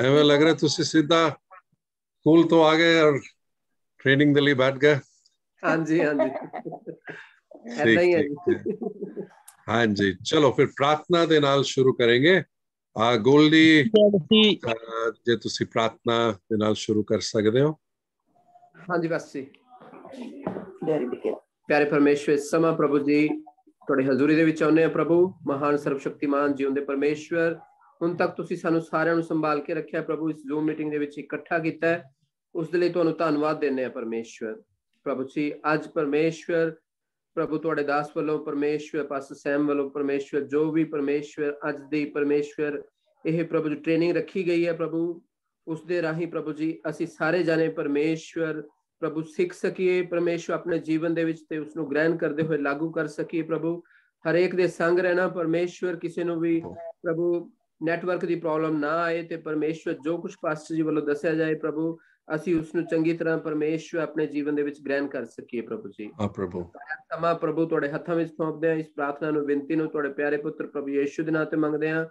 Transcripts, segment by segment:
ऐवे लग रहा है सीधा स्कूल तो आ गए और ट्रेनिंग दे बैठ गए हाँ जी हाँ जी ठीक ठीक हाँ जी चलो फिर प्रार्थना दे नाल शुरू करेंगे आ गोल्डी जे तुसी प्रार्थना दे नाल शुरू कर सकदे हो हाँ जी बस जी प्यारे परमेश्वर समा प्रभु जी ਤੁਹਾਡੀ हजूरी ਦੇ ਵਿੱਚ ਆਉਂਦੇ ਆ ਪ੍ਰਭੂ ਮਹਾਨ ਸਰਵਸ਼ਕਤੀਮਾਨ ਜੀ ਹੁੰਦੇ ਪਰਮੇਸ਼ਵਰ हूँ तक तुम सू सारू संभाल के रखे प्रभु इस जूम मीटिंग इकट्ठा किया उस धनवाद दें परमेश्वर प्रभु जी अज परमेश्वर प्रभु थोड़े दास वालों परमेश्वर पास सैम वालों परमेश्वर जो भी परमेश्वर अज दी परमेश्वर यह प्रभु जी ट्रेनिंग रखी गई है प्रभु उस दे राही प्रभु जी असी सारे जाने परमेश्वर प्रभु सीख सकी परमेश्वर अपने जीवन दे विच ते उसनु ग्रहण करते हुए लागू कर सकी प्रभु हरेक दे संग रहना परमेश्वर किसी भी प्रभु ਨੈਟਵਰਕ ਦੀ ਪ੍ਰੋਬਲਮ ਨਾ ਆਏ ਤੇ ਪਰਮੇਸ਼ਵਰ ਜੋ ਕੁਝ ਪਾਸਟਰ ਜੀ ਵੱਲੋਂ ਦੱਸਿਆ ਜਾਏ ਪ੍ਰਭੂ ਅਸੀਂ ਉਸ ਨੂੰ ਚੰਗੀ ਤਰ੍ਹਾਂ ਪਰਮੇਸ਼ਵਰ ਆਪਣੇ ਜੀਵਨ ਦੇ ਵਿੱਚ ਗ੍ਰਹਿਣ ਕਰ ਸਕੀਏ ਪ੍ਰਭੂ ਜੀ ਆ ਪ੍ਰਭੂ ਸਮਾ ਪ੍ਰਭੂ ਤੁਹਾਡੇ ਹੱਥਾਂ ਵਿੱਚ ਸੌਂਪਦੇ ਹਾਂ ਇਸ ਪ੍ਰਾਰਥਨਾ ਨੂੰ ਬੇਨਤੀ ਨੂੰ ਤੁਹਾਡੇ ਪਿਆਰੇ ਪੁੱਤਰ ਪ੍ਰਭੂ ਯੇਸ਼ੂ ਦੇ ਨਾਂ ਤੇ ਮੰਗਦੇ ਹਾਂ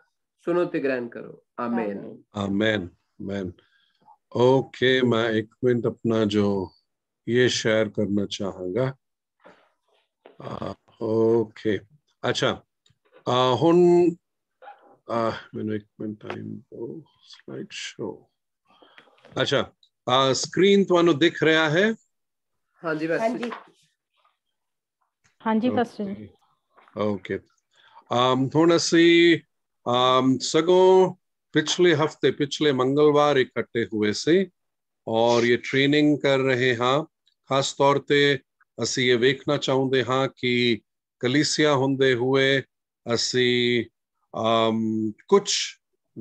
ਸੁਣੋ ਤੇ ਗ੍ਰਹਿਣ ਕਰੋ ਆਮੇਨ ਆਮੇਨ ਆਮੇਨ ਓਕੇ ਮੈਂ ਇੱਕ एक ਆਪਣਾ ਜੋ ਇਹ ਸ਼ੇਅਰ ਕਰਨਾ ਚਾਹਾਂਗਾ चाहांगा ਓਕੇ ਅੱਛਾ ਹੁਣ Ah, when I when time go slide show. अच्छा स्क्रीन ਤੁਹਾਨੂੰ ਦਿਖ ਰਿਹਾ ਹੈ ਹਾਂਜੀ ਬਸ ਹਾਂਜੀ ਹਾਂਜੀ ਬਸ ਓਕੇ ਅਮ ਹੁਣ ਅਸੀਂ ਅਮ ਸਗੋਂ पिछले हफ्ते पिछले मंगलवार इकट्ठे हुए से और ये ट्रेनिंग कर रहे हाँ खास तौर पे असी ये देखना ਚਾਹੁੰਦੇ हाँ कि कलिसिया ਹੁੰਦੇ हुए असी ਕੁਝ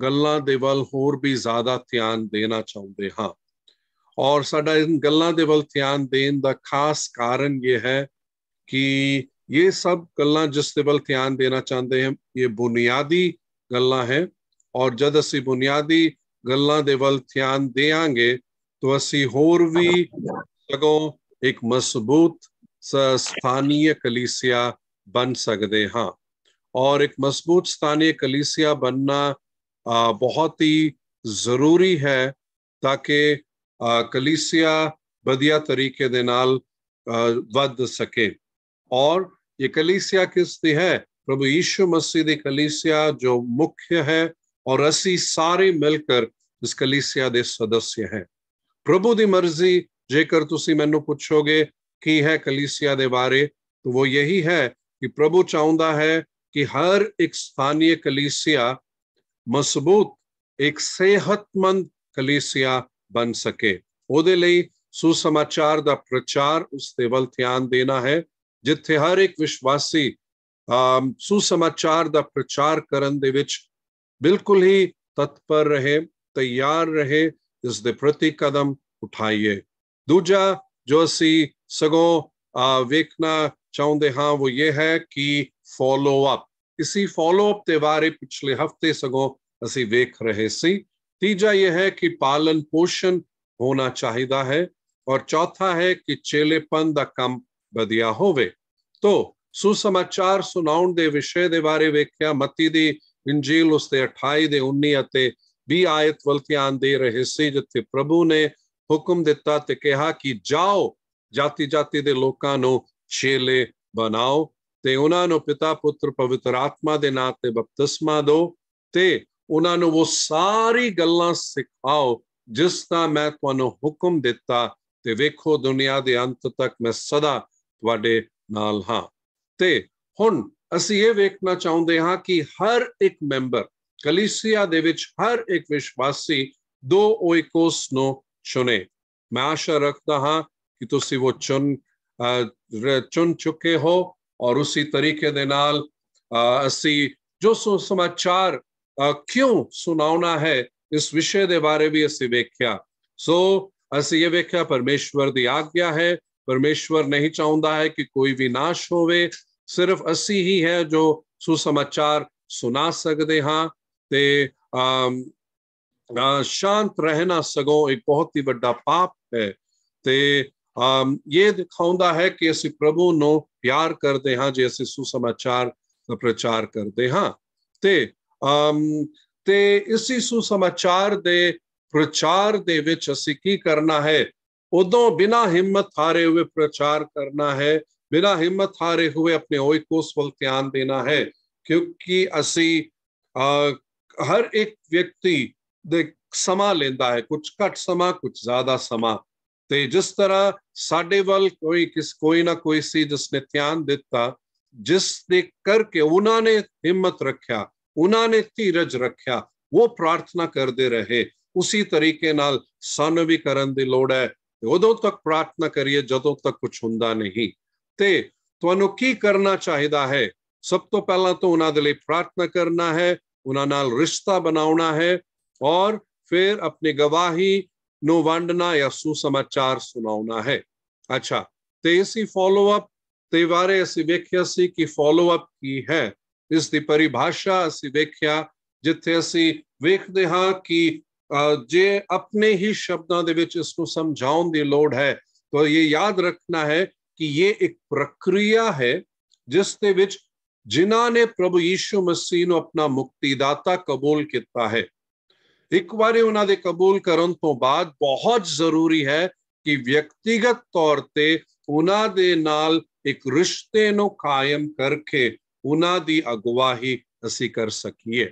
ਗੱਲਾਂ ਦੇ ਵੱਲ ਹੋਰ ਵੀ ਜ਼ਿਆਦਾ ਧਿਆਨ ਦੇਣਾ ਚਾਹੁੰਦੇ ਹਾਂ ਔਰ ਸਾਡਾ ਇਨ ਗੱਲਾਂ ਦੇ ਵੱਲ ਧਿਆਨ ਦੇਣ ਦਾ ਖਾਸ ਕਾਰਨ ਇਹ ਹੈ ਕਿ ਇਹ ਸਭ ਗੱਲਾਂ ਜਿਸ ਦੇ ਵੱਲ ਧਿਆਨ ਦੇਣਾ ਚਾਹੁੰਦੇ ਹਾਂ ਇਹ ਬੁਨਿਆਦੀ ਗੱਲਾਂ ਹੈ ਔਰ ਜਦ ਅਸੀਂ ਬੁਨਿਆਦੀ ਗੱਲਾਂ ਦੇ ਵੱਲ ਧਿਆਨ ਦੇਾਂਗੇ ਤਾਂ ਅਸੀਂ ਹੋਰ ਵੀ ਸਗੋਂ ਇੱਕ ਮਜ਼ਬੂਤ ਸਥਾਨੀਯ ਕਲੀਸਿਆ ਬਣ ਸਕਦੇ ਹਾਂ और एक मजबूत स्थानीय कलीसिया बनना बहुत ही जरूरी है ताकि कलीसिया बढ़िया तरीके दे नाल बद सके और ये कलीसिया किसती है प्रभु यीशु मसीह की कलीसिया जो मुख्य है और असी सारे मिलकर इस कलीसिया के सदस्य है प्रभु की मर्जी जेकर तुसी मैनु पूछोगे की है कलीसिया के बारे तो वो यही है कि प्रभु चाहता है कि हर एक स्थानीय कलीसिया मजबूत एक सेहतमंद कलीसिया बन सके ओदे लिए सुसमाचार का प्रचार उस वल ध्यान देना है जिथे हर एक विश्वासी सुसमाचार का प्रचार करन दे विच बिल्कुल ही तत्पर रहे तैयार रहे इस दे प्रति कदम उठाइए दूजा जो असी सगों वेखना ਚਾਹੁੰਦੇ ਹਾਂ ਉਹ ਇਹ ਹੈ ਕਿ ਫਾਲੋ ਅਪ ਇਸੀ ਫਾਲੋ ਅਪ ਦੇ ਬਾਰੇ ਪਿਛਲੇ ਹਫਤੇ ਸਗੋਂ ਅਸੀਂ ਵੇਖ ਰਹੇ ਸੀ ਤੀਜਾ ਇਹ ਹੈ ਕਿ ਪਾਲਨ ਪੋਸ਼ਣ ਹੋਣਾ ਚਾਹੀਦਾ ਹੈ और चौथा है कि चेलेपन ਦਾ ਕੰਮ ਵਧੀਆ ਹੋਵੇ ਤੋ ਸੁਸਮਾਚਾਰ ਸੁਣਾਉਣ ਦੇ ਵਿਸ਼ੇ ਦੇ ਬਾਰੇ ਵੇਖਿਆ ਮਤੀ ਦੀ ਇੰਜੀਲ ਉਸ ਦੇ 28 ਦੇ 19 ਅਤੇ 20 ਆਇਤ ਵੱਲ ਧਿਆਨ ਦੇ ਰਹੇ ਸੀ ਜਿੱਥੇ ਪ੍ਰਭੂ ਨੇ ਹੁਕਮ ਦਿੱਤਾ ਤੇ ਕਿਹਾ ਕਿ ਜਾਓ ਜਾਤੀ ਜਾਤੀ ਦੇ ਲੋਕਾਂ ਨੂੰ चेले बनाओ ते उन्होंने पिता पुत्र पवित्र आत्मा के नाते बपतिस्मा दो ते उन्होंने वो सारी गल् सिखाओ जिसका मैं थोन हुक्म दिता ते वेखो दुनिया के अंत तक मैं सदा थोड़े नाल हाँ ते हुन असी ये वेखना चाहते हाँ कि हर एक मैंबर कलीसिया दे हर एक विश्वासी दो ओइकोस नो चुने मैं आशा रखता हाँ कि तुसी वो चुन ਚੁਣ ਚੁੱਕੇ ਹੋ ਔਰ ਉਸੇ ਤਰੀਕੇ ਦੇ ਨਾਲ ਅਸੀਂ ਜੋ ਸਮਾਚਾਰ ਕਿਉਂ ਸੁਣਾਉਣਾ ਹੈ ਇਸ ਵਿਸ਼ੇ ਦੇ ਬਾਰੇ ਵੀ ਅਸੀਂ ਵੇਖਿਆ ਸੋ ਅਸੀਂ ਇਹ ਵੇਖਿਆ ਪਰਮੇਸ਼ਵਰ ਦੀ ਆਗਿਆ ਹੈ ਪਰਮੇਸ਼ਵਰ ਨਹੀਂ ਚਾਹੁੰਦਾ ਹੈ ਕਿ ਕੋਈ ਵਿਨਾਸ਼ ਹੋਵੇ ਸਿਰਫ ਅਸੀਂ ਹੀ ਹੈ ਜੋ ਸੁਸਮਾਚਾਰ ਸੁਣਾ ਸਕਦੇ ਹਾਂ ਤੇ ਸ਼ਾਂਤ ਰਹਿਣਾ ਸਗੋਂ ਇੱਕ ਬਹੁਤ ਹੀ ਵੱਡਾ ਪਾਪ ਹੈ ਤੇ ये दिखाता है कि असि प्रभु नो प्यार करते हाँ जो असि सुसमाचार प्रचार करते हाँ ते आम, ते इसी सुसमाचार दे प्रचार दे विच असि की करना है उदो बिना हिम्मत हारे हुए प्रचार करना है बिना हिम्मत हारे हुए अपने ओय को स्वल ध्यान देना है क्योंकि असी असि हर एक व्यक्ति दे समा लेंदा है कुछ घट समा कुछ ज्यादा समा ਤੇ ਜਿਸ ਤਰ੍ਹਾਂ ਸਾਡੇ ਵੱਲ ਕੋਈ ਕਿਸ ਕੋਈ ਨਾ ਕੋਈ ਸੀ ਜਿਸ ਨੇ ਧਿਆਨ ਦਿੱਤਾ ਜਿਸ ਦੇ ਕਰਕੇ ਉਹਨਾਂ ਨੇ ਹਿੰਮਤ ਰੱਖਿਆ ਉਹਨਾਂ ਨੇ ਧੀਰਜ ਰੱਖਿਆ ਉਹ ਪ੍ਰਾਰਥਨਾ ਕਰਦੇ ਰਹੇ ਉਸੇ ਤਰੀਕੇ ਨਾਲ ਸਾਨੂੰ ਵੀ ਕਰਨ ਦੀ ਲੋੜ ਹੈ ਉਦੋਂ ਤੱਕ ਪ੍ਰਾਰਥਨਾ ਕਰੀਏ ਜਦੋਂ ਤੱਕ ਕੁਝ ਹੁੰਦਾ ਨਹੀਂ ਤੇ ਤੁਹਾਨੂੰ ਕੀ ਕਰਨਾ ਚਾਹੀਦਾ ਹੈ ਸਭ ਤੋਂ ਪਹਿਲਾਂ ਤਾਂ ਉਹਨਾਂ ਦੇ ਲਈ ਪ੍ਰਾਰਥਨਾ ਕਰਨਾ ਹੈ ਉਹਨਾਂ ਨਾਲ ਰਿਸ਼ਤਾ ਬਣਾਉਣਾ ਹੈ ਔਰ ਫਿਰ ਆਪਣੀ ਗਵਾਹੀ नो वांडना या सुसमाचार सुनावना है अच्छा तो इसी फॉलोअप त्योहारे असीवेख्यासी की फॉलोअप की है ਇਸ ਦੀ ਪਰਿਭਾਸ਼ਾ ਅਸੀਂ ਵੇਖਿਆ ਜਿੱਥੇ ਅਸੀਂ ਵੇਖਦੇ ਹਾਂ ਕਿ ਜੇ ਆਪਣੇ ਹੀ ਸ਼ਬਦਾਂ ਦੇ ਵਿੱਚ ਇਸ ਨੂੰ ਸਮਝਾਉਣ ਦੀ ਲੋੜ ਹੈ ਤਾਂ ਇਹ ਯਾਦ ਰੱਖਣਾ ਹੈ ਕਿ ਇਹ ਇੱਕ ਪ੍ਰਕਿਰਿਆ ਹੈ ਜਿਸ ਦੇ ਵਿੱਚ ਜਿਨ੍ਹਾਂ ਨੇ ਪ੍ਰਭੂ ਯੀਸ਼ੂ ਮਸੀਹ ਨੂੰ ਆਪਣਾ ਮੁਕਤੀਦਾਤਾ ਕਬੂਲ ਕੀਤਾ ਹੈ ਇੱਕ ਵਾਰੀ ਉਹਨਾਂ ਦੇ ਕਬੂਲ ਕਰਨ ਤੋਂ ਬਾਅਦ ਬਹੁਤ ਜ਼ਰੂਰੀ ਹੈ ਕਿ ਵਿਅਕਤੀਗਤ ਤੌਰ ਤੇ ਉਹਨਾਂ ਦੇ ਨਾਲ ਇੱਕ ਰਿਸ਼ਤੇ ਨੂੰ ਕਾਇਮ ਕਰਕੇ ਉਹਨਾਂ ਦੀ ਅਗਵਾਹੀ ਅਸੀਂ ਕਰ ਸਕੀਏ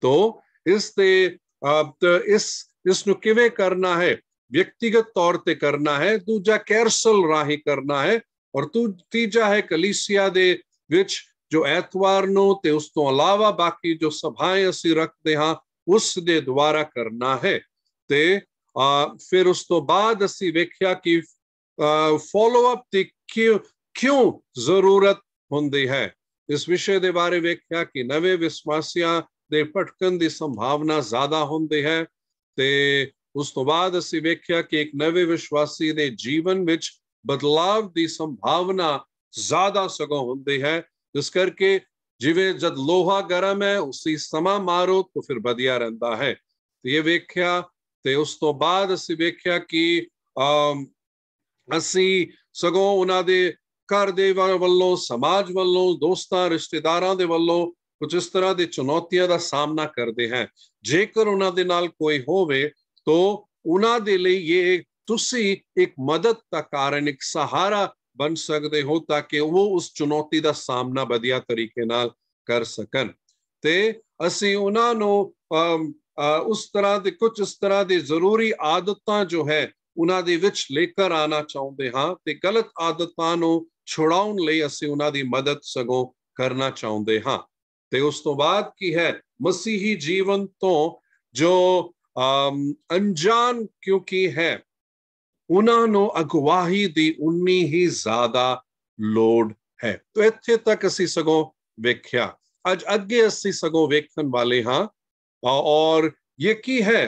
ਤੋਂ ਇਸ ਤੇ ਆਪ ਇਸ ਇਸ ਨੂੰ ਕਿਵੇਂ ਕਰਨਾ ਹੈ ਵਿਅਕਤੀਗਤ ਤੌਰ ਤੇ ਕਰਨਾ ਹੈ ਦੂਜਾ ਕੈਰਸਲ ਰਾਹੀ ਕਰਨਾ ਹੈ ਔਰ ਤੀਜਾ ਹੈ ਕਲੀਸਿਆ ਦੇ ਵਿੱਚ ਜੋ ਐਤਵਾਰ ਨੂੰ ਤੇ ਉਸ ਤੋਂ ਇਲਾਵਾ ਬਾਕੀ ਜੋ ਸਭਾਏ ਅਸੀਂ ਰੱਖਦੇ ਹਾਂ ਉਸ ਦੇ ਦੁਆਰਾ ਕਰਨਾ ਹੈ ਤੇ ਫਿਰ ਉਸ ਤੋਂ ਬਾਅਦ ਅਸੀਂ ਵੇਖਿਆ ਕਿ ਫੋਲੋ ਅਪ ਦੀ ਕਿਉਂ ਕਿਉਂ ਜ਼ਰੂਰਤ ਹੁੰਦੀ ਹੈ ਇਸ ਵਿਸ਼ੇ ਦੇ ਬਾਰੇ ਵੇਖਿਆ ਕਿ ਨਵੇਂ ਵਿਸ਼ਵਾਸੀਆਂ ਦੇ ਭਟਕਣ ਦੀ ਸੰਭਾਵਨਾ ਜ਼ਿਆਦਾ ਹੁੰਦੀ ਹੈ ਤੇ ਉਸ ਤੋਂ ਬਾਅਦ ਅਸੀਂ ਵੇਖਿਆ ਕਿ ਇੱਕ ਨਵੇਂ ਵਿਸ਼ਵਾਸੀ ਦੇ ਜੀਵਨ ਵਿੱਚ ਬਦਲਾਅ ਦੀ ਸੰਭਾਵਨਾ ਜ਼ਿਆਦਾ ਸਗੋਂ ਹੁੰਦੀ ਹੈ ਇਸ ਕਰਕੇ ਜਿਵੇਂ ਜਦ ਲੋਹਾ ਗਰਮ ਹੈ ਉਸੇ ਸਮਾਂ ਮਾਰੋ ਤਾਂ ਫਿਰ ਵਧੀਆ ਰਹਿੰਦਾ ਹੈ ਤੇ ਇਹ ਵੇਖਿਆ ਤੇ ਉਸ ਤੋਂ ਬਾਅਦ ਅਸੀਂ ਵੇਖਿਆ ਕਿ ਅਸੀਂ ਸਗੋਂ ਉਹਨਾਂ ਦੇ ਘਰ ਦੇ ਵੱਲੋਂ ਸਮਾਜ ਵੱਲੋਂ ਦੋਸਤਾਂ ਰਿਸ਼ਤੇਦਾਰਾਂ ਦੇ ਵੱਲੋਂ ਕੁਝ ਇਸ ਤਰ੍ਹਾਂ ਦੇ ਚੁਣੌਤੀਆਂ ਦਾ ਸਾਹਮਣਾ ਕਰਦੇ ਹਨ ਜੇਕਰ ਉਹਨਾਂ ਦੇ ਨਾਲ ਕੋਈ ਹੋਵੇ ਤਾਂ ਉਹਨਾਂ ਦੇ ਲਈ ਇਹ ਤੁਸੀਂ ਇੱਕ ਮਦਦ ਦਾ ਕਾਰਨ ਇੱਕ ਸਹਾਰਾ ਬਣ ਸਕਦੇ ਹੋ ਤਾਂ ਕਿ ਉਹ ਉਸ ਚੁਣੌਤੀ ਦਾ ਸਾਹਮਣਾ ਵਧੀਆ ਤਰੀਕੇ ਨਾਲ ਕਰ ਸਕਣ ਤੇ ਅਸੀਂ ਉਹਨਾਂ ਨੂੰ ਉਸ ਤਰ੍ਹਾਂ ਦੇ ਕੁਝ ਇਸ ਤਰ੍ਹਾਂ ਦੇ ਜ਼ਰੂਰੀ ਆਦਤਾਂ ਜੋ ਹੈ ਉਹਨਾਂ ਦੇ ਵਿੱਚ ਲੈ ਕੇ ਆਣਾ ਚਾਹੁੰਦੇ ਹਾਂ ਤੇ ਗਲਤ ਆਦਤਾਂ ਨੂੰ ਛੁਡਾਉਣ ਲਈ ਅਸੀਂ ਉਹਨਾਂ ਦੀ ਮਦਦ ਸਗੋਂ ਕਰਨਾ ਚਾਹੁੰਦੇ ਹਾਂ ਤੇ ਉਸ ਤੋਂ ਬਾਅਦ ਕੀ ਹੈ ਮਸੀਹੀ ਜੀਵਨ ਤੋਂ ਜੋ ਅਣਜਾਣ ਕਿਉਂਕਿ ਹੈ ਉਹਨਾਂ ਨੂੰ ਅਗਵਾਹੀ ਦੀ ਉਨੀ ਹੀ ਜ਼ਿਆਦਾ ਲੋੜ ਹੈ ਤੋ ਇੱਥੇ ਤੱਕ ਅਸੀਂ ਸਗੋਂ ਵੇਖਿਆ ਅੱਜ ਅੱਗੇ ਅਸੀਂ ਸਗੋਂ ਵੇਖਣ ਵਾਲੇ ਹਾਂ ਔਰ ਇਹ ਕੀ ਹੈ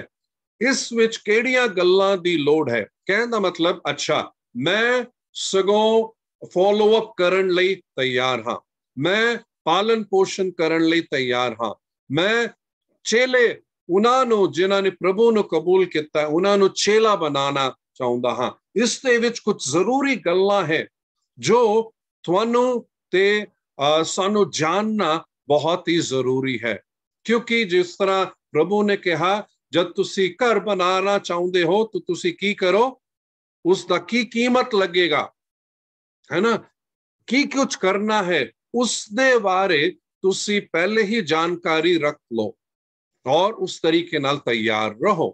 ਇਸ ਵਿੱਚ ਕਿਹੜੀਆਂ ਗੱਲਾਂ ਦੀ ਲੋੜ ਹੈ ਕਹਿਣ ਦਾ ਮਤਲਬ ਅੱਛਾ ਮੈਂ ਸਗੋਂ ਫਾਲੋ ਅਪ ਕਰਨ ਲਈ ਤਿਆਰ ਹਾਂ ਮੈਂ ਪਾਲਨ ਪੋਸ਼ਣ ਕਰਨ ਲਈ ਤਿਆਰ ਹਾਂ ਮੈਂ ਚੇਲੇ ਉਹਨਾਂ ਨੂੰ ਜਿਨ੍ਹਾਂ ਨੇ ਪ੍ਰਭੂ ਨੂੰ ਕਬੂਲ ਕੀਤਾ ਉਹਨਾਂ ਨੂੰ ਚੇਲਾ ਬਣਾਉਣਾ ਚਾਹੁੰਦਾ ਹਾਂ ਇਸ ਦੇ ਵਿੱਚ ਕੁਝ ਜ਼ਰੂਰੀ ਗੱਲਾਂ ਹੈ ਜੋ ਤੁਹਾਨੂੰ ਤੇ ਸਾਨੂੰ ਜਾਣਨਾ ਬਹੁਤ ਹੀ ਜ਼ਰੂਰੀ ਹੈ ਕਿਉਂਕਿ ਜਿਸ ਤਰ੍ਹਾਂ ਪ੍ਰਭੂ ਨੇ ਕਿਹਾ ਜਦ ਤੁਸੀਂ ਘਰ ਬਣਾਉਣਾ ਚਾਹੁੰਦੇ ਹੋ ਤਾਂ ਤੁਸੀਂ ਕੀ ਕਰੋ ਉਸ ਦਾ ਕੀ ਕੀਮਤ ਲੱਗੇਗਾ ਹੈ ਨਾ ਕੀ ਕੁਝ ਕਰਨਾ ਹੈ ਉਸ ਦੇ ਬਾਰੇ ਤੁਸੀਂ ਪਹਿਲੇ ਹੀ ਜਾਣਕਾਰੀ ਰੱਖ ਲਓ और उस तरीके ਨਾਲ ਤਿਆਰ ਰਹੋ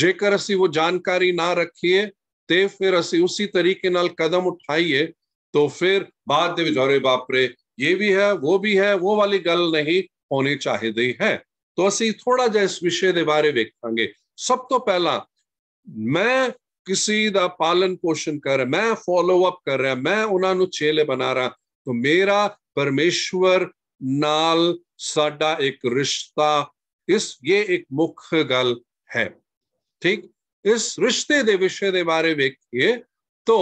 ਜੇਕਰ ਅਸੀਂ ਉਹ ਜਾਣਕਾਰੀ ਨਾ ਰੱਖੀਏ ਤੇ ਫਿਰ ਅਸੀਂ ਉਸੇ ਤਰੀਕੇ ਨਾਲ ਕਦਮ ਉਠਾਈਏ तो फिर बाद ਦੇ ਵਿੱਚ ਅਰੇ ਬਾਪਰੇ ਇਹ ਵੀ ਹੈ ਉਹ ਵੀ ਹੈ ਉਹ ਵਾਲੀ ਗੱਲ ਨਹੀਂ ਹੋਣੀ ਚਾਹੀਦੀ ਹੈ तो ਅਸੀਂ ਥੋੜਾ ਜਿਹਾ ਇਸ ਵਿਸ਼ੇ ਦੇ ਬਾਰੇ ਵੇਖਾਂਗੇ ਸਭ ਤੋਂ ਪਹਿਲਾਂ ਮੈਂ किसी ਦਾ ਪਾਲਨ ਪੋਸ਼ਣ ਕਰ ਰਿਹਾ ਮੈਂ ਫੋਲੋ ਅਪ ਕਰ ਰਿਹਾ ਮੈਂ ਉਹਨਾਂ ਨੂੰ ਚੇਲੇ ਬਣਾ ਰਿਹਾ तो मेरा परमेश्वर ਨਾਲ ਸਾਡਾ ਇੱਕ ਰਿਸ਼ਤਾ ਇਸ ਇਹ ਇੱਕ ਮੁੱਖ ਗੱਲ ਹੈ ठीक इस रिश्ते दे विषय के बारे वेखिए तो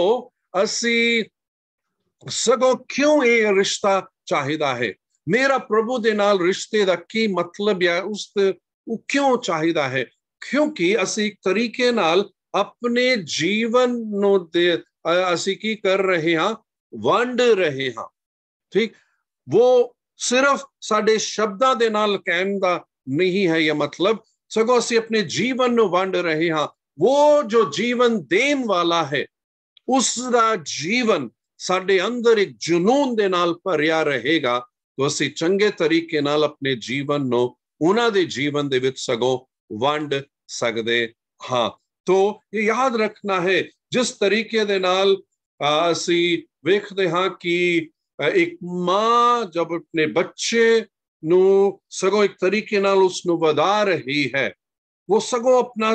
असी सगो क्यों ये रिश्ता चाहिदा है मेरा प्रभु दे नाल रिश्ते का की मतलब या उस क्यों चाहिदा है क्योंकि असी एक तरीके नाल अपने जीवन नो दे असी की कर रहे हाँ वंड रहे हाँ ठीक वो सिर्फ साढ़े शब्दा दे नाल कहन दा नहीं है यह मतलब ਸਗੋਂ ਅਸੀਂ ਆਪਣੇ ਜੀਵਨ ਨੂੰ ਵੰਡ ਰਹੇ ਹਾਂ ਉਹ ਜੋ ਜੀਵਨ ਦੇਣ ਵਾਲਾ ਹੈ ਉਸ ਦਾ ਜੀਵਨ ਸਾਡੇ ਅੰਦਰ ਇੱਕ ਜਨੂਨ ਦੇ ਨਾਲ ਭਰਿਆ ਰਹੇਗਾ ਤਾਂ ਅਸੀਂ ਚੰਗੇ ਤਰੀਕੇ ਨਾਲ ਆਪਣੇ ਜੀਵਨ ਨੂੰ ਉਹਨਾਂ ਦੇ ਜੀਵਨ ਦੇ ਵਿੱਚ ਸਗੋਂ ਵੰਡ ਸਕਦੇ ਹਾਂ ਤੋਂ ਇਹ ਯਾਦ ਰੱਖਣਾ ਹੈ ਜਿਸ ਤਰੀਕੇ ਦੇ ਨਾਲ ਅਸੀਂ ਵੇਖਦੇ ਹਾਂ ਕਿ ਇੱਕ ਮਾਂ ਜਦ ਆਪਣੇ ਬੱਚੇ ਨੂੰ ਸਗੋਂ ਇੱਕ ਤਰੀਕੇ ਨਾਲ ਉਸ ਨੂੰ ਵਧਾ ਰਹੀ ਹੈ वो सगो अपना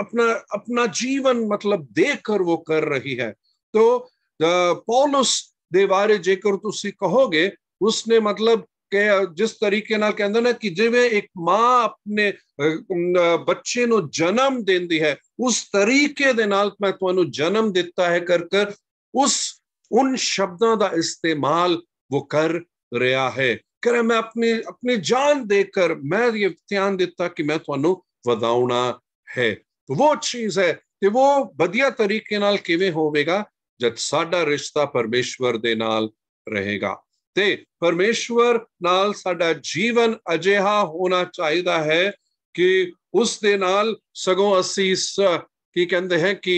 अपना अपना जीवन मतलब देख कर वो कर रही है तो पॉलुस दे बारे जेकर ਤੁਸੀਂ ਕਹੋਗੇ ਉਸਨੇ ਮਤਲਬ ਕਿ ਜਿਸ ਤਰੀਕੇ ਨਾਲ ਕਹਿੰਦਾ ਨਾ ਕਿ ਜਿਵੇਂ ਇੱਕ ਮਾਂ ਆਪਣੇ ਬੱਚੇ ਨੂੰ ਜਨਮ ਦਿੰਦੀ ਹੈ ਉਸ ਤਰੀਕੇ ਦੇ ਨਾਲ ਮੈਂ ਤੁਹਾਨੂੰ ਜਨਮ ਦਿੱਤਾ ਹੈ ਕਰ ਕਰ ਉਸ ਉਨ ਸ਼ਬਦਾਂ ਦਾ ਇਸਤੇਮਾਲ ਉਹ ਕਰ ਰਿਹਾ ਹੈ कह रहा मैं अपनी अपनी जान देकर मैं ये ध्यान देता कि मैं थानू वधाना है तो वो चीज है तो वो वधिया तरीके नाल किवें जब साडा रिश्ता परमेश्वर के नाल रहेगा ते परमेश्वर नाल साडा जीवन अजिहा होना चाहिए है कि उस दे नाल सगो असी की कहते हैं कि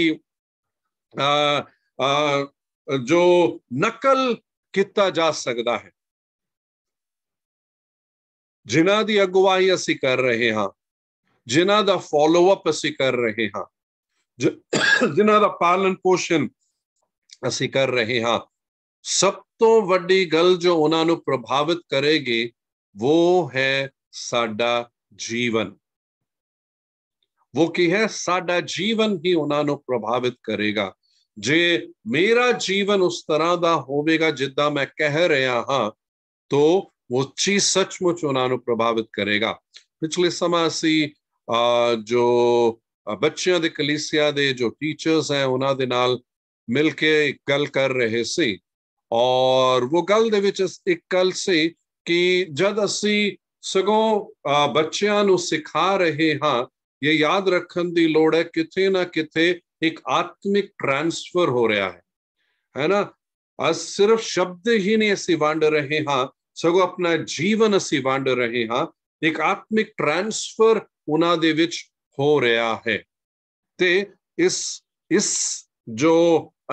आ, आ, जो नकल किया जा सकता है ਜਿਨ੍ਹਾਂ ਦੀ ਅਗਵਾਈ ਅਸੀਂ ਕਰ ਰਹੇ ਹਾਂ ਜਿਨ੍ਹਾਂ ਦਾ ਫਾਲੋ ਅਪ ਅਸੀਂ ਕਰ ਰਹੇ ਹਾਂ ਜਿਨ੍ਹਾਂ ਦਾ ਪਾਲਨ ਪੋਸ਼ਣ ਅਸੀਂ ਕਰ ਰਹੇ ਹਾਂ ਸਭ ਤੋਂ ਵੱਡੀ ਗੱਲ ਜੋ ਉਹਨਾਂ ਨੂੰ ਪ੍ਰਭਾਵਿਤ ਕਰੇਗੀ ਉਹ ਹੈ ਸਾਡਾ ਜੀਵਨ ਉਹ ਕੀ ਹੈ ਸਾਡਾ ਜੀਵਨ ਹੀ ਉਹਨਾਂ ਨੂੰ ਪ੍ਰਭਾਵਿਤ ਕਰੇਗਾ ਜੇ ਮੇਰਾ ਜੀਵਨ ਉਸ ਤਰ੍ਹਾਂ ਦਾ ਹੋਵੇਗਾ ਜਿੱਦਾਂ ਮੈਂ ਕਹਿ ਰਿਹਾ ਹਾਂ ਤੋ वो चीज सचमुच उन्होंने प्रभावित करेगा पिछले समय असी जो बच्चों के कलीसिया के जो टीचर्स हैं उन्होंने नाल मिलके गल कर रहे से और वो गल एक गल से कि जब असी सगों बच्चों सिखा रहे हाँ ये याद रखन की लड़ है कितने ना कि एक आत्मिक ट्रांसफर हो रहा है है ना सिर्फ शब्द ही नहीं अस वंड रहे हाँ ਸਗੋਂ ਆਪਣਾ ਜੀਵਨ ਅਸੀਂ ਵੰਡ ਰਹੇ ਹਾਂ ਇੱਕ ਆਤਮਿਕ ਟ੍ਰਾਂਸਫਰ ਉਹਨਾਂ ਦੇ ਵਿੱਚ ਹੋ ਰਿਹਾ ਹੈ ਤੇ ਇਸ ਇਸ ਜੋ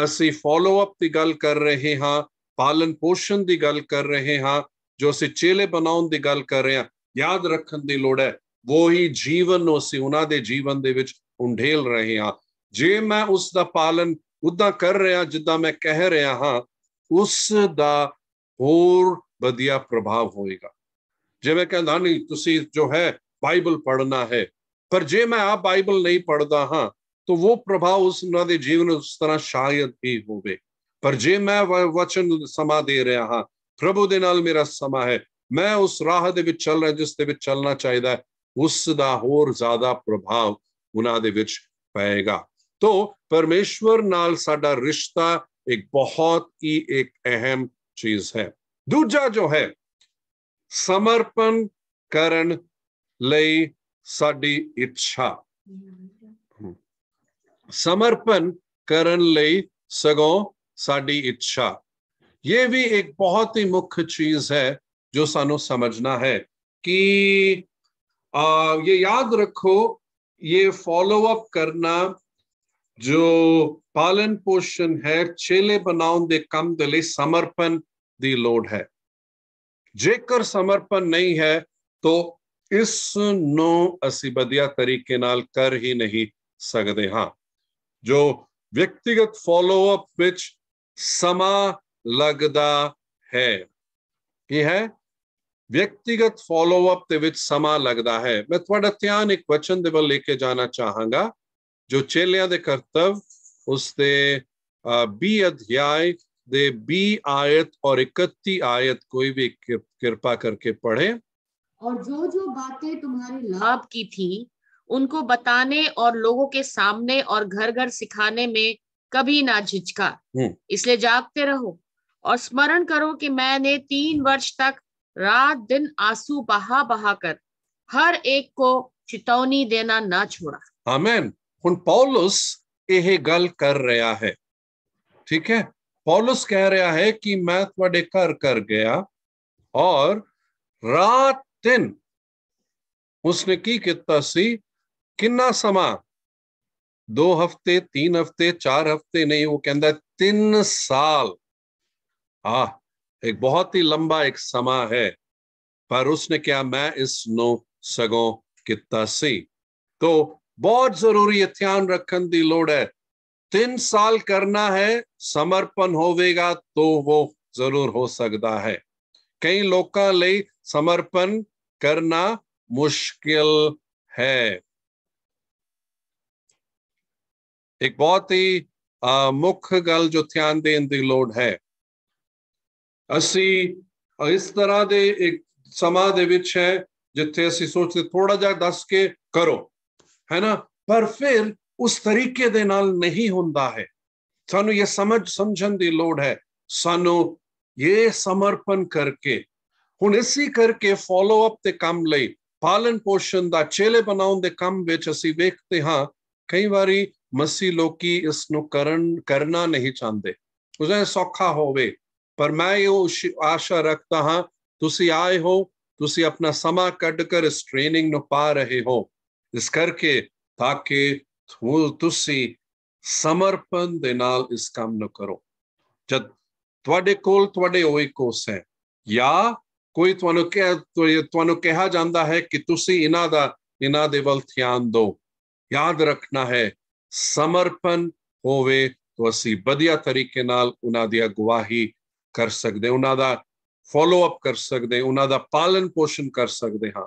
ਅਸੀਂ ਫਾਲੋ ਅਪ ਦੀ ਗੱਲ ਕਰ ਰਹੇ ਹਾਂ ਪਾਲਨ ਪੋਸ਼ਣ ਦੀ ਗੱਲ ਕਰ ਰਹੇ ਹਾਂ ਜੋ ਅਸੀਂ ਚੇਲੇ ਬਣਾਉਣ ਦੀ ਗੱਲ ਕਰ ਰਹੇ ਹਾਂ ਯਾਦ ਰੱਖਣ ਦੀ ਲੋੜ ਹੈ ਉਹੀ ਜੀਵਨ ਨੂੰ ਅਸੀਂ ਉਹਨਾਂ ਦੇ ਜੀਵਨ ਦੇ ਵਿੱਚ ਉਂਢੇਲ ਰਹੇ ਹਾਂ ਜੇ ਮੈਂ ਉਸ ਦਾ ਪਾਲਨ ਉਦਾਂ ਕਰ ਰਿਹਾ ਜਿੱਦਾਂ ਮੈਂ ਕਹਿ ਰਿਹਾ ਹਾਂ ਉਸ ਦਾ ਹੋਰ ਵਧੀਆ ਪ੍ਰਭਾਵ ਹੋਏਗਾ ਜੇ ਮੈਂ ਕਹਿੰਦਾ ਨਹੀਂ ਤੁਸੀਂ ਜੋ ਹੈ ਬਾਈਬਲ ਪੜ੍ਹਨਾ ਹੈ ਪਰ ਜੇ ਮੈਂ ਆ ਬਾਈਬਲ ਨਹੀਂ ਪੜ੍ਹਦਾ ਹਾਂ ਤਾਂ ਉਹ ਪ੍ਰਭਾਵ ਉਸ ਉਹਨਾਂ ਦੇ ਜੀਵਨ ਉਸ ਤਰ੍ਹਾਂ ਸ਼ਾਇਦ ਹੀ ਹੋਵੇ ਪਰ ਜੇ ਮੈਂ ਵਚਨ ਸਮਾ ਦੇ ਰਿਹਾ ਹਾਂ ਪ੍ਰਭੂ ਦੇ ਨਾਲ ਮੇਰਾ ਸਮਾ ਹੈ ਮੈਂ ਉਸ ਰਾਹ ਦੇ ਵਿੱਚ ਚੱਲ ਰਿਹਾ ਜਿਸ ਤੇ ਵਿੱਚ ਚੱਲਣਾ ਚਾਹੀਦਾ ਹੈ ਉਸ ਦਾ ਹੋਰ ਜ਼ਿਆਦਾ ਪ੍ਰਭਾਵ ਉਹਨਾਂ ਦੇ ਵਿੱਚ ਪਏਗਾ ਤੋਂ ਪਰਮੇਸ਼ਵਰ ਨਾਲ ਸਾਡਾ ਰਿਸ਼ਤਾ ਇੱਕ ਬਹੁਤ ਹੀ ਇੱਕ ਅਹਿਮ ਚੀਜ਼ ਹੈ ਦੂਜਾ ਜੋ ਹੈ ਸਮਰਪਣ ਕਰਨ ਲਈ ਸਾਡੀ ਇੱਛਾ समर्पण ਕਰਨ ਲਈ ਸਗੋਂ ਸਾਡੀ ਇੱਛਾ ਇਹ ਵੀ ਇੱਕ ਬਹੁਤ ਹੀ ਮੁੱਖ ਚੀਜ਼ ਹੈ ਜੋ ਸਾਨੂੰ ਸਮਝਣਾ ਹੈ ਕਿ ਆ ਇਹ ਯਾਦ ਰੱਖੋ ਇਹ ਫਾਲੋ ਅਪ ਕਰਨਾ ਜੋ ਪਾਲਨ ਪੋਸ਼ਣ ਹੈ ਚੇਲੇ ਬਣਾਉਣ ਦੇ ਕੰਮ ਦੇ ਲਈ ਸਮਰਪਣ दी लोड है जेकर समर्पण नहीं है तो ਇਸ ਨੂੰ ਅਸੀਂ ਵਧੀਆ ਤਰੀਕੇ ਨਾਲ ਕਰ ਹੀ ਨਹੀਂ ਸਕਦੇ ਹਾਂ ਜੋ ਵਿਅਕਤੀਗਤ ਫਾਲੋ ਅਪ ਵਿੱਚ ਸਮਾਂ ਲੱਗਦਾ ਹੈ ਕੀ ਹੈ ਵਿਅਕਤੀਗਤ ਫਾਲੋ ਅਪ ਦੇ ਵਿੱਚ ਸਮਾਂ ਲੱਗਦਾ ਹੈ ਮੈਂ ਤੁਹਾਡਾ ਧਿਆਨ ਇੱਕ ਵਚਨ ਦੇ ਵੱਲ ਲੈ ਕੇ ਜਾਣਾ ਚਾਹਾਂਗਾ ਜੋ ਚੇਲਿਆਂ ਦੇ ਕਰਤਵ ਉਸ ਦੇ 20 ਅਧਿਆਇ दे बी आयत और इकती आयत कोई भी कृपा करके पढ़े और जो जो बातें तुम्हारे लाभ की थी उनको बताने और लोगों के सामने और घर घर सिखाने में कभी ना झिझका हम्म। इसलिए जागते रहो और स्मरण करो कि मैंने तीन वर्ष तक रात दिन आंसू बहा बहा कर हर एक को चेतावनी देना ना छोड़ा आमेन। पॉलुस यह गल कर रहा है ठीक है ਪੌਲਸ ਕਹਿ ਰਿਹਾ ਹੈ ਕਿ ਮੈਂ ਤੁਹਾਡੇ ਘਰ ਕਰ ਗਿਆ ਔਰ ਰਾਤ ਦਿਨ ਉਸਨੇ ਕੀ ਕੀਤਾ ਸੀ ਕਿੰਨਾ ਸਮਾਂ ਦੋ ਹਫ਼ਤੇ ਤਿੰਨ ਹਫ਼ਤੇ ਚਾਰ ਹਫ਼ਤੇ ਨਹੀਂ ਉਹ ਕਹਿੰਦਾ ਤਿੰਨ ਸਾਲ ਆ एक बहुत ही लंबा एक समा है पर उसने क्या मैं इस नो सगों किता सी तो बहुत जरूरी है ध्यान रखने की लड़ है तीन साल करना है समर्पण होवेगा तो वो जरूर हो सकता है कई लोग समर्पण करना मुश्किल है एक बहुत ही मुख्य गल जो ध्यान देने की लोड है असी इस तरह के एक समा दे है जिथे असी सोचते थोड़ा जा दस के करो है ना पर फिर ਉਸ ਤਰੀਕੇ ਦੇ ਨਾਲ ਨਹੀਂ ਹੁੰਦਾ ਹੈ ਸਾਨੂੰ ਇਹ ਸਮਝ ਸਮਝਣ ਦੀ ਲੋੜ ਹੈ ਸਾਨੂੰ ਇਹ ਸਮਰਪਣ ਕਰਕੇ ਹੁਣ ਇਸੇ ਕਰਕੇ ਫਾਲੋ ਅਪ ਤੇ ਕੰਮ ਲਈ ਪਾਲਨ ਪੋਸ਼ਣ ਦਾ ਚੇਲੇ ਬਣਾਉਣ ਦੇ ਕੰਮ ਵਿੱਚ ਅਸੀਂ ਵੇਖਦੇ ਹਾਂ ਕਈ ਵਾਰੀ ਮਸੀਹ ਲੋਕੀ ਇਸ ਨੂੰ ਕਰਨ ਕਰਨਾ ਨਹੀਂ ਚਾਹੁੰਦੇ ਉਹਨਾਂ ਸੌਖਾ ਹੋਵੇ ਪਰ ਮੈਂ ਇਹ ਆਸ਼ਾ ਰੱਖਦਾ ਹਾਂ ਤੁਸੀਂ ਆਏ ਹੋ ਤੁਸੀਂ ਆਪਣਾ ਸਮਾਂ ਕੱਢ ਕਰ ਇਸ ਟ੍ਰੇਨਿੰਗ ਨੂੰ ਪਾ ਰਹੇ ਹੋ ਇਸ ਕਰਕੇ ਤਾਂ ਕਿ ਤੁਸੀਂ ਸਮਰਪਣ ਦੇ ਨਾਲ ਇਸ ਕੰਮ ਨੂੰ ਕਰੋ ਜਦ ਤੁਹਾਡੇ ਕੋਲ ਤੁਹਾਡੇ ਹੋਏ ਕੋਸ ਹੈ ਜਾਂ ਕੋਈ ਤੁਹਾਨੂੰ ਕਹਿ ਤੁਹਾਨੂੰ ਕਿਹਾ ਜਾਂਦਾ ਹੈ ਕਿ ਤੁਸੀਂ ਇਹਨਾਂ ਦਾ ਇਹਨਾਂ ਦੇ ਵੱਲ ਧਿਆਨ ਦਿਓ ਯਾਦ ਰੱਖਣਾ ਹੈ ਸਮਰਪਣ ਹੋਵੇ ਤਾਂ ਅਸੀਂ ਵਧੀਆ ਤਰੀਕੇ ਨਾਲ ਉਹਨਾਂ ਦੀ ਅਗਵਾਹੀ ਕਰ ਸਕਦੇ ਉਹਨਾਂ ਦਾ ਫੋਲੋ ਅਪ ਕਰ ਸਕਦੇ ਉਹਨਾਂ ਦਾ ਪਾਲਨ ਪੋਸ਼ਣ ਕਰ ਸਕਦੇ ਹਾਂ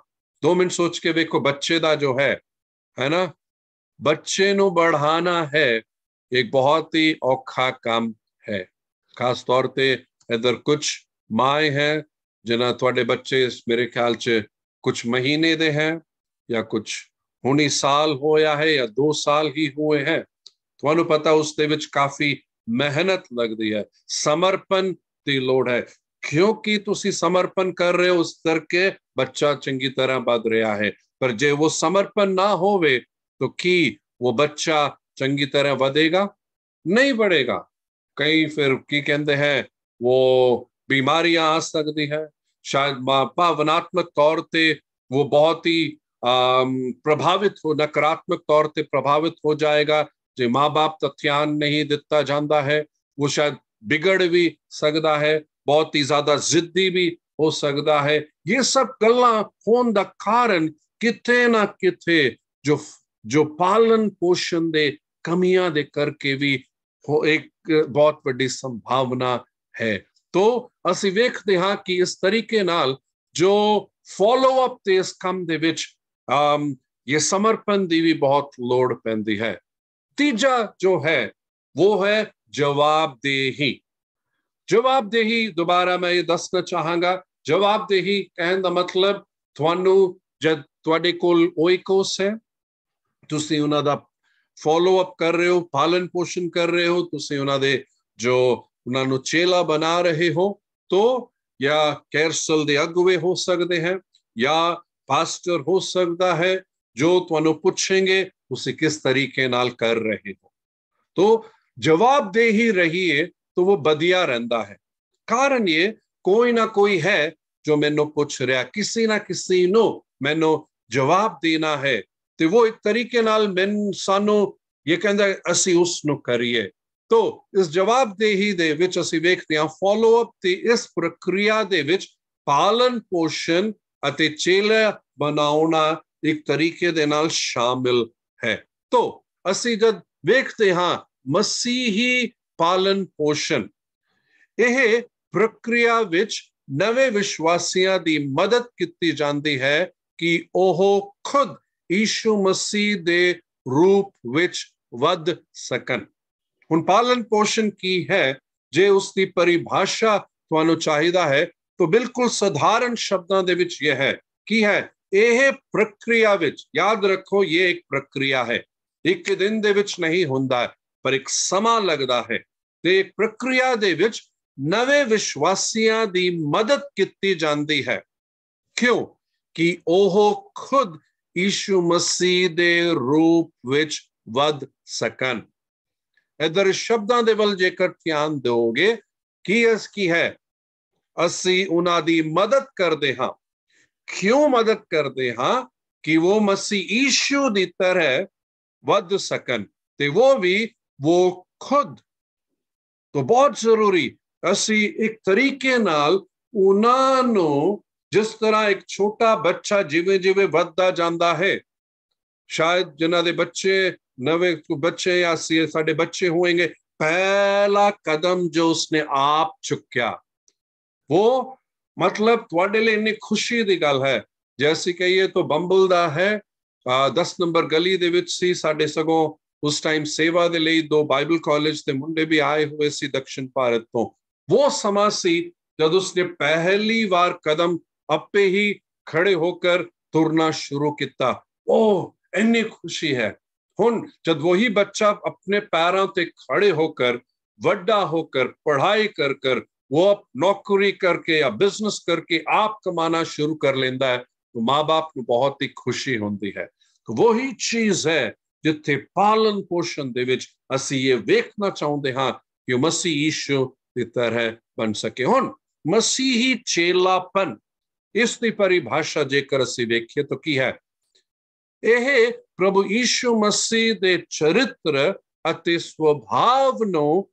2 ਮਿੰਟ ਸੋਚ ਕੇ ਵੇਖੋ ਬੱਚੇ ਦਾ ਜੋ ਹੈ ਹੈਨਾ बच्चे बढ़ाना है एक बहुत ही औखा काम है खास तौर पे इधर कुछ माए हैं जिन्हें थोड़े बच्चे मेरे ख्याल से कुछ महीने दे हैं या कुछ होनी साल होया है या दो साल ही हुए हैं थानू पता उस दे विच काफी मेहनत लगती है समर्पण की लोड़ है क्योंकि तुसी समर्पण कर रहे हो उस तरह के बच्चा चंगी तरह बढ़ रहा है पर जे वो समर्पण ना होवे तो कि वो बच्चा चंगी तरह बढ़ेगा नहीं बढ़ेगा कई फिर की कहते हैं वो बीमारियां आ सकती है शायद भावनात्मक तौर पे वो बहुत ही प्रभावित हो नकारात्मक तौर पे प्रभावित हो जाएगा जो माँ बाप का ध्यान नहीं दिता जाता है वो शायद बिगड़ भी सकता है बहुत ही ज्यादा जिद्दी भी हो सकता है ये सब गल्ला होने का कारण कितने ना कितने जो जो पालन पोषण दे कमिया दे करके भी एक बहुत बड़ी संभावना है तो असि वेखते हाँ कि इस तरीके नाल जो फॉलोअप अप इस काम के ये समर्पण की भी बहुत लोड पैंदी है तीजा जो है वो है जवाबदेही जवाबदेही दोबारा मैं ये दसना चाहूंगा जवाबदेही कहने का मतलब थानू जब थोड़े कोल ओइकोस है ਤੁਸੀਂ ਉਹਨਾਂ ਦਾ ਫਾਲੋ ਅਪ ਕਰ ਰਹੇ ਹੋ ਪਾਲਨ ਪੋਸ਼ਣ ਕਰ ਰਹੇ ਹੋ ਤੁਸੀਂ ਉਹਨਾਂ ਦੇ ਜੋ ਉਹਨਾਂ ਨੂੰ ਚੇਲਾ ਬਣਾ ਰਹੇ ਹੋ ਤੋ ਜਾਂ ਕੈਰਸਲ ਦੇ ਅਗਵੇ ਹੋ ਸਕਦੇ ਹੈ ਜਾਂ ਪਾਸਟਰ ਹੋ ਸਕਦਾ ਹੈ ਜੋ ਤੁਹਾਨੂੰ ਪੁੱਛेंगे ਤੁਸੀਂ ਕਿਸ ਤਰੀਕੇ ਨਾਲ ਕਰ ਰਹੇ ਹੋ ਤੋ ਜਵਾਬ ਦੇ ਹੀ ਰਹੀਏ ਤੋ ਉਹ ਬਦਿਆ ਰਹਿੰਦਾ ਹੈ ਕਾਰਨ ਇਹ ਕੋਈ ਨਾ ਕੋਈ ਹੈ ਜੋ ਮੈਨੂੰ ਪੁੱਛ ਰਿਹਾ ਕਿਸੇ ਨਾ ਕਿਸੇ ਨੂੰ ਮੈਨੂੰ ਜਵਾਬ ਦੇਣਾ ਹੈ ਤੇ ਉਹ ਇੱਕ ਤਰੀਕੇ ਨਾਲ ਮੈਂ ਸਾਨੂੰ ਇਹ ਕਹਿੰਦਾ ਅਸੀਂ ਉਸ ਨੂੰ ਕਰੀਏ ਤੋ ਇਸ ਜਵਾਬਦੇਹੀ ਦੇ ਵਿੱਚ ਅਸੀਂ ਵੇਖਦੇ ਹਾਂ ਫਾਲੋ ਅਪ ਤੇ ਇਸ ਪ੍ਰਕਿਰਿਆ ਦੇ ਵਿੱਚ ਪਾਲਨ ਪੋਸ਼ਣ ਅਤੇ ਚੇਲਾ ਬਣਾਉਣਾ ਇੱਕ ਤਰੀਕੇ ਦੇ ਨਾਲ ਸ਼ਾਮਿਲ ਹੈ ਤੋ ਅਸੀਂ ਜਦ ਵੇਖਦੇ ਹਾਂ ਮਸੀਹੀ ਪਾਲਨ ਪੋਸ਼ਣ ਇਹ ਪ੍ਰਕਿਰਿਆ ਵਿੱਚ ਨਵੇਂ ਵਿਸ਼ਵਾਸੀਆਂ ਦੀ ਮਦਦ ਕੀਤੀ ਜਾਂਦੀ ਹੈ ਕਿ ਉਹ ਖੁਦ ਈਸ਼ੂ ਮਸੀਹ ਦੇ ਰੂਪ ਵਿੱਚ ਵੱਧ ਸਕਣ ਹੁਣ ਪਾਲਨ ਪੋਸ਼ਣ ਕੀ ਹੈ ਜੇ ਉਸ ਦੀ ਪਰਿਭਾਸ਼ਾ ਤੁਹਾਨੂੰ ਚਾਹੀਦਾ ਹੈ ਤਾਂ ਬਿਲਕੁਲ ਸਧਾਰਨ ਸ਼ਬਦਾਂ ਦੇ ਵਿੱਚ ਇਹ ਹੈ ਕੀ ਹੈ ਇਹ ਪ੍ਰਕਿਰਿਆ ਵਿੱਚ ਯਾਦ ਰੱਖੋ ਇਹ ਇੱਕ ਪ੍ਰਕਿਰਿਆ ਹੈ ਇੱਕ ਦਿਨ ਦੇ ਵਿੱਚ ਨਹੀਂ ਹੁੰਦਾ ਪਰ ਇੱਕ ਸਮਾਂ ਲੱਗਦਾ ਹੈ ਤੇ ਇੱਕ ਪ੍ਰਕਿਰਿਆ ਦੇ ਵਿੱਚ ਨਵੇਂ ਵਿਸ਼ਵਾਸੀਆਂ ਦੀ ਮਦਦ ਕੀਤੀ ਜਾਂਦੀ ਹੈ ਕਿਉਂ ਕਿ ਉਹ ਖੁਦ ਈਸ਼ੂ ਮਸੀਹ ਦੇ ਰੂਪ ਵਿੱਚ ਵੱਧ ਸਕਣ ਇਧਰ ਸ਼ਬਦਾਂ ਦੇ ਵੱਲ ਜੇਕਰ ਧਿਆਨ ਦਿਓਗੇ ਕੀ ਇਸ ਕੀ ਹੈ ਅਸੀਂ ਉਹਨਾਂ ਦੀ ਮਦਦ ਕਰਦੇ ਹਾਂ ਕਿਉਂ ਮਦਦ ਕਰਦੇ ਹਾਂ ਕਿ ਉਹ ਮਸੀਹ ਈਸ਼ੂ ਦੀ ਤਰ੍ਹਾਂ ਵੱਧ ਸਕਣ ਤੇ ਉਹ ਵੀ ਉਹ ਖੁਦ ਤੋਂ ਬਹੁਤ ਜ਼ਰੂਰੀ ਅਸੀਂ ਇੱਕ ਤਰੀਕੇ ਨਾਲ ਉਹਨਾਂ ਨੂੰ जिस तरह एक छोटा बच्चा जिवे जिवे बढ़ता जाता है शायद जिन्हों बच्चे नवे बच्चे या साढ़े बच्चे होएंगे पहला कदम जो उसने आप चुकया वो मतलब थोड़े लिए इन्नी खुशी की गल है जैसे कही तो बंबल का है आ, दस नंबर गली दे सगों उस टाइम सेवा दे दो बाइबल कॉलेज के मुंडे भी आए हुए सी दक्षिण भारत तो वो समा सी जब उसने पहली बार कदम ਆਪੇ ਹੀ ਖੜੇ ਹੋ ਕੇ ਤੁਰਨਾ ਸ਼ੁਰੂ ਕੀਤਾ ਉਹ ਇੰਨੀ ਖੁਸ਼ੀ ਹੈ ਹੁਣ ਜਦ ਉਹੀ ਬੱਚਾ ਆਪਣੇ ਪੈਰਾਂ ਤੇ ਖੜੇ ਹੋ ਕੇ ਵੱਡਾ ਹੋ ਕੇ ਪੜ੍ਹਾਈ ਕਰ ਕਰ ਉਹ ਨੌਕਰੀ ਕਰਕੇ ਜਾਂ ਬਿਜ਼ਨਸ ਕਰਕੇ ਆਪ ਕਮਾਣਾ ਸ਼ੁਰੂ ਕਰ ਲੈਂਦਾ ਹੈ तो माँ बाप को बहुत ही खुशी होंगी है तो वही चीज है जिथे पालन पोषण ਦੇ ਵਿੱਚ ਅਸੀਂ ਇਹ ਵੇਖਣਾ ਚਾਹੁੰਦੇ ਹਾਂ ਕਿ ਮਸੀਹ ਈਸ਼ੂ ਦੀ ਤਰ੍ਹਾਂ ਬਣ ਸਕੇ ਹੁਣ ਮਸੀਹੀ ਚੇਲਾਪਨ ਇਸ ਦੀ ਪਰਿਭਾਸ਼ਾ ਜੇਕਰ ਅਸੀਂ ਵੇਖੀਏ ਤਾਂ ਕੀ ਹੈ ਇਹ ਪ੍ਰਭੂ ਯੀਸ਼ੂ ਮਸੀਹ ਦੇ ਚਰਿੱਤਰ ਅਤੇ ਸੁਭਾਵ ਨੂੰ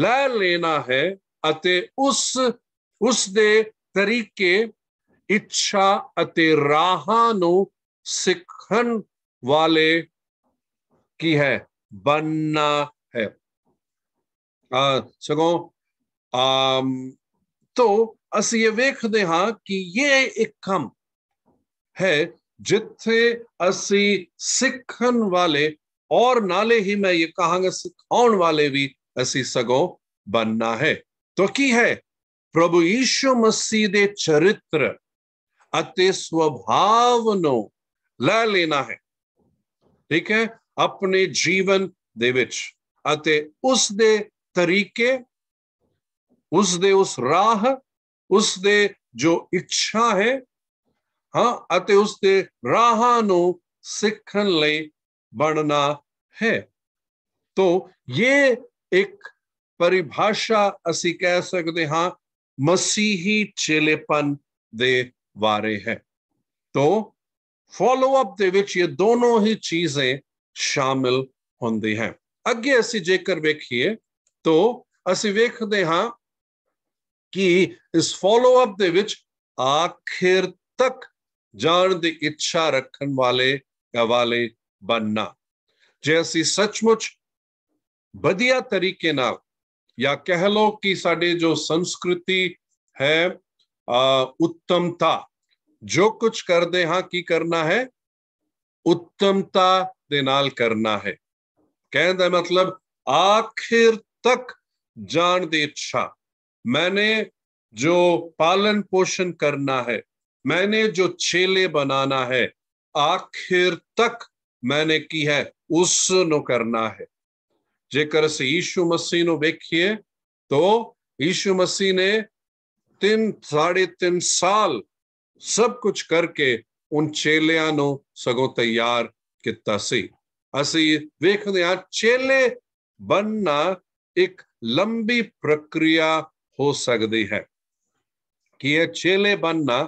ਲੈ ਲੈਣਾ ਹੈ ਅਤੇ ਉਸ ਉਸ ਦੇ ਤਰੀਕੇ ਇੱਛਾ ਅਤੇ ਰਾਹਾਂ ਨੂੰ ਸਿੱਖਣ ਵਾਲੇ ਕੀ ਹੈ ਬੰਨਾ ਹੈ ਆ ਸਗੋਂ ਆਮ ਤੋਂ अस ये वेखते हाँ कि ये एक कम है जिथे असी सिखन वाले और नाले ही मैं ये कहांगा सिखाउन वाले भी असी सगो बनना है तो की है प्रभु यीशु मसीह दे चरित्र स्वभाव नो ले लेना है ठीक है अपने जीवन दे विच अते उस दे तरीके उस दे उस राह उसने जो इच्छा ਹੈ ਹਾਂ ਅਤੇ ਉਸਦੇ ਰਾਹਾਂ ਨੂੰ ਸਿੱਖਣ ਲਈ ਬਣਨਾ ਹੈ तो ये एक परिभाषा ਅਸੀਂ ਕਹਿ ਸਕਦੇ ਹਾਂ ਮਸੀਹੀ ਚੇਲੇਪਨ ਦੇ ਬਾਰੇ ਹੈ तो ਫਾਲੋ ਅਪ ਦੇ ਵਿੱਚ ਇਹ ਦੋਨੋਂ ਹੀ ਚੀਜ਼ੇ ਸ਼ਾਮਿਲ ਹੁੰਦੀ ਹੈ ਅੱਗੇ ਅਸੀਂ ਜੇਕਰ ਵੇਖੀਏ तो ਅਸੀਂ ਵੇਖਦੇ ਹਾਂ कि इस फॉलोअप दे विच आखिर तक जान दी इच्छा रखने वाले वाले बनना जे असी सचमुच बढ़िया तरीके ना या कह लो कि साडे जो संस्कृति है उत्तमता जो कुछ कर दे हाँ की करना है उत्तमता दे नाल करना है कहने मतलब आखिर तक जान दी इच्छा मैंने जो पालन पोषण करना है मैंने जो छेले बनाना है आखिर तक मैंने की है नो करना है जेकर से यीशु मसीह नो देखिए तो यीशु मसीह ने तीन साढ़े तीन साल सब कुछ करके उन चेलिया नो सगो तैयार ਕੀਤਾ ਸੀ ਅਸੀਂ ਵੇਖਦੇ ਹਾਂ ਚੇਲੇ ਬਣਨਾ ਇੱਕ हो सकती है कि यह चेले बनना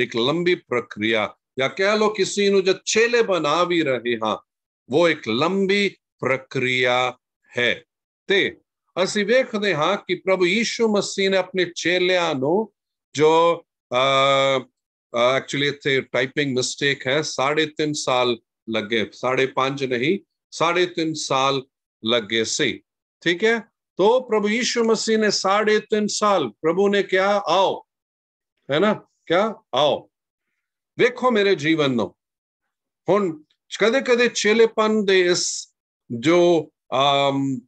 एक लंबी प्रक्रिया या कह लो किसी जो चेले बना भी रहे हाँ वो एक लंबी प्रक्रिया है ते असि देखते हाँ कि प्रभु यीशु मसीह ने अपने चेलिया जो एक्चुअली इतने टाइपिंग मिस्टेक है साढ़े तीन साल लगे साढ़े पांच नहीं साढ़े तीन साल लगे से ठीक है तो प्रभु यीशु मसीह ने साढ़े तीन साल प्रभु ने क्या आओ है ना क्या आओ देखो मेरे जीवन नो हूं कदे कदे चेलेपन दे इस जो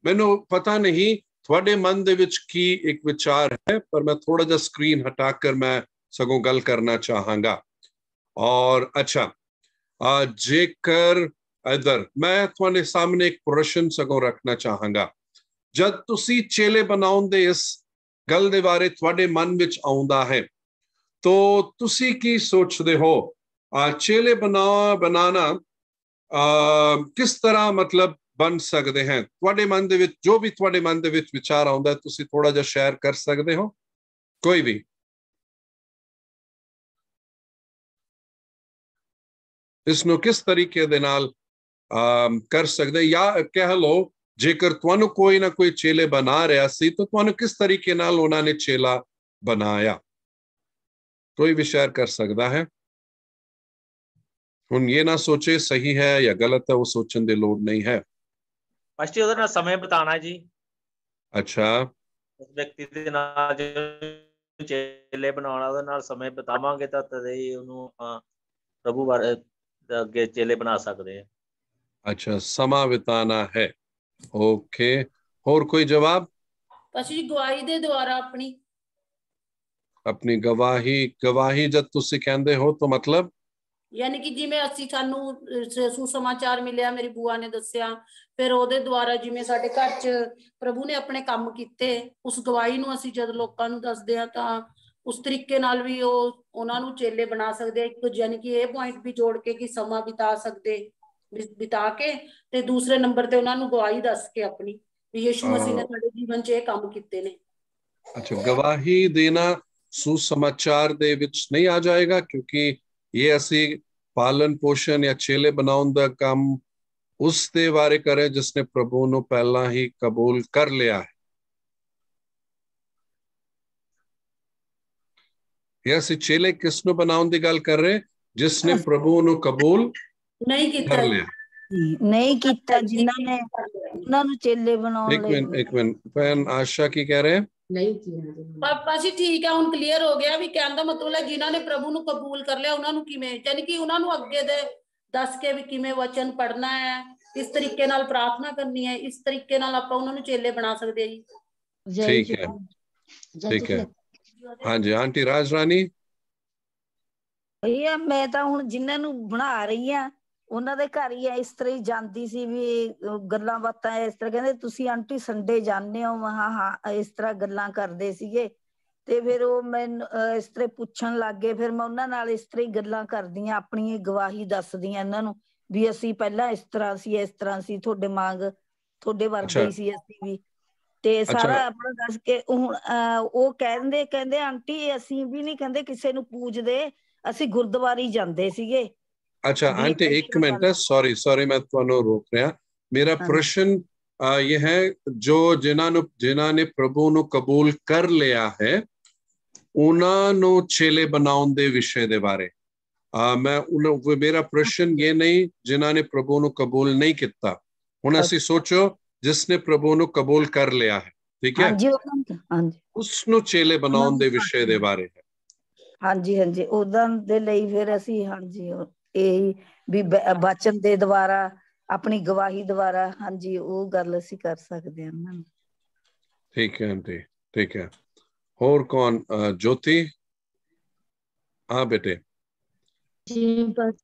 मैं पता नहीं थोड़े मन दे विच की एक विचार है पर मैं थोड़ा जा स्क्रीन हटाकर मैं सगों गल करना चाहांगा और अच्छा जेकर इधर मैं थोड़े सामने एक प्रश्न सगों रखना चाहांगा ਜਦ ਤੁਸੀਂ ਚੇਲੇ ਬਣਾਉਣ ਦੇ ਇਸ ਗੱਲ ਦੇ ਬਾਰੇ ਤੁਹਾਡੇ ਮਨ ਵਿੱਚ ਆਉਂਦਾ ਹੈ ਤਾਂ ਤੁਸੀਂ ਕੀ ਸੋਚਦੇ ਹੋ ਆ ਚੇਲੇ ਬਣਾ ਬਣਾਣਾ ਕਿਸ ਤਰ੍ਹਾਂ ਮਤਲਬ ਬਣ ਸਕਦੇ ਹਨ ਤੁਹਾਡੇ ਮਨ ਦੇ ਵਿੱਚ ਜੋ ਵੀ ਤੁਹਾਡੇ ਮਨ ਦੇ ਵਿੱਚ ਵਿਚਾਰ ਆਉਂਦਾ ਤੁਸੀਂ ਥੋੜਾ ਜਿਹਾ ਸ਼ੇਅਰ ਕਰ ਸਕਦੇ ਹੋ ਕੋਈ ਵੀ ਇਸ ਨੂੰ ਕਿਸ ਤਰੀਕੇ ਦੇ ਨਾਲ ਕਰ ਸਕਦੇ ਜਾਂ ਕਹਿ ਲਓ ਜੇਕਰ ਤੁਹਾਨੂੰ ਕੋਈ ਨਾ ਕੋਈ ਚੇਲੇ ਬਣਾ ਰਿਹਾ ਸੀ ਤਾਂ ਤੁਹਾਨੂੰ ਕਿਸ ਤਰੀਕੇ ਨਾਲ ਉਹਨਾਂ ਨੇ ਚੇਲਾ ਬਣਾਇਆ ਕੋਈ ਵਿਚਾਰ ਕਰ ਸਕਦਾ ਹੈ ਹੁਣ ਇਹ ਨਾ ਸੋਚੇ ਸਹੀ ਹੈ ਜਾਂ ਗਲਤ ਹੈ ਉਹ ਸੋਚਣ ਦੇ ਲੋੜ ਨਹੀਂ ਹੈ ਫਸਟ ਉਹਦੇ ਨਾਲ ਸਮੇਂ ਬਤਾਣਾ ਜੀ ਅੱਛਾ ਉਸ ਵਿਅਕਤੀ ਦੇ ਨਾਲ ਚੇਲੇ ਬਣਾਉਣਾ ਉਹਦੇ ਨਾਲ ਸਮੇਂ ਬਤਾਵਾਂਗੇ ਤਾਂ ਤਦੇ ਹੀ ਉਹਨੂੰ ਪ੍ਰਭੂ ਬਾਰੇ ਅੱਗੇ ਚੇਲੇ ਬਣਾ ਸਕਦੇ ਆ ਅੱਛਾ ਸਮਾਂ ਬਿਤਾਣਾ ਹੈ ਓਕੇ ਹੋਰ ਕੋਈ ਜਵਾਬ ਅਸੀਂ ਗਵਾਹੀ ਦੇ ਦੁਆਰਾ ਆਪਣੀ ਆਪਣੀ ਗਵਾਹੀ ਗਵਾਹੀ ਜਦ ਤੁਸੀਂ ਕਹਿੰਦੇ ਹੋ ਤਾਂ ਮਤਲਬ ਯਾਨੀ ਕਿ ਜਿਵੇਂ ਅਸੀਂ ਸਾਨੂੰ ਸੁਸਮਾਚਾਰ ਮਿਲਿਆ ਮੇਰੀ ਬੂਆ ਨੇ ਦੱਸਿਆ ਫਿਰ ਉਹਦੇ ਦੁਆਰਾ ਜਿਵੇਂ ਸਾਡੇ ਘਰ 'ਚ ਪ੍ਰਭੂ ਨੇ ਆਪਣੇ ਕੰਮ ਕੀਤੇ ਉਸ ਗਵਾਹੀ ਨੂੰ ਅਸੀਂ ਜਦ ਲੋਕਾਂ ਨੂੰ ਦੱਸਦੇ ਆ ਤਾਂ ਉਸ ਤਰੀਕੇ ਨਾਲ ਵੀ ਉਹ ਉਹਨਾਂ ਨੂੰ ਚੇਲੇ ਬਣਾ ਸਕਦੇ ਇੱਕ ਯਾਨੀ ਕਿ ਇਹ ਪੁਆਇੰਟ ਵੀ ਜੋੜ ਕੇ ਕਿ ਸਮਾਂ ਬਿਤਾ ਸਕਦੇ ਬਿਤਾ ਕੇ ਤੇ ਦੂਸਰੇ ਨੰਬਰ ਤੇ ਉਹਨਾਂ ਨੂੰ ਗਵਾਹੀ ਦੱਸ ਕੇ ਆਪਣੀ ਵੀ ਯਿਸੂ ਮਸੀਹ ਨੇ ਸਾਡੇ ਜੀਵਨ 'ਚ ਇਹ ਕੰਮ ਕੀਤੇ ਨੇ ਅੱਛਾ ਗਵਾਹੀ ਦੇਣਾ ਸੁਸਮਾਚਾਰ ਦੇ ਵਿੱਚ ਨਹੀਂ ਆ ਜਾਏਗਾ ਕਿਉਂਕਿ ਇਹ ਅਸੀਂ ਪਾਲਨ ਪੋਸ਼ਣ ਜਾਂ ਚੇਲੇ ਬਣਾਉਣ ਦਾ ਕੰਮ ਉਸ ਦੇ ਬਾਰੇ ਕਰੇ ਜਿਸ ਨੇ ਪ੍ਰਭੂ ਨੂੰ ਪਹਿਲਾਂ ਹੀ ਕਬੂਲ ਕਰ ਲਿਆ ਹੈ ਇਹ ਅਸੀਂ ਚੇਲੇ ਕਿਸ ਨੂੰ ਬਣਾਉਣ ਦੀ ਗੱਲ ਕਰ ਰਹੇ ਜਿਸ ਨੇ ਪ੍ਰਭੂ ਨੂੰ ਕਬੂਲ ਨਹੀਂ ਕੀਤਾ ਕਰ ਲਿਆ ਨਹੀਂ ਕੀਤਾ ਜਿਨ੍ਹਾਂ ਨੇ ਉਹਨਾਂ ਨੂੰ ਚੇਲੇ ਬਣਾਉਣ ਲਈ ਇੱਕ ਮਿੰਟ ਇੱਕ ਮਿੰਟ ਭੈਣ ਆਸ਼ਾ ਕੀ ਕਹਿ ਰਹੇ ਨਹੀਂ ਪਾਪਾ ਜੀ ਠੀਕ ਹੈ ਹੁਣ ਕਲੀਅਰ ਹੋ ਗਿਆ ਵੀ ਕਹਿਣ ਦਾ ਮਤਲਬ ਹੈ ਜਿਨ੍ਹਾਂ ਨੇ ਪ੍ਰਭੂ ਨੂੰ ਕਬੂਲ ਕਰ ਲਿਆ ਉਹਨਾਂ ਨੂੰ ਕਿਵੇਂ ਯਾਨੀ ਕਿ ਉਹਨਾਂ ਨੂੰ ਅੱਗੇ ਦੇ ਦੱਸ ਕੇ ਵੀ ਕਿਵੇਂ ਵਚਨ ਪੜਨਾ ਹੈ ਇਸ ਤਰੀਕੇ ਨਾਲ ਪ੍ਰਾਰਥਨਾ ਕਰਨੀ ਹੈ ਇਸ ਤਰੀਕੇ ਨਾਲ ਆਪਾਂ ਉਹਨਾਂ ਨੂੰ ਚੇਲੇ ਬਣਾ ਸਕਦੇ ਆ ਜੀ ਠੀਕ ਹੈ ਠੀਕ ਹੈ ਹਾਂਜੀ ਆਂਟੀ ਰਾਜ ਰਾਣੀ ਇਹ ਮੈਂ ਤਾਂ ਹੁਣ ਜਿਨ੍ਹਾਂ ਨੂੰ ਬਣਾ ਰਹੀ ਆ ਉਹਨਾਂ ਦੇ ਘਰ ਹੀ ਇਸ ਤਰ੍ਹਾਂ ਹੀ ਜਾਂਦੀ ਸੀ ਵੀ ਗੱਲਾਂ ਬਾਤਾਂ ਇਸ ਤਰ੍ਹਾਂ ਕਹਿੰਦੇ ਤੁਸੀਂ ਆਂਟੀ ਸੰਡੇ ਜਾਂਦੇ ਹੋ ਹਾਂ ਹਾਂ ਇਸ ਤਰ੍ਹਾਂ ਗੱਲਾਂ ਕਰਦੇ ਸੀਗੇ ਤੇ ਫਿਰ ਉਹ ਮੈਂ ਇਸ ਤਰ੍ਹਾਂ ਪੁੱਛਣ ਲੱਗੇ ਫਿਰ ਮੈਂ ਉਹਨਾਂ ਨਾਲ ਇਸ ਤਰ੍ਹਾਂ ਹੀ ਗੱਲਾਂ ਕਰਦੀਆਂ ਆਪਣੀ ਗਵਾਹੀ ਦੱਸਦੀਆਂ ਇਹਨਾਂ ਨੂੰ ਵੀ ਅਸੀਂ ਪਹਿਲਾਂ ਇਸ ਤਰ੍ਹਾਂ ਸੀ ਇਸ ਤਰ੍ਹਾਂ ਸੀ ਤੁਹਾਡੇ ਮੰਗ ਤੁਹਾਡੇ ਵਰਗੇ ਸੀ ਅਸੀਂ ਵੀ ਤੇ ਸਾਰਾ ਆਪਣਾ ਦੱਸ ਕੇ ਹੁਣ ਉਹ ਕਹਿੰਦੇ ਕਹਿੰਦੇ ਆਂਟੀ ਅਸੀਂ ਵੀ ਨਹੀਂ ਕਹਿੰਦੇ ਕਿਸੇ ਨੂੰ ਪੂਜਦੇ ਅਸੀਂ ਗੁਰਦੁਆਰੇ ਜਾਂਦੇ ਸੀਗੇ अच्छा आंटी एक मिनट है सॉरी सॉरी मैं तुम रोक रहा मेरा हाँ। प्रश्न ये है जो जिन्होंने जिन्होंने प्रभु नु कबूल कर लिया है उन्होंने चेले बनाउन विषय दे बारे आ, मैं उन मेरा प्रश्न ये नहीं जिन्होंने प्रभु कबूल नहीं किया हूं असि सोचो जिसने प्रभु नु कबूल कर लिया है ठीक है उस चेले बनाउन विषय दे बारे है हाँ जी हाँ जी उदन फिर असि हाँ जी ਇਹ ਵੀ ਬਚਨ ਦੇ ਦੁਆਰਾ ਆਪਣੀ ਗਵਾਹੀ ਦੁਆਰਾ ਹਾਂਜੀ ਉਹ ਗੱਲ ਅਸੀਂ ਕਰ ਸਕਦੇ ਹਾਂ ਨਾ ਠੀਕ ਹੈ ਆਂਟੀ ਠੀਕ ਹੈ ਹੋਰ ਕੌਣ ਜੋਤੀ ਆ ਬੇਟੇ ਜੀ ਬਸ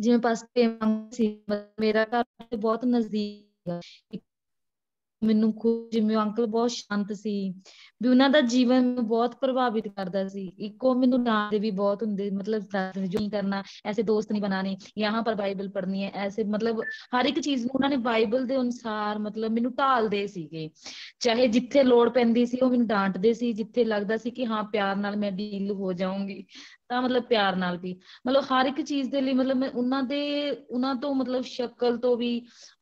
ਜਿਵੇਂ ਪਾਸਤੇ ਮੰਗ ਸੀ ਮੇਰਾ ਘਰ ਬਹੁਤ ਨਜ਼ਦੀਕ ਹੈ ਮੈਨੂੰ ਖੁਦ ਜਿਵੇਂ ਅੰਕਲ ਬਹੁਤ ਸ਼ਾਂਤ ਸੀ ਵੀ ਉਹਨਾਂ ਦਾ ਜੀਵਨ ਨੂੰ ਬਹੁਤ ਪ੍ਰਭਾਵਿਤ ਕਰਦਾ ਸੀ ਇੱਕੋ ਮੈਨੂੰ ਨਾਂ ਦੇ ਵੀ ਬਹੁਤ ਹੁੰਦੇ ਮਤਲਬ ਜੋ ਨਹੀਂ ਕਰਨਾ ਐਸੇ ਦੋਸਤ ਨਹੀਂ ਬਣਾਣੇ ਯਹਾਂ ਪਰ ਬਾਈਬਲ ਪੜ੍ਹਨੀ ਹੈ ਐਸੇ ਮਤਲਬ ਹਰ ਇੱਕ ਚੀਜ਼ ਨੂੰ ਉਹਨਾਂ ਨੇ ਬਾਈਬਲ ਦੇ ਅਨੁਸਾਰ ਮਤਲਬ ਮੈਨੂੰ ਢਾਲਦੇ ਸੀਗੇ ਚਾਹੇ ਜਿੱਥੇ ਲੋੜ ਪੈਂਦੀ ਸੀ ਉਹ ਮੈਨੂੰ ਡਾਂਟਦੇ ਸੀ ਜਿੱਥੇ ਲੱਗਦਾ ਸੀ ਕਿ ਹਾਂ ਪਿਆਰ ਨਾਲ ਮੈਂ ਡੀਲ ਹੋ ਜਾਊਂਗੀ ਤਾਂ ਮਤਲਬ ਪਿਆਰ ਨਾਲ ਵੀ ਮਤਲਬ ਹਰ ਇੱਕ ਚੀਜ਼ ਦੇ ਲਈ ਮਤਲਬ ਮੈਂ ਉਹਨਾਂ ਦੇ ਉਹਨਾਂ ਤੋਂ ਮਤਲਬ ਸ਼ਕਲ ਤੋਂ ਵੀ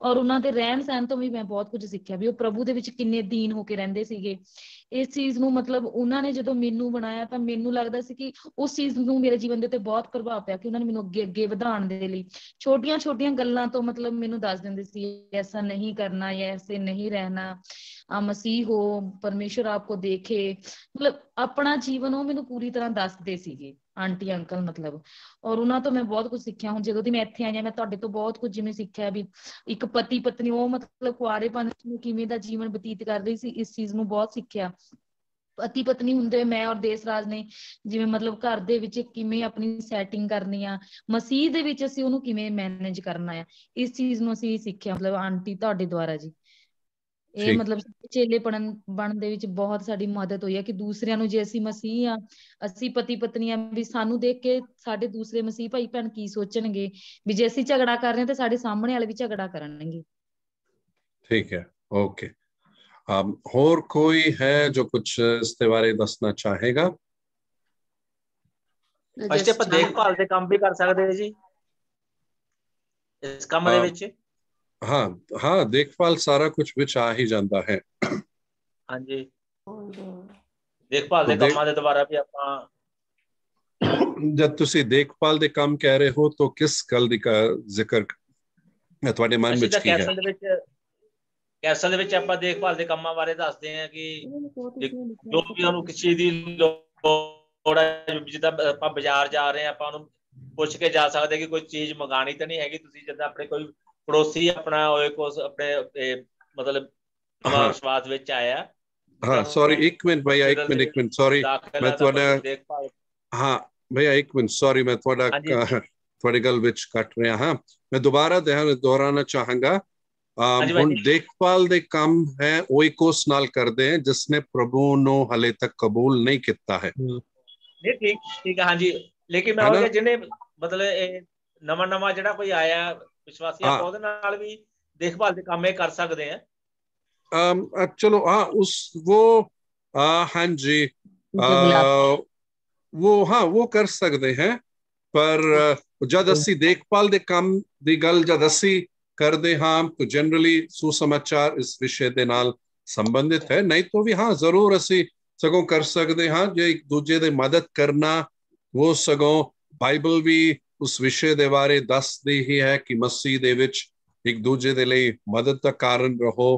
ਔਰ ਉਹਨਾਂ ਦੇ ਰਹਿਣ ਸਹਿਣ ਤੋਂ ਵੀ ਮੈਂ ਬਹੁਤ ਕੁਝ ਸਿੱਖਿਆ ਵੀ ਉਹ ਪ੍ਰਭੂ ਦੇ ਵਿੱਚ ਕਿੰਨੇ ਦੀਨ ਹੋ ਕੇ ਰਹਿੰਦੇ ਸੀਗੇ ਇਸ ਚੀਜ਼ ਨੂੰ ਮਤਲਬ ਉਹਨਾਂ ਨੇ ਜਦੋਂ ਮੈਨੂੰ ਬਣਾਇਆ ਤਾਂ ਮੈਨੂੰ ਲੱਗਦਾ ਸੀ ਕਿ ਉਸ ਚੀਜ਼ ਨੂੰ ਮੇਰੇ ਜੀਵਨ ਦੇ ਉੱਤੇ ਬਹੁਤ ਪ੍ਰਭਾਵ ਪਿਆ ਕਿ ਉਹਨਾਂ ਨੇ ਮੈਨੂੰ ਅੱਗੇ ਅੱਗੇ ਵਧਾਉਣ ਦੇ ਲਈ ਛੋਟੀਆਂ-ਛੋਟੀਆਂ ਗੱਲਾਂ ਤੋਂ ਮਤਲਬ ਮੈਨੂੰ ਦੱਸ ਦਿੰਦੇ ਸੀ ਐਸਾ ਨਹੀਂ ਕਰਨਾ ਜਾਂ ਐਸੇ ਨਹੀਂ ਰਹਿਣਾ ਆ ਮਸੀਹ ਹੋ ਪਰਮੇਸ਼ਰ ਆਪਕੋ ਦੇਖੇ ਮਤਲਬ ਆਪਣਾ ਜੀਵਨ ਉਹ ਮੈਨੂੰ ਪੂਰੀ ਤਰ੍ਹਾਂ ਦੱਸਦੇ ਸੀਗੇ ਆਂਟੀ ਅੰਕਲ ਮਤਲਬ ਔਰ ਉਹਨਾਂ ਤੋਂ ਮੈਂ ਬਹੁਤ ਕੁਝ ਸਿੱਖਿਆ ਹੁਣ ਜਦੋਂ ਦੀ ਮੈਂ ਇੱਥੇ ਆਈ ਆ ਮੈਂ ਤੁਹਾਡੇ ਤੋਂ ਬਹੁਤ ਕੁਝ ਜਿਵੇਂ ਸਿੱਖਿਆ ਵੀ ਇੱਕ ਪਤੀ ਪਤਨੀ ਉਹ ਮਤਲਬ ਕੁਆਰੇਪਨ ਨੂੰ ਕਿਵੇਂ ਦਾ ਜੀਵਨ ਬਤੀਤ ਕਰਦੇ ਸੀ ਇਸ ਚੀਜ਼ ਨੂੰ ਬਹੁਤ ਸਿੱਖਿਆ ਪਤੀ ਪਤਨੀ ਹੁੰਦੇ ਮੈਂ ਔਰ ਦੇਸਰਾਜ ਨੇ ਜਿਵੇਂ ਮਤਲਬ ਘਰ ਦੇ ਵਿੱਚ ਕਿਵੇਂ ਆਪਣੀ ਸੈਟਿੰਗ ਕਰਨੀ ਆ ਮਸੀਹ ਦੇ ਵਿੱਚ ਅਸੀਂ ਉਹਨੂੰ ਕਿਵੇਂ ਮੈਨੇਜ ਕਰਨਾ ਆ ਇਸ ਚੀਜ਼ ਨੂੰ ਅਸੀਂ ਸਿੱਖਿਆ ਮਤਲਬ ਆਂਟੀ ਤੁਹਾਡੇ ਦੁਆਰਾ ਜੀ ਇਹ ਮਤਲਬ ਚੇਲੇ ਬਣਨ ਬਣਨ ਦੇ ਵਿੱਚ ਬਹੁਤ ਸਾਡੀ ਮਦਦ ਹੋਈ ਹੈ ਕਿ ਦੂਸਰਿਆਂ ਨੂੰ ਜੇ ਅਸੀਂ ਮਸੀਹ ਆ ਅਸੀਂ ਪਤੀ ਪਤਨੀਆਂ ਵੀ ਸਾਨੂੰ ਦੇਖ ਕੇ ਸਾਡੇ ਦੂਸਰੇ ਮਸੀਹ ਭਾਈ ਭੈਣ ਕੀ ਸੋਚਣਗੇ ਵੀ ਜੇ ਅਸੀਂ ਝਗੜਾ ਕਰ ਰਹੇ ਹਾਂ ਤੇ ਸਾਡੇ ਸਾਹਮਣੇ ਵਾਲੇ ਵੀ ਝਗੜਾ ਕਰਨਗੇ ਠੀਕ ਹੈ ਓਕੇ ਅਮ ਹੋਰ ਕੋਈ ਹੈ ਜੋ ਕੁਝ ਇਸ ਤੇ ਬਾਰੇ ਦੱਸਣਾ ਚਾਹੇਗਾ ਅਸੀਂ ਆਪਾਂ ਦੇਖਭਾਲ ਦੇ ਕੰਮ ਵੀ ਕਰ ਸਕਦੇ ਜੀ ਇਸ ਕੰਮ ਦੇ ਵਿੱਚ ਹਾਂ ਹਾਂ ਦੇਖਭਾਲ ਸਾਰਾ ਕੁਝ ਵਿੱਚ ਆ ਹੀ ਜਾਂਦਾ ਹੈ ਹਾਂਜੀ ਦੇਖਭਾਲ ਦੇ ਕੰਮਾਂ ਦੇ ਦੁਆਰਾ ਵੀ ਆਪਾਂ ਜਦ ਤੁਸੀਂ ਦੇਖਭਾਲ ਦੇ ਕੰਮ ਕਹਿ ਰਹੇ ਹੋ ਤਾਂ ਕਿਸ ਗੱਲ ਦੀ ਜ਼ਿਕਰ ਤੁਹਾਡੇ ਮਨ ਵਿੱਚ ਕੀ ਹੈ ਕੈਸਲ ਦੇ ਵਿੱਚ ਕੈਸਲ ਦੇ ਵਿੱਚ ਆਪਾਂ ਦੇਖਭਾਲ ਦੇ ਕੰਮਾਂ ਬਾਰੇ ਦੱਸਦੇ ਹਾਂ ਕਿ ਜੋ ਵੀ ਉਹਨੂੰ ਕਿਸੇ ਦੀ ਲੋੜ ਹੈ ਜਿੱਦਾਂ ਆਪਾਂ ਬਾਜ਼ਾਰ ਜਾ ਰਹੇ ਆ ਆਪਾਂ ਉਹਨੂੰ ਪੁੱਛ ਕੇ ਜਾ ਸਕਦੇ ਕਿ ਕੋਈ ਚੀਜ਼ ਮੰਗਾਣੀ ਤਾਂ ਨਹੀਂ ਹੈਗੀ ਤੁਸੀਂ ਜਦ ਆਪਣੇ ਕੋਈ ਪੜੋਸੀ ਆਪਣਾ ਓਏ ਕੋਸ ਆਪਣੇ ਮਤਲਬ ਸਵਾਦ कर जिसने प्रभु नो हले तक कबूल नहीं किया है हम्म। नहीं ठीक ठीक हाँ जी लेकिन मैं जिन्हें मतलब नवा नवा जड़ा आया ਵਿਸ਼ਵਾਸੀ ਆਪਾਂ ਉਹਦੇ ਨਾਲ ਵੀ ਦੇਖਭਾਲ ਦੇ ਕੰਮ ਇਹ ਕਰ ਸਕਦੇ ਆ ਅਮ ਚਲੋ ਹਾਂ ਉਸ ਉਹ ਹਾਂਜੀ ਉਹ ਹਾਂ ਉਹ ਕਰ ਸਕਦੇ ਹੈ ਪਰ ਜਦ ਅਸੀਂ ਦੇਖਭਾਲ ਦੇ ਕੰਮ ਦੀ ਗੱਲ ਜਦ ਅਸੀਂ ਕਰਦੇ ਹਾਂ ਤਾਂ ਜਨਰਲੀ ਸੁਸਮਾਚਾਰ ਇਸ ਵਿਸ਼ੇ ਦੇ ਨਾਲ ਸੰਬੰਧਿਤ ਹੈ ਨਹੀਂ ਤਾਂ ਵੀ ਹਾਂ ਜ਼ਰੂਰ ਅਸੀਂ ਸਗੋਂ ਕਰ ਸਕਦੇ ਹਾਂ ਜੇ ਇੱਕ ਦੂਜੇ ਦੇ ਮਦਦ ਕਰਨਾ ਉਹ ਸਗੋਂ ਬਾਈਬਲ ਵੀ ਉਸ ਵਿਸ਼ੇ ਦੇ ਬਾਰੇ ਦੱਸਦੀ ਹੀ ਹੈ ਕਿ ਮਸੀਹ ਦੇ ਵਿੱਚ ਇੱਕ ਦੂਜੇ ਦੇ ਲਈ ਮਦਦ ਦਾ ਕਾਰਨ ਰਹੋ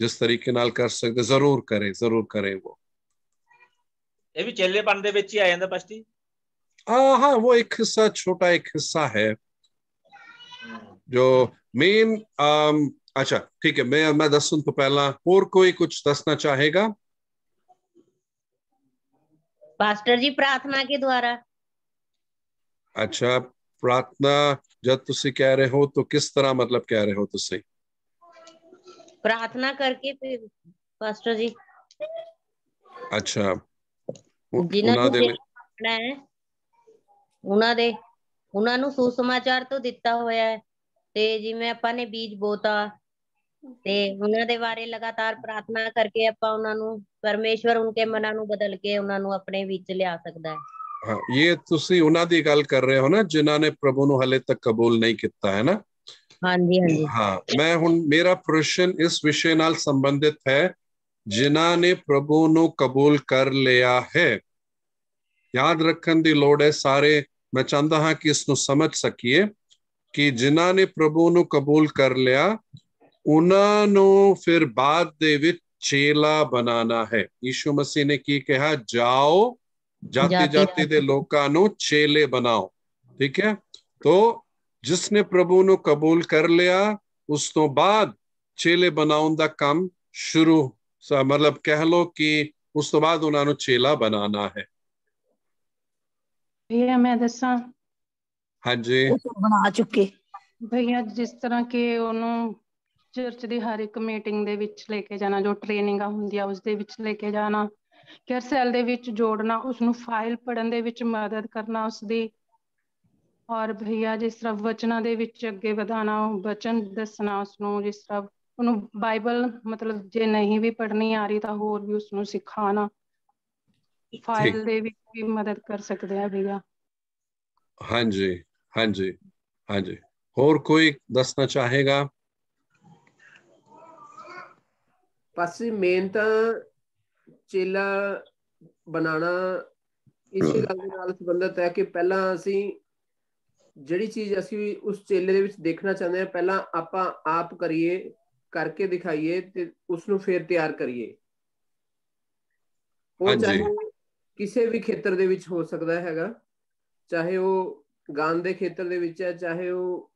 ਜਿਸ ਤਰੀਕੇ ਨਾਲ ਕਰ ਸਕਦੇ ਜ਼ਰੂਰ ਕਰੇ ਜ਼ਰੂਰ ਕਰੇ ਉਹ ਇਹ ਵੀ ਚੇਲੇਪਨ ਦੇ ਵਿੱਚ ਹੀ ਆ ਜਾਂਦਾ ਪਸਤੀ ਹਾਂ ਹਾਂ ਉਹ ਇੱਕ ਹਿੱਸਾ ਛੋਟਾ ਇੱਕ ਹਿੱਸਾ ਹੈ ਜੋ ਮੇਨ ਅਮ अच्छा ठीक है मैं मैं दस सुन तो पहला और कोई कुछ दसना चाहेगा पास्टर जी प्रार्थना के द्वारा अच्छा ਪ੍ਰਾਰਥਨਾ ਜਦ ਤੁਸੀਂ ਕਹਿ ਰਹੇ ਹੋ ਤਾਂ ਕਿਸ ਤਰ੍ਹਾਂ ਮਤਲਬ ਕਹਿ ਰਹੇ ਹੋ ਤੁਸੀਂ ਪ੍ਰਾਰਥਨਾ ਕਰਕੇ ਫਿਰ ਪਾਸਟਰ ਜੀ ਅੱਛਾ ਉਹਨਾਂ ਦੇ ਆਪਣਾ ਹੈ ਉਹਨਾਂ ਦੇ ਉਹਨਾਂ ਨੂੰ ਸੁਸਮਾਚਾਰ ਤੋਂ ਦਿੱਤਾ ਹੋਇਆ ਹੈ ਤੇ ਜਿਵੇਂ ਆਪਾਂ ਨੇ ਬੀਜ ਬੋਤਾ ਤੇ ਉਹਨਾਂ ਦੇ ਬਾਰੇ ਲਗਾਤਾਰ ਪ੍ਰਾਰਥਨਾ ਕਰਕੇ ਆਪਾਂ ਉਹਨਾਂ ਨੂੰ ਪਰਮੇਸ਼ਵਰ ਉਹਨਾਂ ਦੇ ਮਨਾਂ ਨੂੰ ਬਦਲ ਕੇ ਉਹਨਾਂ ਨੂੰ ਆਪਣੇ ਵਿੱਚ ਲਿਆ ਸਕਦਾ ਹੈ ਹਾਂ ਇਹ ਤੁਸੀਂ ਉਹਨਾਂ ਦੀ ਗੱਲ ਕਰ ਰਹੇ ਹੋ ਨਾ ਜਿਨ੍ਹਾਂ ਨੇ ਪ੍ਰਭੂ ਨੂੰ ਹਲੇ ਤੱਕ ਕਬੂਲ ਨਹੀਂ ਕੀਤਾ ਹੈ ਨਾ ਹਾਂਜੀ ਹਾਂਜੀ ਹਾਂ ਮੈਂ ਹੁਣ ਮੇਰਾ ਪ੍ਰਸ਼ਨ ਇਸ ਵਿਸ਼ੇ ਨਾਲ ਸੰਬੰਧਿਤ ਹੈ ਜਿਨ੍ਹਾਂ ਨੇ ਪ੍ਰਭੂ ਨੂੰ ਕਬੂਲ ਕਰ ਲਿਆ ਹੈ ਯਾਦ ਰੱਖਣ ਦੀ ਲੋੜ ਹੈ ਸਾਰੇ ਮੈਂ ਚਾਹੁੰਦਾ ਹਾਂ ਕਿ ਇਸ ਨੂੰ ਸਮਝ ਸਕੀਏ ਕਿ ਜਿਨ੍ਹਾਂ ਨੇ ਪ੍ਰਭੂ ਨੂੰ ਕਬੂਲ ਕਰ ਲਿਆ ਉਹਨਾਂ ਨੂੰ ਫਿਰ ਬਾਅਦ ਦੇ ਵਿੱਚ ਚੇਲਾ ਬਣਾਉਣਾ ਹੈ ਯਿਸੂ ਮਸੀਹ ਨੇ ਕੀ ਕਿਹਾ ਜਾਓ ਜਾਤੀ ਜਾਤੀ ਦੇ ਲੋਕਾਂ ਨੂੰ ਚੇਲੇ ਬਣਾਓ ਠੀਕ ਹੈ ਤੋ ਜਿਸ ਨੇ ਪ੍ਰਭੂ ਨੂੰ ਕਬੂਲ ਕਰ ਲਿਆ ਉਸ ਤੋਂ ਬਾਅਦ ਚੇਲੇ ਬਣਾਉਣ ਦਾ ਕੰਮ ਸ਼ੁਰੂ ਮਤਲਬ ਕਹਿ ਲੋ ਕਿ ਉਸ ਤੋਂ ਬਾਅਦ ਉਹਨਾਂ ਨੂੰ ਚੇਲਾ ਬਣਾਉਣਾ ਹੈ ਭਈਆ ਮੈਂ ਦੱਸਾਂ ਹਾਂਜੀ ਬਣਾ ਚੁੱਕੇ ਭਈਆ ਜਿਸ ਤਰ੍ਹਾਂ ਕਿ ਉਹਨੂੰ ਚਰਚ ਦੀ ਹਰ ਇੱਕ ਮੀਟਿੰਗ ਦੇ ਵਿੱਚ ਲੈ ਕੇ ਜਾਣਾ ਜੋ ਟ੍ਰੇਨਿੰਗਾਂ ਹੁੰਦੀਆਂ ਉਸ ਦੇ ਵਿੱਚ ਲੈ ਕੇ ਜਾਣਾ ਕੇਅਰ ਦੇ ਵਿੱਚ ਜੋੜਨਾ ਉਸ ਨੂੰ ਫਾਈਲ ਪੜਨ ਦੇ ਵਿੱਚ ਮਦਦ ਕਰਨਾ ਉਸ ਦੀ ਔਰ ਭਈਆ ਜਿਸ ਤਰ੍ਹਾਂ ਵਚਨਾਂ ਦੇ ਵਿੱਚ ਅੱਗੇ ਵਧਾਣਾ ਵਚਨ ਦੱਸਣਾ ਉਸ ਨੂੰ ਜਿਸ ਤਰ੍ਹਾਂ ਉਹਨੂੰ ਬਾਈਬਲ ਮਤਲਬ ਜੇ ਨਹੀਂ ਵੀ ਪੜਨੀ ਆ ਰਹੀ ਤਾਂ ਹੋਰ ਵੀ ਉਸ ਨੂੰ ਸਿਖਾਣਾ ਫਾਈਲ ਦੇ ਵਿੱਚ ਵੀ ਮਦਦ ਕਰ ਸਕਦੇ ਆ ਭਈਆ ਹਾਂਜੀ ਹਾਂਜੀ ਹਾਂਜੀ ਹੋਰ ਕੋਈ ਦੱਸਣਾ ਚਾਹੇਗਾ ਪਾਸੇ ਮੇਨ ਤਾਂ ਚੇਲਾ ਬਣਾਣਾ ਇਸੇ ਗੱਲ ਨਾਲ ਸੰਬੰਧਿਤ ਹੈ ਕਿ ਪਹਿਲਾਂ ਅਸੀਂ ਜਿਹੜੀ ਚੀਜ਼ ਅਸੀਂ ਉਸ ਚੇਲੇ ਦੇ ਵਿੱਚ ਦੇਖਣਾ ਚਾਹੁੰਦੇ ਹਾਂ ਪਹਿਲਾਂ ਆਪਾਂ ਆਪ ਕਰੀਏ ਕਰਕੇ ਦਿਖਾਈਏ ਤੇ ਉਸ ਨੂੰ ਫੇਰ ਤਿਆਰ ਕਰੀਏ ਉਹ ਚਾਹੇ ਕਿਸੇ ਵੀ ਖੇਤਰ ਦੇ ਵਿੱਚ ਹੋ ਸਕਦਾ ਹੈਗਾ ਚਾਹੇ ਉਹ ਗਾਨ ਦੇ ਖੇਤਰ ਦੇ ਵਿੱਚ ਹੈ ਚਾਹੇ ਉਹ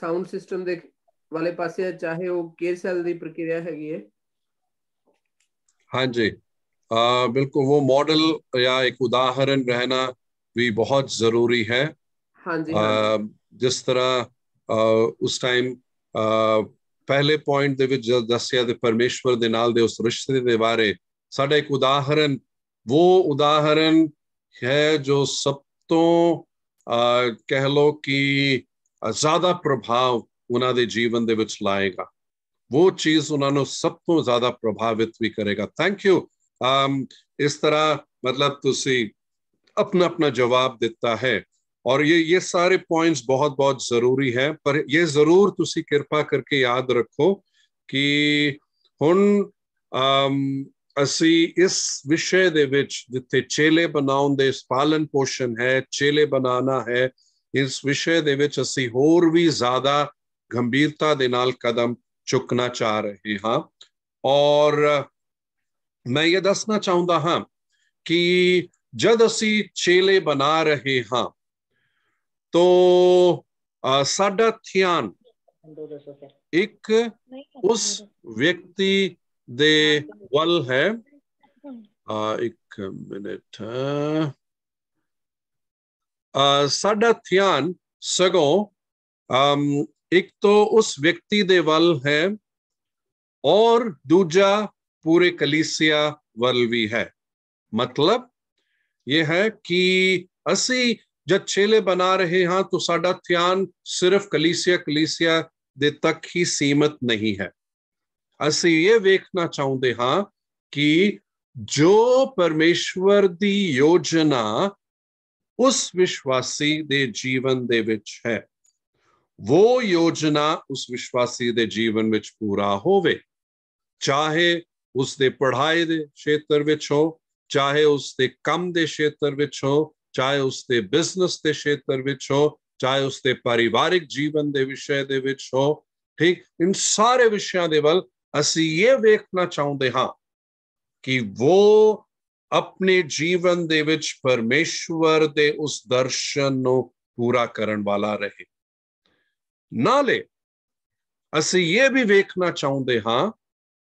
ਸਾਊਂਡ ਸਿਸਟਮ ਦੇ ਵਾਲੇ ਪਾਸੇ ਹੈ ਚਾਹੇ ਉਹ ਕੇਸਲ ਦੀ ਪ੍ਰਕਿਰਿਆ ਹੈਗੀ ਹੈ ਹਾਂਜੀ बिल्कुल वो मॉडल या एक उदाहरण रहना भी बहुत जरूरी है हाँ जी, हाँ। ਜਿਸ ਤਰ੍ਹਾਂ ਉਸ ਟਾਈਮ ਪਹਿਲੇ ਪੁਆਇੰਟ ਦੇ ਵਿੱਚ ਦੱਸਿਆ ਤੇ ਪਰਮੇਸ਼ਵਰ ਦੇ ਨਾਲ ਦੇ ਉਸ ਰਿਸ਼ਤੇ ਦੇ ਬਾਰੇ ਸਾਡਾ ਇੱਕ ਉਦਾਹਰਨ ਉਹ ਉਦਾਹਰਨ ਹੈ ਜੋ ਸਭ ਤੋਂ ਕਹਿ ਲੋ ਕਿ ਜ਼ਿਆਦਾ ਪ੍ਰਭਾਵ ਉਹਨਾਂ ਦੇ ਜੀਵਨ ਦੇ ਵਿੱਚ ਲਾਏਗਾ ਉਹ ਚੀਜ਼ ਉਹਨਾਂ ਨੂੰ ਸਭ ਤੋਂ ਜ਼ਿਆਦਾ ਪ੍ਰਭਾਵਿਤ ਵੀ ਕਰੇਗਾ ਥੈਂਕ ਯੂ इस तरह मतलब ਤੁਸੀਂ अपना अपना जवाब देता है और ये ये सारे पॉइंट्स बहुत बहुत ਜ਼ਰੂਰੀ ਹੈ पर ये ਜ਼ਰੂਰ ਤੁਸੀਂ ਕਿਰਪਾ ਕਰਕੇ ਯਾਦ ਰੱਖੋ ਕਿ ਹੁਣ ਅਸੀਂ ਇਸ ਵਿਸ਼ੇ ਦੇ ਵਿੱਚ ਜਿੱਥੇ ਚੇਲੇ ਬਣਾਉਣ ਦੇ ਪਾਲਨ ਪੋਸ਼ਣ ਹੈ ਚੇਲੇ ਬਣਾਉਣਾ ਹੈ ਇਸ ਵਿਸ਼ੇ ਦੇ ਵਿੱਚ ਅਸੀਂ ਹੋਰ ਵੀ ਜ਼ਿਆਦਾ ਗੰਭੀਰਤਾ ਦੇ ਨਾਲ ਕਦਮ ਚੁੱਕਣਾ ਚਾਹ ਰਹੇ ਹਾਂ ਔਰ मैं ये दसना चाहूंगा हाँ कि जद असी चेले बना रहे हाँ तो साडा ध्यान एक उस व्यक्ति दे वल है आ, एक मिनट साडा ध्यान सगो एक तो उस व्यक्ति दे वल है और दूजा पूरे कलीसिया भी है मतलब यह है कि असि जब चेले बना रहे हाँ तो साडा ध्यान सिर्फ कलीसिया कलीसिया दे तक ही सीमित नहीं है असि ये देखना चाहते हाँ कि जो परमेश्वर दी योजना उस विश्वासी दे जीवन दे विच है वो योजना उस विश्वासी दे जीवन विच पूरा होवे चाहे ਉਸ ਦੇ ਪੜਾਈ ਦੇ ਖੇਤਰ ਵਿੱਚ ਹੋ ਚਾਹੇ ਉਸ ਦੇ ਕੰਮ ਦੇ ਖੇਤਰ ਵਿੱਚ ਹੋ ਚਾਹੇ ਉਸ ਦੇ ਬਿਜ਼ਨਸ ਦੇ ਖੇਤਰ ਵਿੱਚ ਹੋ ਚਾਹੇ ਉਸ ਦੇ ਪਰਿਵਾਰਿਕ ਜੀਵਨ ਦੇ ਵਿਸ਼ੇ ਦੇ ਵਿੱਚ ਹੋ ਠੀਕ ਇਨ ਸਾਰੇ ਵਿਸ਼ਿਆਂ ਦੇ ਵੱਲ ਅਸੀਂ ਇਹ ਵੇਖਣਾ ਚਾਹੁੰਦੇ ਹਾਂ ਕਿ ਉਹ ਆਪਣੇ ਜੀਵਨ ਦੇ ਵਿੱਚ ਪਰਮੇਸ਼ਵਰ ਦੇ ਉਸ ਦਰਸ਼ਨ ਨੂੰ ਪੂਰਾ ਕਰਨ ਵਾਲਾ ਰਹੇ ਨਾਲੇ ਅਸੀਂ ਇਹ ਵੀ ਵੇਖਣਾ ਚਾਹੁੰਦੇ ਹਾਂ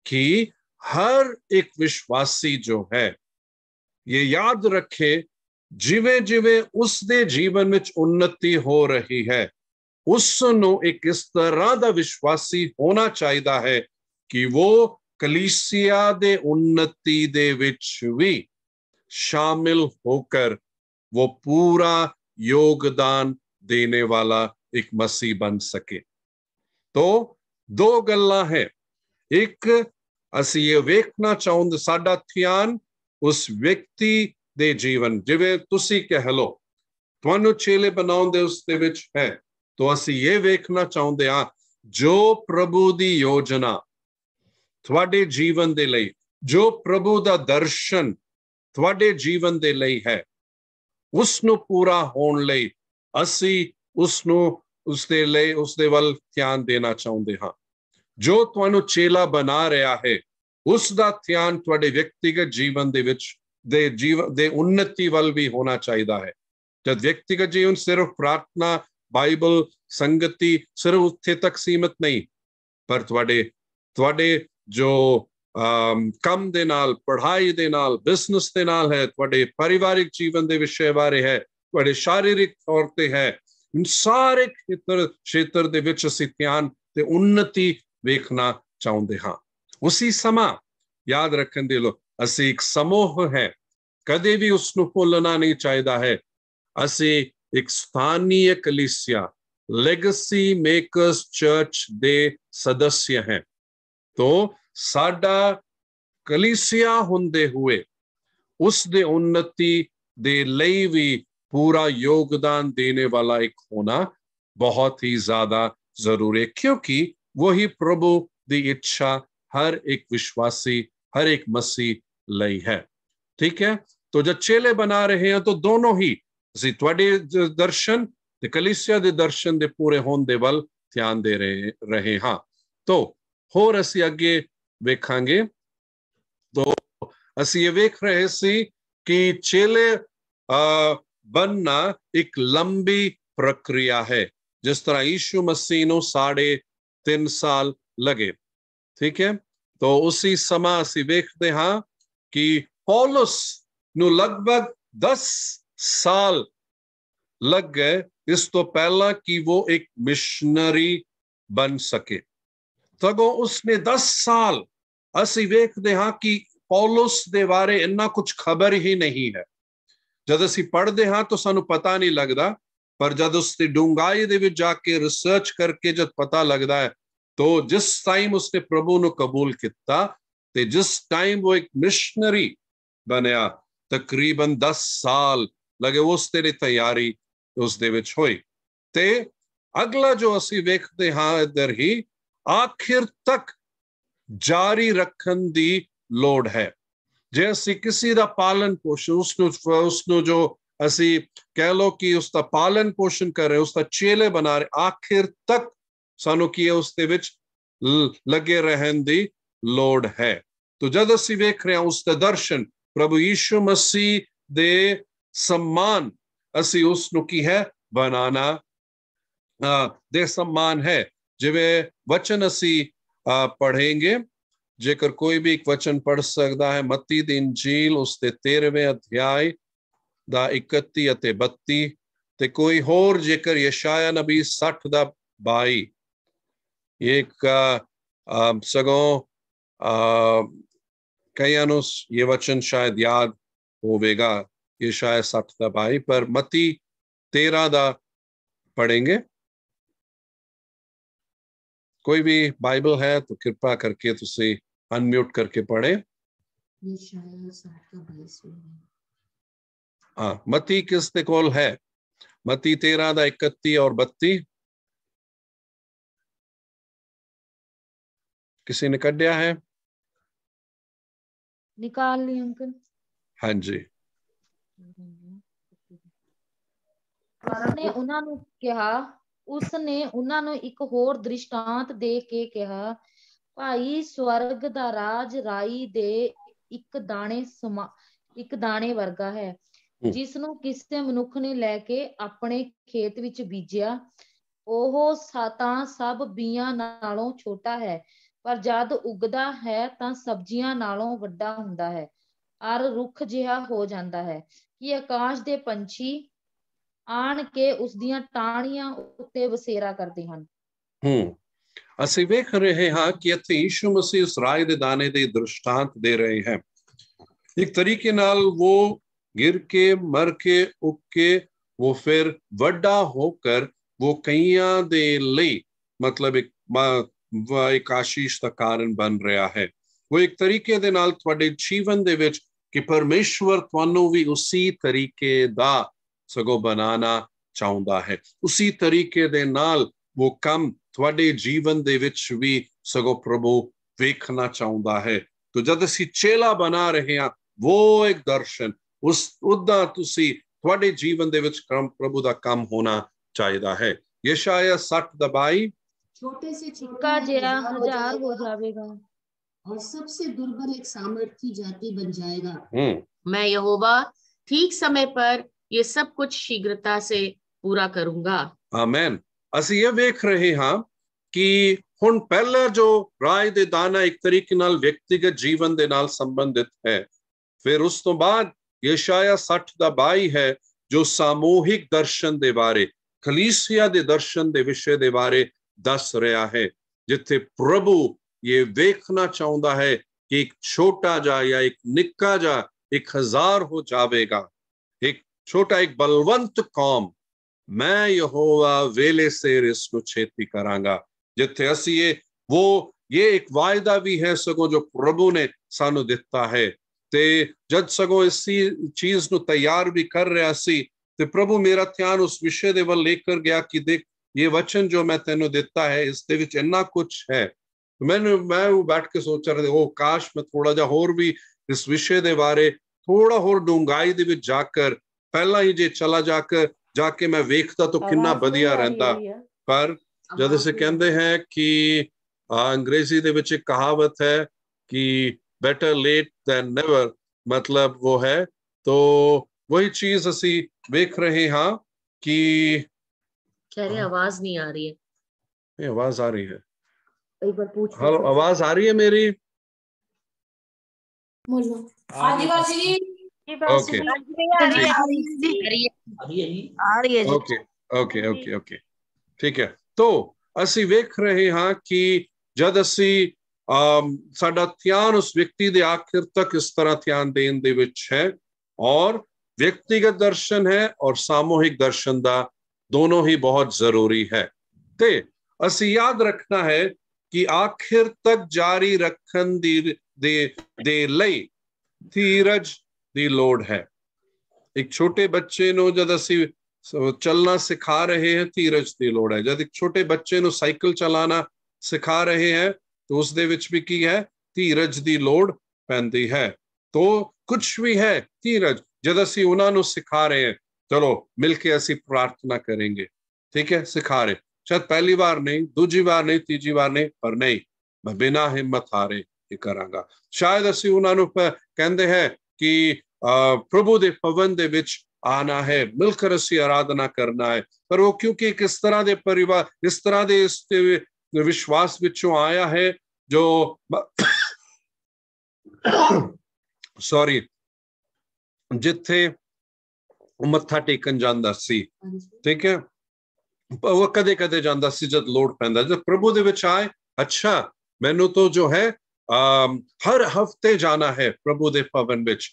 ਕਿ हर एक विश्वासी जो है ये याद रखे जिवे जिवे उसने जीवन में उन्नति हो रही है उस एक इस तरह का विश्वासी होना चाहिए है कि वो कलीसिया दे उन्नति दे विच भी शामिल होकर वो पूरा योगदान देने वाला एक मसीह बन सके तो दो गल्ला है एक ਅਸੀਂ ਇਹ ਵੇਖਣਾ ਚਾਹੁੰਦੇ ਸਾਡਾ ਧਿਆਨ ਉਸ ਵਿਅਕਤੀ ਦੇ ਜੀਵਨ ਜਿਵੇਂ ਤੁਸੀਂ ਕਹਿ ਲੋ ਤੁਹਾਨੂੰ ਚੇਲੇ ਬਣਾਉਣ ਦੇ ਉਸ ਦੇ ਵਿੱਚ ਹੈ ਤਾਂ ਅਸੀਂ ਇਹ ਵੇਖਣਾ ਚਾਹੁੰਦੇ ਆ ਜੋ ਪ੍ਰਭੂ ਦੀ ਯੋਜਨਾ ਤੁਹਾਡੇ ਜੀਵਨ ਦੇ ਲਈ ਜੋ ਪ੍ਰਭੂ ਦਾ ਦਰਸ਼ਨ ਤੁਹਾਡੇ ਜੀਵਨ ਦੇ ਲਈ ਹੈ ਉਸ ਨੂੰ ਪੂਰਾ ਹੋਣ ਲਈ ਅਸੀਂ ਉਸ ਨੂੰ ਉਸ ਦੇ ਲਈ ਉਸ ਦੇ ਵੱਲ ਧਿਆਨ ਦੇਣਾ ਚਾਹੁੰਦੇ ਹਾਂ ਜੋ ਤੁਹਾਨੂੰ ਚੇਲਾ ਬਣਾ ਰਿਹਾ ਹੈ ਉਸ ਦਾ ਧਿਆਨ ਤੁਹਾਡੇ ਵਿਅਕਤੀਗਤ ਜੀਵਨ ਦੇ ਵਿੱਚ ਦੇ ਜੀਵ ਦੇ ਉન્નਤੀ ਵੱਲ ਵੀ ਹੋਣਾ ਚਾਹੀਦਾ ਹੈ ਜਦ ਵਿਅਕਤੀਗਤ ਜੀਵਨ ਸਿਰਫ ਪ੍ਰਾਰਥਨਾ ਬਾਈਬਲ ਸੰਗਤੀ ਸਿਰਫ ਉੱਥੇ ਤੱਕ ਸੀਮਤ ਨਹੀਂ ਪਰ ਤੁਹਾਡੇ ਤੁਹਾਡੇ ਜੋ ਕੰਮ ਦੇ ਨਾਲ ਪੜ੍ਹਾਈ ਦੇ ਨਾਲ ਬਿਜ਼ਨਸ ਦੇ ਨਾਲ ਹੈ ਤੁਹਾਡੇ ਪਰਿਵਾਰਿਕ ਜੀਵਨ ਦੇ ਵਿਸ਼ੇ ਬਾਰੇ ਹੈ ਤੁਹਾਡੇ ਸਰੀਰਿਕ ਤੌਰ ਤੇ ਹੈ ਸਾਰੇ ਖੇਤਰ ਖੇਤਰ ਦੇ ਵਿੱਚ ਅਸੀਂ ਧਿਆਨ ਤੇ ਉન્નਤੀ ਵੇਖਣਾ ਚਾਹੁੰਦੇ ਹਾਂ ਉਸੇ ਸਮਾਂ ਯਾਦ ਰੱਖਣ ਦੇ ਲੋ ਅਸੀਂ ਇੱਕ ਸਮੂਹ ਹੈ ਕਦੇ ਵੀ ਉਸ ਨੂੰ ਭੁੱਲਣਾ ਨਹੀਂ ਚਾਹੀਦਾ ਹੈ ਅਸੀਂ ਇੱਕ ਸਥਾਨੀ ਕਲੀਸਿਆ ਲੈਗੇਸੀ ਮੇਕਰਸ ਚਰਚ ਦੇ ਸਦस्य ਹੈ ਤੋਂ ਸਾਡਾ ਕਲੀਸਿਆ ਹੁੰਦੇ ਹੋਏ ਉਸ ਦੇ ਉન્નਤੀ ਦੇ ਲਈ ਵੀ पूरा योगदान देने वाला एक होना बहुत ही ज्यादा जरूरी है क्योंकि वही प्रभु की इच्छा हर एक विश्वासी हर एक मसी लई है ठीक है तो जब चेले बना रहे हैं तो दोनों ही दर्शन कलिसिया के दर्शन दे पूरे होने दे वाल ध्यान दे रहे रहे हाँ तो होर अस अगे वेखा तो अस ये वेख रहे कि चेले आ, बनना एक लंबी प्रक्रिया है जिस तरह यीशु मसीह ने साढ़े तीन साल लगे ठीक है तो उसी समा असी देखते हाँ कि पॉलुस लगभग दस साल लग गए इस तो पहला कि वो एक मिशनरी बन सके तगो तो उसने दस साल ਅਸੀਂ ਵੇਖਦੇ हाँ कि ਪੌਲਸ के बारे इन्ना कुछ खबर ही नहीं है जब ਅਸੀਂ पढ़ते हाँ तो सू पता नहीं लगता ਪਰ ਜਦ ਉਸ ਦੀ ਡੂੰਘਾਈ ਦੇ ਵਿੱਚ ਜਾ ਕੇ ਰਿਸਰਚ ਕਰਕੇ ਜਦ ਪਤਾ ਲੱਗਦਾ ਹੈ ਤੋ ਜਿਸ ਟਾਈਮ ਉਸਨੇ ਪ੍ਰਭੂ ਨੂੰ ਕਬੂਲ ਕੀਤਾ ਤੇ ਜਿਸ ਟਾਈਮ ਉਹ ਇੱਕ ਮਿਸ਼ਨਰੀ ਬਣਿਆ ਤਕਰੀਬਨ 10 ਸਾਲ ਲਗੇ ਉਸ ਤੇ ਲਈ ਤਿਆਰੀ ਉਸ ਦੇ ਵਿੱਚ ਹੋਈ ਤੇ ਅਗਲਾ ਜੋ ਅਸੀਂ ਵੇਖਦੇ ਹਾਂ ਇਧਰ ਹੀ ਆਖਿਰ ਤੱਕ ਜਾਰੀ ਰੱਖਣ ਦੀ ਲੋੜ ਹੈ ਜੇ ਅਸੀਂ ਕਿਸੇ ਦਾ ਪਾਲਨ ਪੋਸ਼ਣ ਉਸ ਨੂੰ ਉਸ ਨੂੰ ਜੋ ਅਸੀਂ ਕਹਿ ਲੋ ਕਿ ਉਸ ਦਾ ਪਾਲਨ ਪੋਸ਼ਣ ਕਰ ਰਹੇ ਉਸ ਦਾ ਚੇਲੇ ਬਣਾ ਰਹੇ ਆਖਿਰ ਤੱਕ ਸਾਨੂੰ ਕੀ ਹੈ ਉਸ ਦੇ ਵਿੱਚ ਲੱਗੇ ਰਹਿਣ ਦੀ ਲੋੜ ਹੈ ਤੋ ਜਦ ਅਸੀਂ ਵੇਖ ਰਹੇ ਹਾਂ ਉਸ ਦਾ ਦਰਸ਼ਨ ਪ੍ਰਭੂ ਯੀਸ਼ੂ ਮਸੀਹ ਦੇ ਸਨਮਾਨ ਅਸੀਂ ਉਸ ਨੂੰ ਕੀ ਹੈ ਬਣਾਣਾ ਦੇ ਸਨਮਾਨ ਹੈ ਜਿਵੇਂ ਵਚਨ ਅਸੀਂ ਪੜ੍ਹेंगे ਜੇਕਰ ਕੋਈ ਵੀ ਇੱਕ ਵਚਨ ਪੜ ਸਕਦਾ ਹੈ ਮੱਤੀ ਦੀ ਇੰਜੀਲ ਉਸ ਦੇ 13ਵੇਂ ਅਧਿਆਇ ਦਾ 31 ਅਤੇ 32 ਤੇ ਕੋਈ ਹੋਰ ਜੇਕਰ ਯਸ਼ਾਇਆ ਨਬੀ 60 ਦਾ 22 ਇੱਕ ਸਗੋਂ ਕਈਆਂ ਨੂੰ ਇਹ ਵਚਨ ਸ਼ਾਇਦ ਯਾਦ ਹੋਵੇਗਾ ਯਸ਼ਾਇਆ 60 ਦਾ 22 पर मती 13 ਦਾ पढ़ेंगे कोई भी बाइबल है तो कृपा करके तुसे अनम्यूट करके पढ़े यशाया 60 का 22 ਹਾਂ ਮਤੀ ਕਿਸ ਤੇ ਕੋਲ ਹੈ ਮਤੀ 13 ਦਾ 31 ਔਰ 32 ਕਿਸੇ ਨੇ ਕੱਢਿਆ ਹੈ ਨਿਕਾਲ ਲਈ ਅੰਕਲ ਹਾਂਜੀ ਨੇ ਉਹਨਾਂ ਨੂੰ ਕਿਹਾ ਉਸ ਨੇ ਉਹਨਾਂ ਨੂੰ ਇੱਕ ਹੋਰ ਦ੍ਰਿਸ਼ਟਾਂਤ ਦੇ ਕੇ ਕਿਹਾ ਭਾਈ ਸਵਰਗ ਦਾ ਰਾਜ ਰਾਈ ਦੇ ਇੱਕ ਦਾਣੇ ਸਮਾ ਇੱਕ ਦਾਣੇ ਵਰਗਾ ਹੈ ਜਿਸ ਨੂੰ ਕਿਸੇ ਮਨੁੱਖ ਨੇ ਲੈ ਕੇ ਆਪਣੇ ਖੇਤ ਵਿੱਚ ਬੀਜਿਆ ਉਹ ਤਾਂ ਸਭ ਬੀਆਂ ਨਾਲੋਂ ਛੋਟਾ ਹੈ ਪਰ ਜਦ ਉੱਗਦਾ ਹੈ ਤਾਂ ਸਬਜ਼ੀਆਂ ਨਾਲੋਂ ਵੱਡਾ ਹੁੰਦਾ ਹੈ ਅਰ ਰੁੱਖ ਜਿਹਾ ਹੋ ਜਾਂਦਾ ਹੈ ਕਿ ਆਕਾਸ਼ ਦੇ ਪੰਛੀ ਆਣ ਕੇ ਉਸ ਦੀਆਂ ਟਾਹਣੀਆਂ ਉੱਤੇ ਵਸੇਰਾ ਕਰਦੇ ਹਨ ਹੂੰ ਅਸੀਂ ਵੇਖ ਰਹੇ ਹਾਂ ਕਿ ਇੱਥੇ ਯਿਸੂ ਮਸੀਹ ਇਸ ਰਾਏ ਦੇ ਦਾਣੇ ਦੇ ਦ੍ਰਿਸ਼ਟਾਂਤ ਦੇ ਰਹੇ ਹੈ ਇੱਕ ਤਰੀਕੇ ਨਾਲ ਉਹ गिर के मर के उग वो फिर वड्डा होकर वो कईया दे मतलब एक एक आशीष का कारण बन रहा है वो एक तरीके दे नाल थोड़े जीवन दे विच कि परमेश्वर तुहानू भी उसी तरीके दा सगो बनाना चाहुंदा है उसी तरीके दे नाल वो कम थोड़े जीवन दे विच भी सगो प्रभु वेखना चाहुंदा है तो जब असी चेला बना रहे हैं वो एक दर्शन ਉਸ ਉਦਾਂ ਤੁਸੀਂ ਤੁਹਾਡੇ ਜੀਵਨ ਦੇ ਵਿੱਚ ਪ੍ਰਭੂ ਦਾ ਕੰਮ ਹੋਣਾ ਚਾਹੀਦਾ ਹੈ ਯਸ਼ਾਇਆ 60 ਦਾ 22 छोटे से छोटा जया हजार हो जाएगा और सबसे दुर्बल एक सामर्थ्य जाति बन जाएगा मैं यहोवा ठीक समय पर ये सब कुछ शीघ्रता से पूरा करूंगा ਆਮੇਨ ਅਸੀਂ ਇਹ ਵੇਖ ਰਹੇ ਹਾਂ ਕਿ ਹੁਣ ਪਹਿਲਾ ਜੋ ਰਾਜ ਦੇ ਦਾਣਾ ਇੱਕ ਤਰੀਕੇ ਨਾਲ ਵਿਅਕਤੀਗਤ ਜੀਵਨ ਦੇ ਨਾਲ ਸੰਬੰਧਿਤ ਹੈ ਫਿਰ ਉਸ ਤੋਂ ਬਾਅਦ ਯਸ਼ਾਇਆ 60 ਦਾ 22 ਹੈ ਜੋ ਸਾਮੂਹਿਕ ਦਰਸ਼ਨ ਦੇ ਬਾਰੇ ਕਲੀਸਿਆ ਦੇ ਦਰਸ਼ਨ ਦੇ ਵਿਸ਼ੇ ਦੇ ਬਾਰੇ ਦੱਸ ਰਿਹਾ ਹੈ ਜਿੱਥੇ ਪ੍ਰਭੂ ਇਹ ਵੇਖਣਾ ਚਾਹੁੰਦਾ ਹੈ ਕਿ ਇੱਕ ਛੋਟਾ ਜਾ ਜਾਂ ਇੱਕ ਨਿੱਕਾ ਜਾ ਇੱਕ ਹਜ਼ਾਰ ਹੋ ਜਾਵੇਗਾ ਇੱਕ ਛੋਟਾ ਇੱਕ ਬਲਵੰਤ ਕੌਮ ਮੈਂ ਯਹੋਵਾ ਵੇਲੇ ਸਿਰ ਇਸ ਨੂੰ ਛੇਤੀ ਕਰਾਂਗਾ ਜਿੱਥੇ ਅਸੀਂ ਇਹ ਉਹ ਇਹ ਇੱਕ ਵਾਅਦਾ ਵੀ ਹੈ ਸਗੋਂ ਜੋ ਪ੍ਰਭੂ ਨੇ ਸਾਨੂੰ ਦਿੱਤਾ ਹੈ ਤੇ ਜਦ ਸਗੋ ਇਸੀ ਚੀਜ਼ ਨੂੰ ਤਿਆਰ ਵੀ ਕਰ ਰਿਹਾ ਸੀ ਤੇ ਪ੍ਰਭੂ ਮੇਰਾ ਧਿਆਨ ਉਸ ਵਿਸ਼ੇ ਦੇ ਵੱਲ ਲੈ ਕੇ ਗਿਆ ਕਿ ਦੇਖ ਇਹ ਵਚਨ ਜੋ ਮੈਂ ਤੈਨੂੰ ਦਿੱਤਾ ਹੈ ਇਸ ਦੇ ਵਿੱਚ ਇੰਨਾ ਕੁਝ ਹੈ ਮੈਨੂੰ ਮੈਂ ਉਹ ਬੈਠ ਕੇ ਸੋਚ ਰਿਹਾ ਉਹ ਕਾਸ਼ ਮੈਂ ਥੋੜਾ ਜਿਹਾ ਹੋਰ ਵੀ ਇਸ ਵਿਸ਼ੇ ਦੇ ਬਾਰੇ ਥੋੜਾ ਹੋਰ ਡੂੰਘਾਈ ਦੇ ਵਿੱਚ ਜਾ ਕੇ ਪਹਿਲਾਂ ਹੀ ਜੇ ਚਲਾ ਜਾ ਕੇ ਜਾ ਕੇ ਮੈਂ ਵੇਖਦਾ ਤਾਂ ਕਿੰਨਾ ਵਧੀਆ ਰਹਿੰਦਾ ਪਰ ਜਦ ਅਸੀਂ ਕਹਿੰਦੇ ਹੈ ਕਿ ਅੰਗਰੇਜ਼ੀ ਦੇ ਵਿੱਚ ਇੱਕ ਕਹਾਵਤ ਹੈ ਕਿ बेटर लेट दैन नेवर मतलब वो है तो वही चीज असी देख रहे हाँ कि कह रहे आवाज नहीं आ रही है नहीं आवाज आ रही है एक बार पूछ हेलो आवाज आ रही है मेरी okay okay okay okay okay ठीक है तो असी देख रहे हाँ कि जद असी ਸਾਡਾ ਧਿਆਨ ਉਸ ਵਿਅਕਤੀ ਦੇ ਆਖਿਰ ਤੱਕ ਇਸ ਤਰ੍ਹਾਂ ਧਿਆਨ ਦੇਣ ਦੇ ਵਿੱਚ ਹੈ ਔਰ ਵਿਅਕਤੀਗਤ ਦਰਸ਼ਨ ਹੈ ਔਰ ਸਾਮੂਹਿਕ ਦਰਸ਼ਨ ਦਾ ਦੋਨੋਂ ਹੀ ਬਹੁਤ ਜ਼ਰੂਰੀ ਹੈ ਤੇ ਅਸੀਂ ਯਾਦ ਰੱਖਣਾ ਹੈ ਕਿ ਆਖਿਰ ਤੱਕ ਜਾਰੀ ਰੱਖਣ ਦੀ ਦੇ ਦੇ ਲਈ ਧੀਰਜ ਦੀ ਲੋੜ ਹੈ ਇੱਕ ਛੋਟੇ ਬੱਚੇ ਨੂੰ ਜਦ ਅਸੀਂ ਚੱਲਣਾ ਸਿਖਾ ਰਹੇ ਹਾਂ ਧੀਰਜ ਦੀ ਲੋੜ ਹੈ ਜਦ ਇੱਕ ਛੋਟੇ ਬੱਚੇ ਨੂੰ ਸਾਈਕਲ ਚਲਾਣਾ ਸਿਖਾ ਰਹੇ ਹਾਂ तो उस दे विच भी की है धीरज की लोड़ पैंती है तो कुछ भी है धीरज जब असी उन्होंने सिखा रहे हैं चलो मिलके असी प्रार्थना करेंगे ठीक है सिखा रहे शायद पहली बार नहीं दूजी बार नहीं तीजी बार नहीं पर नहीं मैं बिना हिम्मत हारे ये करांगा शायद असी उन्होंने कहते हैं कि प्रभु दे पवन दे विच आना है मिलकर असी आराधना करना है पर वो क्योंकि किस तरह के परिवार इस तरह के इस विश्वास विचों आया है जो ਸੌਰੀ ਜਿੱਥੇ ਮੱਥਾ ਟੇਕਣ ਜਾਂਦਾ ਸੀ ਠੀਕ ਹੈ ਉਹ ਕਦੇ ਕਦੇ ਜਾਂਦਾ ਸੀ ਜਦ ਲੋੜ ਪੈਂਦਾ ਜਦ ਪ੍ਰਭੂ ਦੇ ਵਿੱਚ ਆਏ ਅੱਛਾ ਮੈਨੂੰ ਤਾਂ ਜੋ ਹੈ ਹਰ ਹਫਤੇ ਜਾਣਾ ਹੈ ਪ੍ਰਭੂ ਦੇ ਪਵਨ ਵਿੱਚ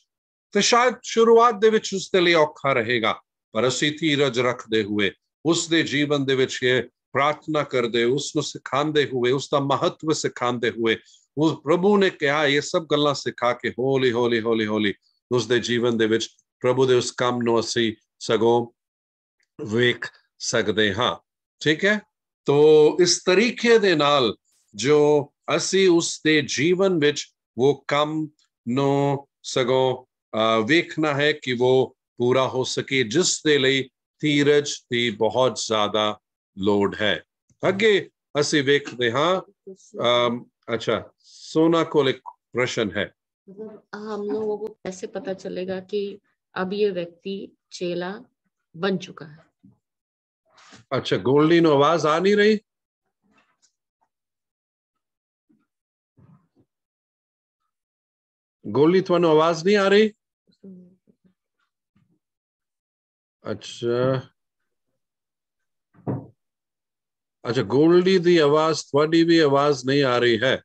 ਤੇ ਸ਼ਾਇਦ ਸ਼ੁਰੂਆਤ ਦੇ ਵਿੱਚ ਉਸ ਤੇ ਲਈ ਔਖਾ ਰਹੇਗਾ ਪਰ ਅਸੀਂ ਧੀਰਜ ਰੱਖਦੇ ਹੋਏ ਉਸ ਦੇ ਜੀਵਨ ਦੇ ਵਿੱਚ ਇਹ प्रार्थना करते उसनों सिखाते हुए उसका महत्व सिखाते हुए उस प्रभु ने कहा ये सब गल सिखा के हौली हौली हौली हौली उसके जीवन के प्रभु के उस काम असी सगों वेख सकते हाँ ठीक है तो इस तरीके दे नाल जो असी उसके जीवन विच वो काम नो सगों वेखना है कि वो पूरा हो सके जिस दे लिए धीरज की बहुत ज्यादा ਲੋੜ ਹੈ ਅੱਗੇ ਅਸੀਂ ਵੇਖਦੇ ਹਾਂ अच्छा सोना को प्रश्न है मतलब, हाँ, हम लोगों को कैसे पता चलेगा कि अब ये व्यक्ति चेला बन चुका है अच्छा गोल्डन आवाज आ नहीं रही गोली थानू आवाज नहीं आ रही अच्छा अच्छा गोल्डी दी आवाज थोड़ी भी आवाज नहीं आ रही है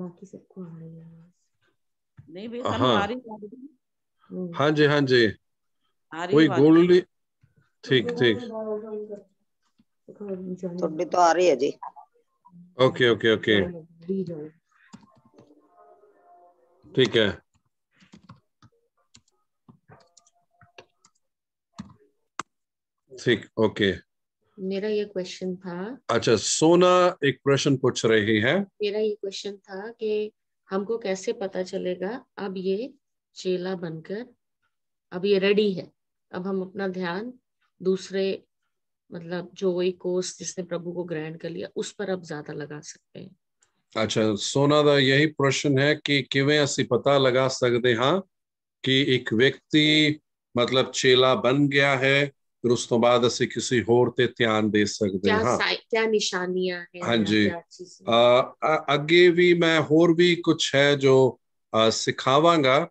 बाकी सबको आ रही है नहीं भाई हाँ हम्म। हाँ जी हाँ जी वही गोल्डी ठीक ठीक थोड़ी तो आ रही है जी ओके ओके ओके ठीक है ठीक ओके okay. मेरा ये क्वेश्चन था अच्छा सोना एक प्रश्न पूछ रही है मेरा ये क्वेश्चन था कि हमको कैसे पता चलेगा अब ये चेला बनकर अब ये रेडी है अब हम अपना ध्यान दूसरे मतलब जो वही कोर्स जिसने प्रभु को ग्रहण कर लिया उस पर अब ज्यादा लगा सकते हैं अच्छा सोना दा यही प्रश्न है कि किवे असि पता लगा सकते हाँ कि एक व्यक्ति मतलब चेला बन गया है ਫਿਰ ਉਸ ਤੋਂ ਬਾਅਦ ਅਸੀਂ ਕਿਸੇ ਹੋਰ ਤੇ ਧਿਆਨ ਦੇ ਸਕਦੇ ਹਾਂ ਕੀ ਕੀ ਨਿਸ਼ਾਨੀਆਂ ਹੈ ਹਾਂਜੀ ਅੱਗੇ ਵੀ ਮੈਂ ਹੋਰ ਵੀ ਕੁਝ ਹੈ ਜੋ ਸਿਖਾਵਾਂਗਾ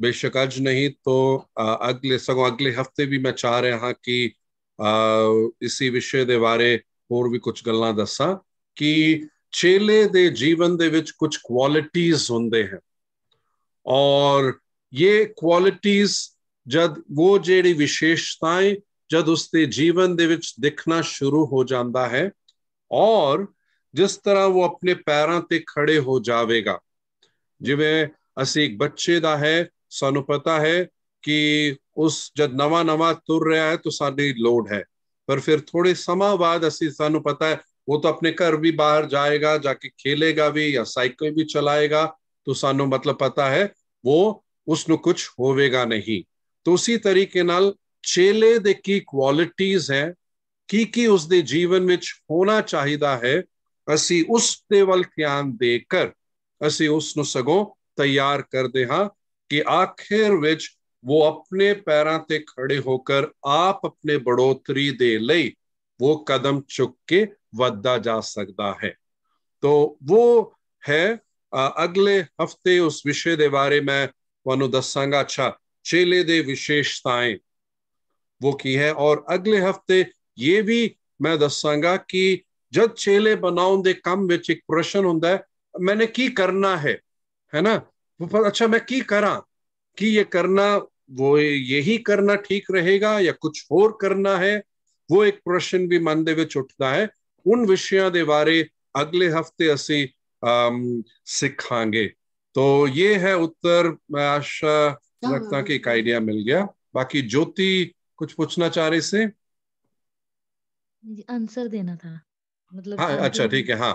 ਬੇਸ਼ੱਕ ਅੱਜ ਨਹੀਂ ਤੋਂ ਅਗਲੇ ਸਗੋਂ ਅਗਲੇ ਹਫਤੇ ਵੀ ਮੈਂ ਚਾਹ ਰਿਹਾ ਹਾਂ ਕਿ ਇਸੇ ਵਿਸ਼ੇ ਦੇ ਬਾਰੇ ਹੋਰ ਵੀ ਕੁਝ ਗੱਲਾਂ ਦੱਸਾਂ ਕਿ ਚੇਲੇ ਦੇ ਜੀਵਨ ਦੇ ਵਿੱਚ ਕੁਝ ਕੁਆਲਿਟੀਆਂ ਹੁੰਦੇ ਹਨ ਔਰ ਇਹ ਕੁਆਲਿਟੀਆਂ ਜਦ ਉਹ ਜਿਹੜੀ ਵਿਸ਼ੇਸ਼ਤਾएं ਜਦ ਉਸਦੇ ਜੀਵਨ ਦੇ ਵਿੱਚ ਦਿਖਣਾ ਸ਼ੁਰੂ ਹੋ ਜਾਂਦਾ ਹੈ ਔਰ ਜਿਸ ਤਰ੍ਹਾਂ ਉਹ ਆਪਣੇ ਪੈਰਾਂ ਤੇ ਖੜੇ ਹੋ ਜਾਵੇਗਾ ਜਿਵੇਂ ਅਸੀਂ ਇੱਕ ਬੱਚੇ ਦਾ ਹੈ ਸਾਨੂੰ ਪਤਾ ਹੈ ਕਿ ਉਸ ਜਦ ਨਵਾਂ ਨਵਾਂ ਤੁਰ ਰਿਹਾ ਹੈ ਤਾਂ ਸਾਡੀ ਲੋੜ ਹੈ ਪਰ ਫਿਰ ਥੋੜੇ ਸਮਾਂ ਬਾਅਦ ਅਸੀਂ ਸਾਨੂੰ ਪਤਾ ਹੈ ਉਹ ਤਾਂ ਆਪਣੇ ਘਰ ਵੀ ਬਾਹਰ ਜਾਏਗਾ ਜਾ ਕੇ ਖੇਲੇਗਾ ਵੀ ਜਾਂ ਸਾਈਕਲ ਵੀ ਚਲਾਏਗਾ ਤਾਂ ਸਾਨੂੰ ਮਤਲਬ ਪਤਾ ਹੈ ਉਹ ਉਸ ਨੂੰ ਕੁਝ ਹੋਵੇਗਾ ਨਹੀਂ तो उसी तरीके नाल ਚੇਲੇ ਦੇ ਕੀ ਕੁਆਲਿਟੀਆਂ ਹੈ ਕੀ ਕੀ ਉਸ ਦੇ ਜੀਵਨ ਵਿੱਚ ਹੋਣਾ ਚਾਹੀਦਾ ਹੈ ਅਸੀਂ ਉਸ ਦੇ ਵੱਲ ਧਿਆਨ ਦੇ ਕਰ ਅਸੀਂ ਉਸ ਨੂੰ ਸਗੋਂ ਤਿਆਰ ਕਰਦੇ ਹਾਂ ਕਿ ਆਖਿਰ ਵਿੱਚ ਉਹ ਆਪਣੇ ਪੈਰਾਂ ਤੇ ਖੜੇ ਹੋ ਕਰ ਆਪ ਆਪਣੇ ਬੜੋਤਰੀ ਦੇ ਲਈ ਉਹ ਕਦਮ ਚੁੱਕ ਕੇ ਵੱਧਦਾ ਜਾ ਸਕਦਾ ਹੈ ਤੋ ਉਹ ਹੈ ਅਗਲੇ ਹਫਤੇ ਉਸ ਵਿਸ਼ੇ ਦੇ ਬਾਰੇ ਮੈਂ ਤੁਹਾਨੂੰ ਦੱਸਾਂਗਾ ਅੱਛਾ ਚੇਲੇ ਦੇ ਵਿਸ਼ੇਸ਼ਤਾएं वो की है और अगले हफ्ते ये भी मैं दसागा कि ਜਦ ਚੇਲੇ ਬਣਾਉਣ ਦੇ ਕੰਮ ਵਿੱਚ ਇੱਕ ਪ੍ਰਸ਼ਨ ਹੁੰਦਾ मैंने की करना है है ना वो पर अच्छा मैं की करा कि ये करना वो यही करना ठीक रहेगा या कुछ और करना है वो एक प्रश्न भी मन दे उठता है उन ਉਨ के बारे अगले हफ्ते असी सिखा तो ये है उत्तर मैं आशा रखता कि एक आइडिया मिल गया बाकी ज्योति कुछ पूछना चाह रहे इससे आंसर देना था मतलब हाँ अच्छा ठीक है हाँ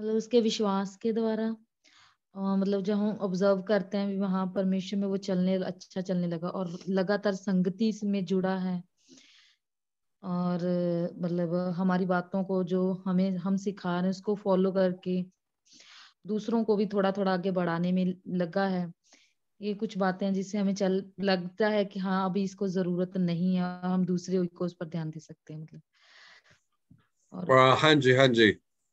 मतलब उसके विश्वास के द्वारा मतलब जब हम ऑब्जर्व करते हैं वहां परमेश्वर में वो चलने अच्छा चलने लगा और लगातार संगति में जुड़ा है और मतलब हमारी बातों को जो हमें हम सिखा रहे हैं उसको फॉलो करके दूसरों को भी थोड़ा थोड़ा आगे बढ़ाने में लगा है ये कुछ बातें हैं जिससे हमें चल लगता है कि हाँ अभी इसको जरूरत नहीं है हम दूसरे इकोस पर ध्यान दे सकते हैं मतलब और... हाँ, हाँ जी हाँ जी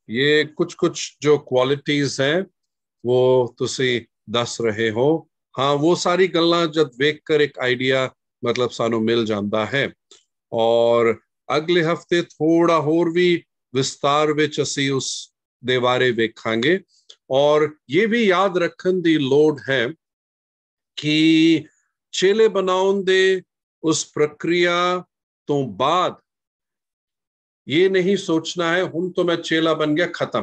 ये कुछ कुछ जो क्वालिटीज हैं वो तुसी दस रहे हो हाँ वो सारी गल्ला जब देख कर एक आइडिया मतलब सानू मिल जाता है और अगले हफ्ते थोड़ा होर भी विस्तार विच असी उस दे बारे वेखा और ये भी याद रखने की लोड है ਕਿ ਚੇਲੇ ਬਣਾਉਣ ਦੇ ਉਸ ਪ੍ਰਕਿਰਿਆ ਤੋਂ ये नहीं सोचना है हूं तो मैं चेला बन गया खत्म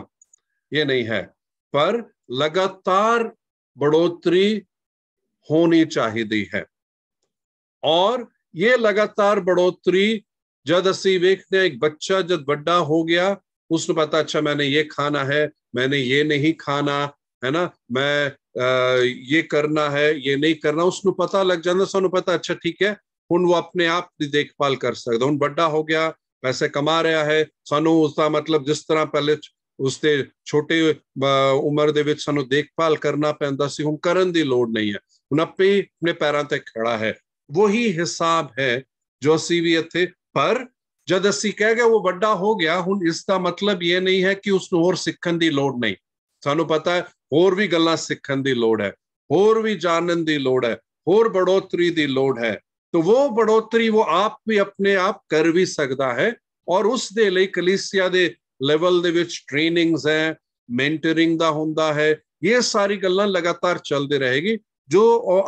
ये नहीं है पर लगातार बढ़ोतरी होनी चाहिए है और ये लगातार बढ़ोतरी जब असि वेखते एक बच्चा जब बड़ा हो गया उसने पता अच्छा मैंने ये खाना है मैंने ये नहीं खाना है ना मैं ਇਹ ਕਰਨਾ ਹੈ ਇਹ ਨਹੀਂ ਕਰਨਾ ਉਸ ਨੂੰ ਪਤਾ ਲੱਗ ਜਾਂਦਾ ਸਾਨੂੰ ਪਤਾ ਅੱਛਾ ਠੀਕ ਹੈ ਹੁਣ ਉਹ ਆਪਣੇ ਆਪ ਦੀ ਦੇਖਭਾਲ ਕਰ ਸਕਦਾ ਹੁਣ ਵੱਡਾ ਹੋ ਗਿਆ ਪੈਸੇ ਕਮਾ ਰਿਹਾ ਹੈ ਸਾਨੂੰ ਉਸ ਦਾ ਮਤਲਬ ਜਿਸ ਤਰ੍ਹਾਂ ਪਹਿਲੇ ਉਸ ਤੇ ਛੋਟੇ ਉਮਰ ਦੇ ਵਿੱਚ ਸਾਨੂੰ ਦੇਖਭਾਲ ਕਰਨਾ ਪੈਂਦਾ ਸੀ ਹੁਣ ਕਰਨ ਦੀ ਲੋੜ ਨਹੀਂ ਹੈ ਹੁਣ ਆਪੇ ਆਪਣੇ ਪੈਰਾਂ ਤੇ ਖੜਾ ਹੈ ਉਹੀ ਹਿਸਾਬ ਹੈ ਜੋ ਸੀ ਵੀ ਇੱਥੇ ਪਰ ਜਦ ਅਸੀਂ ਕਹਿ ਗਏ ਉਹ ਵੱਡਾ ਹੋ ਗਿਆ ਹੁਣ ਇਸ ਦਾ ਮਤਲਬ ਇਹ ਨਹੀਂ ਹੈ ਕਿ ਉਸ ਨੂੰ ਹੋਰ ਸਿੱਖਣ ਦੀ ਲੋੜ ਨਹੀਂ ਸਾਨੂੰ ਪਤਾ ਹੈ होर भी गल् सीख की लड़ है होर भी जानन की लड़ है होर बढ़ोतरी की लड़ है तो वो बढ़ोतरी वो आप भी अपने आप कर भी सकता है और उस दे कलीसिया के लेवल ट्रेनिंग्स है मेंटरिंग का हों है ये सारी गल् लगातार चलते रहेगी जो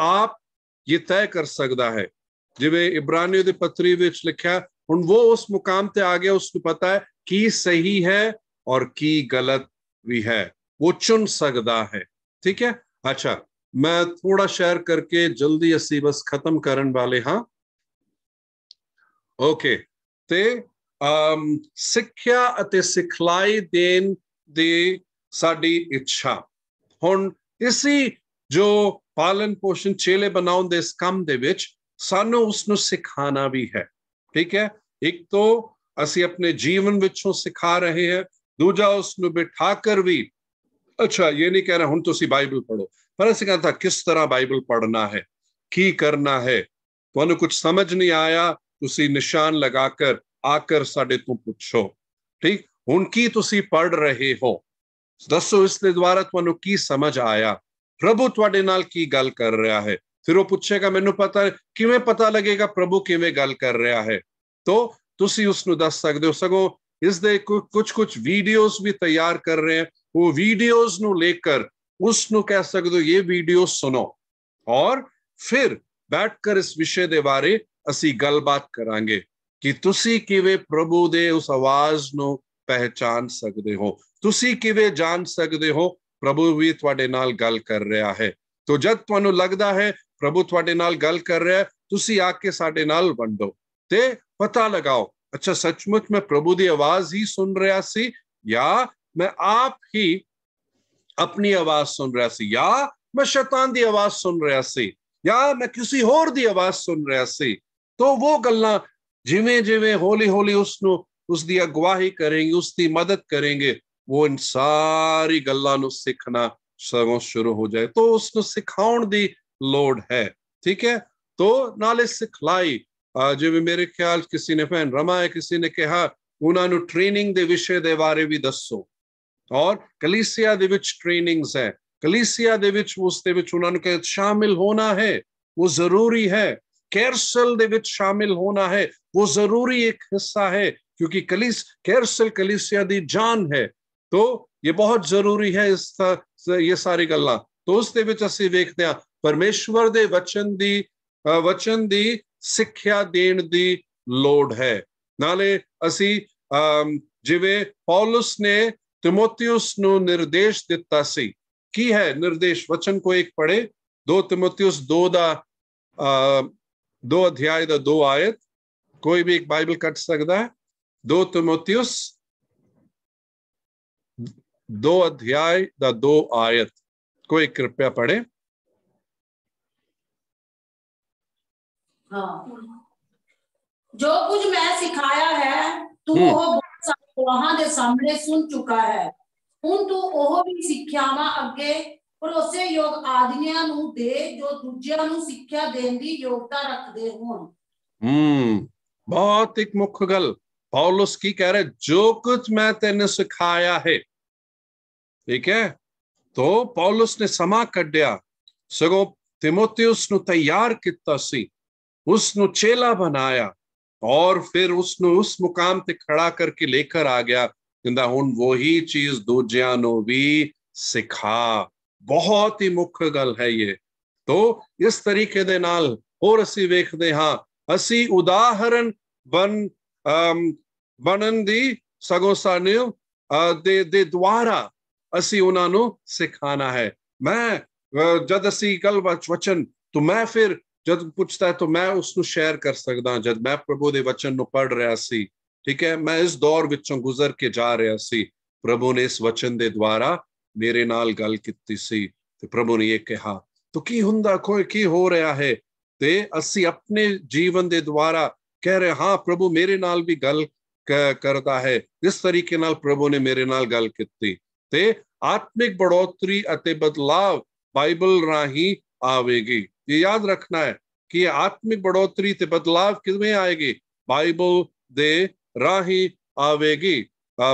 आप ये तय कर सकता है जिम्मे इब्रानियो के पत्री लिखा हूँ वो उस मुकाम ते आ गया उसको पता है की सही है और की गलत भी है ਉਹ ਚੁਣ ਸਕਦਾ ਹੈ ਠੀਕ ਹੈ ਅੱਛਾ ਮੈਂ ਥੋੜਾ ਸ਼ੇਅਰ ਕਰਕੇ ਜਲਦੀ ਅਸੀਂ ਬਸ ਖਤਮ ਕਰਨ ਵਾਲੇ ਹਾਂ ਓਕੇ ਤੇ ਅਮ ਸਿੱਖਿਆ ਅਤੇ ਸਿਖਲਾਈ ਦੇਣ ਦੀ ਸਾਡੀ ਇੱਛਾ ਹੁਣ ਇਸੀ ਜੋ ਪਾਲਨ ਪੋਸ਼ਣ ਚੇਲੇ ਬਣਾਉਣ ਦੇ ਇਸ ਕੰਮ ਦੇ ਵਿੱਚ ਸਾਨੂੰ ਉਸ ਨੂੰ ਸਿਖਾਣਾ ਵੀ ਹੈ ਠੀਕ ਹੈ ਇੱਕ ਤੋਂ ਅਸੀਂ ਆਪਣੇ ਜੀਵਨ ਵਿੱਚੋਂ ਸਿਖਾ ਰਹੇ ਹਾਂ ਦੂਜਾ ਉਸ ਨੂੰ ਬਿਠਾ ਕਰ ਵੀ अच्छा ये नहीं कह रहे हूं तो बाइबल पढ़ो पर असं कहना था किस तरह बाइबल पढ़ना है की करना है तो कुछ समझ नहीं आया तुसी निशान लगाकर आकर साढ़े तो पुछो ठीक हूं की तुसी पढ़ रहे हो दसो इस द्वारा तुम्हें की समझ आया प्रभु थोड़े नाल की गल कर रहा है फिर वो पूछेगा मैं पता कि पता लगेगा प्रभु किवे गल कर रहा है तो तुम उस दस सकते हो सगो इस दे कुछ कुछ वीडियोस भी तैयार कर रहे हैं ਉਹ ਵੀਡੀਓਜ਼ ਨੂੰ ਲੇਕਰ ਉਸ ਨੂੰ ਕਹਿ ਸਕਦੇ ਹੋ ਇਹ ਵੀਡੀਓ ਸੁਣੋ ਔਰ ਫਿਰ ਬੈਠਕਰ ਇਸ ਵਿਸ਼ੇ ਦੇ ਬਾਰੇ ਅਸੀਂ ਗੱਲਬਾਤ ਕਰਾਂਗੇ ਕਿ ਤੁਸੀਂ ਕਿਵੇਂ ਪ੍ਰਭੂ ਦੇ ਉਸ ਆਵਾਜ਼ ਨੂੰ ਪਹਿਚਾਨ ਸਕਦੇ ਹੋ ਤੁਸੀਂ ਕਿਵੇਂ ਜਾਣ ਸਕਦੇ ਹੋ ਪ੍ਰਭੂ ਵੀ ਤੁਹਾਡੇ ਨਾਲ ਗੱਲ ਕਰ ਰਿਹਾ ਹੈ ਤੋ ਜਦ ਤੁਹਾਨੂੰ ਲੱਗਦਾ ਹੈ ਪ੍ਰਭੂ ਤੁਹਾਡੇ ਨਾਲ ਗੱਲ ਕਰ ਰਿਹਾ ਹੈ ਤੁਸੀਂ ਆ ਕੇ ਸਾਡੇ ਨਾਲ ਵੰਡੋ ਤੇ ਪਤਾ ਲਗਾਓ ਅੱਛਾ ਸੱਚਮੁੱਚ ਮੈਂ ਪ੍ਰਭੂ ਦੀ ਆਵਾਜ਼ ਹੀ ਸੁਣ ਰਿਹਾ ਸੀ ਜਾਂ मैं आप ही अपनी आवाज सुन रहा सी या मैं शैतान की आवाज सुन रहा सी या मैं किसी होर की आवाज सुन रहा सी तो वो गल जिमें जिमें हौली हौली उस उसकी अगवाही करेंगे उसकी मदद करेंगे वो इन सारी गलों सीखना सगों शुरू हो जाए तो उसको सिखाने की लड़ है ठीक है तो नाले सिखलाई जिम्मे मेरे ख्याल किसी ने भैन रमा है किसी ने कहा उन्होंने ट्रेनिंग के विषय के बारे भी दसो और कलीसिया दे विच ट्रेनिंग्स है कलीसिया दे विच उस दे विच ਉਹਨਾਂ ਨੂੰ ਸ਼ਾਮਿਲ ਹੋਣਾ ਹੈ ਉਹ ਜ਼ਰੂਰੀ ਹੈ ਕੈਰਸਲ ਦੇ ਵਿੱਚ ਸ਼ਾਮਿਲ ਹੋਣਾ ਹੈ ਉਹ ਜ਼ਰੂਰੀ ਇੱਕ ਹਿੱਸਾ ਹੈ क्योंकि कलिस कैरसल कलिसिया दी जान है तो ये बहुत जरूरी है इस ये सारी ਗੱਲਾਂ ਤੋਂ ਉਸ ਦੇ ਵਿੱਚ ਅਸੀਂ ਵੇਖਦੇ ਹਾਂ ਪਰਮੇਸ਼ਵਰ ਦੇ ਵਚਨ ਦੀ ਵਚਨ ਦੀ ਸਿੱਖਿਆ ਦੇਣ ਦੀ ਲੋੜ ਹੈ ਨਾਲੇ ਅਸੀਂ ਜਿਵੇਂ ਪੌਲਸ ਨੇ ਤਿਮੋਥਿਉਸ ਨੂੰ ਨਿਰਦੇਸ਼ ਦਿੱਤਾ ਸੀ ਕੀ ਹੈ ਨਿਰਦੇਸ਼ ਵਚਨ ਕੋ ਇੱਕ ਪੜੇ 2 ਤਿਮੋਥਿਉਸ 2 ਦਾ दो अध्याय द दो आयत कोई भी एक बाइबल कट सकता है दो तिमोतियस दो अध्याय द दो आयत कोई कृपया पढ़े हाँ। जो कुछ मैं सिखाया है तुम हम्म। वो ਉਹਨਾਂ ਦੇ ਸਾਹਮਣੇ ਸੁਣ ਚੁੱਕਾ ਹੈ ਹੁਣ ਤੂੰ ਉਹ ਵੀ ਸਿੱਖਿਆਵਾਂ ਅੱਗੇ ਭਰੋਸੇ ਯੋਗ ਆਦਮੀਆਂ ਨੂੰ ਦੇ ਜੋ ਦੂਜਿਆਂ ਨੂੰ ਸਿੱਖਿਆ ਦੇਣ ਦੀ ਯੋਗਤਾ ਰੱਖਦੇ ਹੋਣ ਹੂੰ ਬਹੁਤ ਇੱਕ ਮੁੱਖ ਗੱਲ पॉलुस की कह रहे जो कुछ मैं तेने सिखाया है ठीक है तो पॉलुस ने समा ਕੱਢਿਆ ਸਗੋਂ ਤਿਮੋਥਿਉਸ ਨੂੰ ਤਿਆਰ ਕੀਤਾ ਸੀ ਉਸ ਨੂੰ ਚੇਲਾ ਬਣਾਇਆ ਔਰ ਫਿਰ ਉਸ ਨੂੰ ਉਸ ਮੁਕਾਮ ਤੇ ਖੜਾ ਕਰਕੇ ਲੇਕਰ ਆ ਗਿਆ ਜਿੰਦਾ ਹੁਣ ਵਹੀ ਚੀਜ਼ ਦੂਜਿਆਂ ਨੂੰ ਵੀ ਸਿਖਾ ਬਹੁਤ ਹੀ ਮੁੱਖ ਗੱਲ ਹੈ ਇਹ ਤੋ ਇਸ ਤਰੀਕੇ ਦੇ ਨਾਲ ਹੋਰ ਅਸੀਂ ਵੇਖਦੇ ਹਾਂ ਅਸੀਂ ਉਦਾਹਰਣ ਬਨ ਬਣਨ ਦੀ ਸਗੋਸਾਨੀ ਦੇ ਦੇ ਦੁਆਰਾ ਅਸੀਂ ਉਹਨਾਂ ਨੂੰ ਸਿਖਾਣਾ ਹੈ ਮੈਂ ਜਦ ਅਸੀਂ ਕਲਵਚ ਵਚਨ ਤੋ ਮੈਂ ਫਿਰ ਜਦ ਪੁੱਛਦਾ ਹੈ ਤਾਂ ਮੈਂ ਉਸ ਨੂੰ ਸ਼ੇਅਰ ਕਰ ਸਕਦਾ ਜਦ ਮੈਂ ਪ੍ਰਭੂ ਦੇ ਵਚਨ ਨੂੰ ਪੜ ਰਿਹਾ ਸੀ ਠੀਕ ਹੈ ਮੈਂ ਇਸ ਦੌਰ ਵਿੱਚੋਂ ਗੁਜ਼ਰ ਕੇ ਜਾ ਰਿਹਾ ਸੀ ਪ੍ਰਭੂ ਨੇ ਇਸ ਵਚਨ ਦੇ ਦੁਆਰਾ ਮੇਰੇ ਨਾਲ ਗੱਲ ਕੀਤੀ ਸੀ ਤੇ ਪ੍ਰਭੂ ਨੇ ਇਹ ਕਿਹਾ ਤੋ ਕੀ ਹੁੰਦਾ ਕੋਈ ਕੀ ਹੋ ਰਿਹਾ ਹੈ ਤੇ ਅਸੀਂ ਆਪਣੇ ਜੀਵਨ ਦੇ ਦੁਆਰਾ ਕਹਿ ਰਹੇ ਹਾਂ ਪ੍ਰਭੂ ਮੇਰੇ ਨਾਲ ਵੀ ਗੱਲ ਕਰਦਾ ਹੈ ਇਸ ਤਰੀਕੇ ਨਾਲ ਪ੍ਰਭੂ ਨੇ ਮੇਰੇ ਨਾਲ ਗੱਲ ਕੀਤੀ ਤੇ ਆਤਮਿਕ ਬੜੋਤਰੀ ਅਤੇ ਬਦਲਾਵ ਬਾਈਬਲ ਰਾਹੀਂ ਆਵੇਗੀ ये याद रखना है कि ये आत्मिक बढ़ोतरी से बदलाव किसमें आएगी बाइबल दे राही आवेगी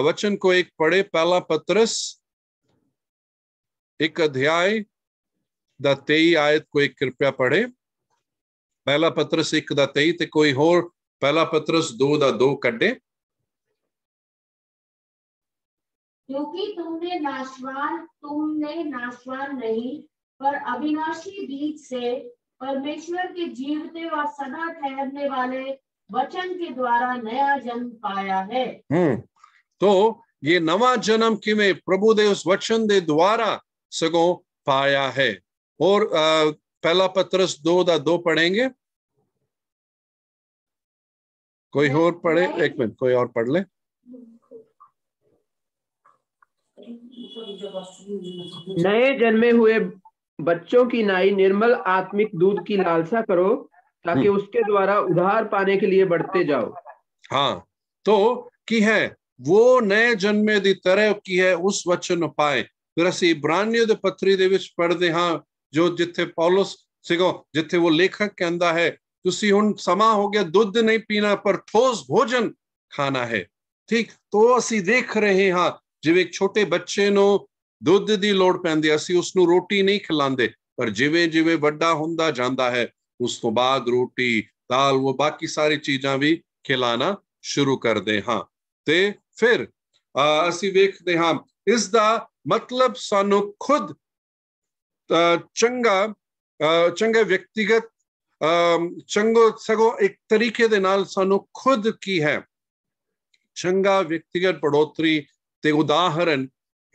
वचन को एक पढ़े पहला पत्रस एक अध्याय द तेई आयत को एक कृपया पढ़े पहला पत्रस एक द तेई ते कोई होर पहला पत्रस दो द दो कड्डे क्योंकि तुमने नाशवान तुमने नाशवान नहीं पर अविनाशी बीज से परमेश्वर के जीवते और सदा ठहरने वाले वचन के द्वारा नया जन्म पाया है हम्म। तो ये नवा जन्म कि मैं प्रभु दे उस वचन दे द्वारा सगो पाया है और आ, पहला पत्रस दो दा दो पढ़ेंगे कोई और पढ़े एक मिनट कोई और पढ़ ले नए जन्मे हुए बच्चों की नाई निर्मल आत्मिक दूध की लालसा करो ताकि हम्म। उसके द्वारा उधार पाने के लिए बढ़ते जाओ हाँ तो की है वो नए जन्मे दी तरह की है उस वचन पाए फिर असि इब्रानियो दे पत्री दे विच पढ़दे हां जो जिथे पॉलस सिगो जिथे वो लेखक कहता है ਤੁਸੀਂ ਹੁਣ ਸਮਾਂ ਹੋ ਗਿਆ ਦੁੱਧ ਨਹੀਂ ਪੀਣਾ ਪਰ ਠੋਸ ਭੋਜਨ ਖਾਣਾ ਹੈ ਠੀਕ ਤੋਂ ਅਸੀਂ ਦੇਖ ਰਹੇ ਹਾਂ ਜਿਵੇਂ ਇੱਕ ਛੋਟੇ ਬੱਚੇ ਦੁੱਧ ਦੀ ਲੋੜ ਪੈਂਦੀ ਅਸੀਂ ਉਸ ਨੂੰ ਰੋਟੀ ਨਹੀਂ ਖਿਲਾਉਂਦੇ ਪਰ ਜਿਵੇਂ ਜਿਵੇਂ ਵੱਡਾ ਹੁੰਦਾ ਜਾਂਦਾ ਹੈ ਉਸ ਤੋਂ ਬਾਅਦ ਰੋਟੀ ਦਾਲ ਉਹ ਬਾਕੀ ਸਾਰੀ ਚੀਜ਼ਾਂ ਵੀ ਖਿਲਾਣਾ ਸ਼ੁਰੂ ਕਰਦੇ ਹਾਂ ਤੇ ਫਿਰ ਅਸੀਂ ਵੇਖਦੇ ਹਾਂ ਇਸ ਦਾ ਮਤਲਬ ਸਾਨੂੰ ਖੁਦ ਚੰਗਾ ਚੰਗਾ ਵਿਅਕਤੀਗਤ ਚੰਗੋ ਸਗੋ ਇੱਕ ਤਰੀਕੇ ਦੇ ਨਾਲ ਸਾਨੂੰ ਖੁਦ ਕੀ ਹੈ ਚੰਗਾ ਵਿਅਕਤੀਗਤ ਪੜੋਤਰੀ ਤੇ ਉਦਾਹਰਨ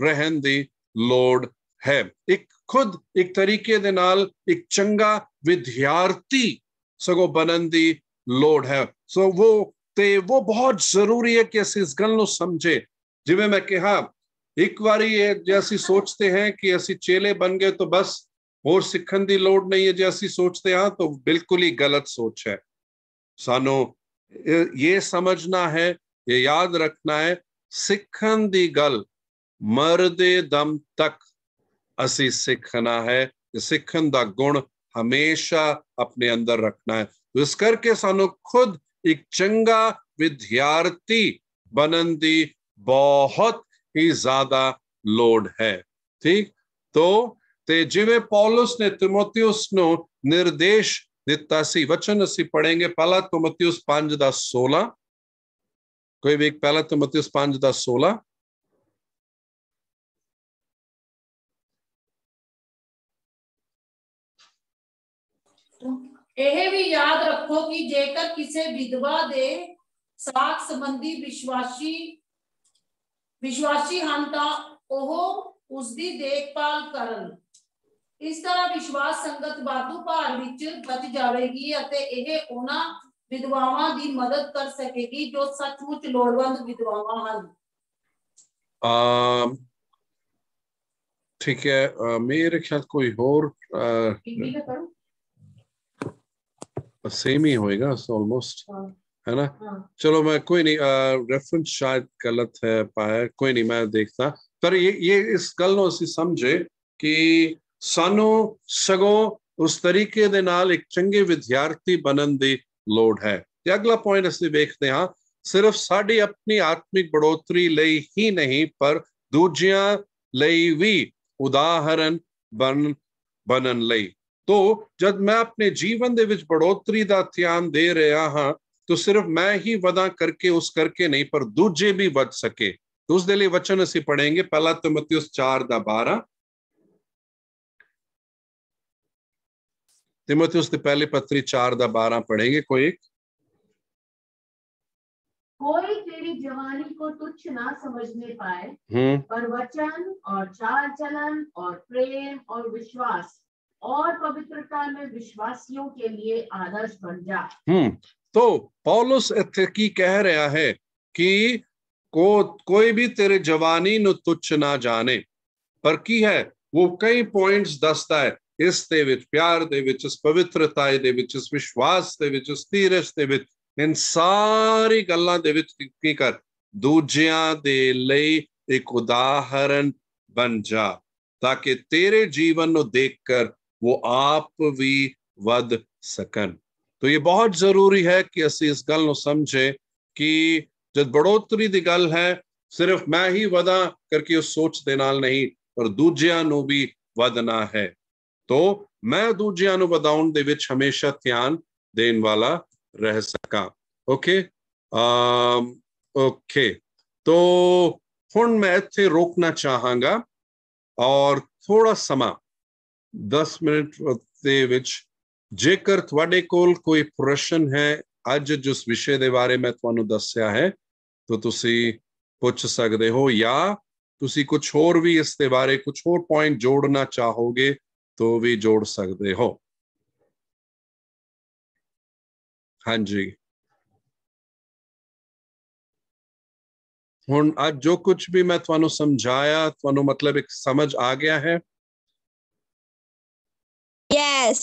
ਰਹਿਣ ਦੀ ਲੋੜ ਹੈ ਇੱਕ ਖੁਦ ਇੱਕ ਤਰੀਕੇ ਦੇ ਨਾਲ ਇੱਕ ਚੰਗਾ ਵਿਦਿਆਰਥੀ ਸਗੋਂ ਬਣਨ ਦੀ ਲੋੜ ਹੈ ਸੋ ਉਹ ਤੇ ਉਹ ਬਹੁਤ ਜ਼ਰੂਰੀ ਹੈ ਕਿ ਅਸੀਂ ਇਸ ਗੱਲ ਨੂੰ ਸਮਝੇ ਜਿਵੇਂ ਮੈਂ ਕਿਹਾ ਇੱਕ ਵਾਰੀ ਇਹ ਜੇ ਅਸੀਂ ਸੋਚਦੇ ਹਾਂ ਕਿ ਅਸੀਂ ਚੇਲੇ ਬਣ ਗਏ ਤਾਂ ਬਸ ਹੋਰ ਸਿੱਖਣ ਦੀ ਲੋੜ ਨਹੀਂ ਹੈ ਜੇ ਅਸੀਂ ਸੋਚਦੇ ਹਾਂ ਤਾਂ ਬਿਲਕੁਲ ਹੀ ਗਲਤ ਸੋਚ ਹੈ ਸਾਨੂੰ ਇਹ ਸਮਝਣਾ ਹੈ ਇਹ ਯਾਦ ਰੱਖਣਾ ਹੈ ਸਿੱਖਣ ਦੀ ਗੱਲ मरदे दम तक असी सीखना है सीखन का गुण हमेशा अपने अंदर रखना है तो इस करके सानू खुद एक चंगा विद्यार्थी बनन की बहुत ही ज्यादा लोड है ठीक तो ते जिवें पॉलस ने तिमोथियस नो निर्देश दिता सी वचन असी पढ़ेंगे पहला तिमोथियस 5 दा 16 कोई भी एक पहला तिमोथियस 5 दा 16 यह भी याद रखो कि जेकर किसी विधवा दे साख संबंधी विश्वासी विश्वासी हम तो उसकी देखभाल कर इस तरह विश्वास संगत वादू भार बच जाएगी यह उन्होंने विधवाव की मदद कर सकेगी जो सचमुच लोड़वंद विधवाव हैं ठीक है मेरे ख्याल कोई होर आ, सेम ही होएगा ऑलमोस्ट हाँ, है ना हाँ। चलो मैं कोई नहीं रेफरेंस शायद गलत है पाया कोई नहीं मैं देखता पर ये ये इस गल समझे कि सानू सगो उस तरीके दे नाल एक चंगे विद्यार्थी बनन दी लोड है ते अगला पॉइंट असि देखते हाँ सिर्फ साड़ी अपनी आत्मिक बढ़ोतरी ले ही नहीं पर दूजिया ले भी उदाहरण बन बनन ले तो जब मैं अपने जीवन दे बढ़ोतरी का ध्यान दे रहा हाँ तो सिर्फ मैं ही वदा करके उस करके नहीं पर दूजे भी बच सके तो उस दिल वचन असं पढ़ेंगे पहला तो मत उस चार बारह तिमोथी उसके पहले पत्री चार दा बारह पढ़ेंगे कोई एक कोई तेरी जवानी को तुच्छ ना समझने पाए हम्म। पर वचन और चाल चलन और प्रेम और विश्वास और पवित्रता में विश्वासियों के लिए आदर्श बन जा हम्म तो पॉलस की कह रहा है कि को कोई भी तेरे जवानी न तुच्छ ना जाने पर की है वो कई पॉइंट्स दसता है इस दे विच प्यार दे विच इस पवित्रता दे विच इस विश्वास दे विच इस तीरस दे विच इन सारी गल्लां दे विच की कर दूजियां दे ले एक उदाहरण बन जा ताकि तेरे जीवन नो देखकर वो आप भी वध सकन तो ये बहुत जरूरी है कि असि इस गल समझे कि जब बढ़ोतरी की गल है सिर्फ मैं ही वदा करके उस सोच के नाल नहीं पर दूजिया भी वधना है तो मैं दूजिया वधाउन हमेशा ध्यान देने वाला रह सका ओके आम, ओके तो हूँ मैं इतने रोकना चाहगा और थोड़ा समा 10 ਮਿੰਟ ਦੇ ਵਿੱਚ ਜੇਕਰ ਤੁਹਾਡੇ ਕੋਲ ਕੋਈ ਪ੍ਰਸ਼ਨ ਹੈ ਅੱਜ ਜਿਸ ਵਿਸ਼ੇ ਦੇ ਬਾਰੇ ਮੈਂ ਤੁਹਾਨੂੰ ਦੱਸਿਆ ਹੈ ਤਾਂ ਤੁਸੀਂ ਪੁੱਛ ਸਕਦੇ ਹੋ ਜਾਂ ਤੁਸੀਂ ਕੁਝ ਹੋਰ ਵੀ ਇਸ ਦੇ ਬਾਰੇ ਕੁਝ ਹੋਰ ਪੁਆਇੰਟ ਜੋੜਨਾ ਚਾਹੋਗੇ ਤਾਂ ਵੀ ਜੋੜ ਸਕਦੇ ਹੋ ਹਾਂਜੀ ਹੁਣ ਅੱਜ ਜੋ ਕੁਝ ਵੀ ਮੈਂ ਤੁਹਾਨੂੰ ਸਮਝਾਇਆ ਤੁਹਾਨੂੰ ਮਤਲਬ ਇੱਕ ਸਮਝ ਆ ਗਿਆ ਹੈ Yes.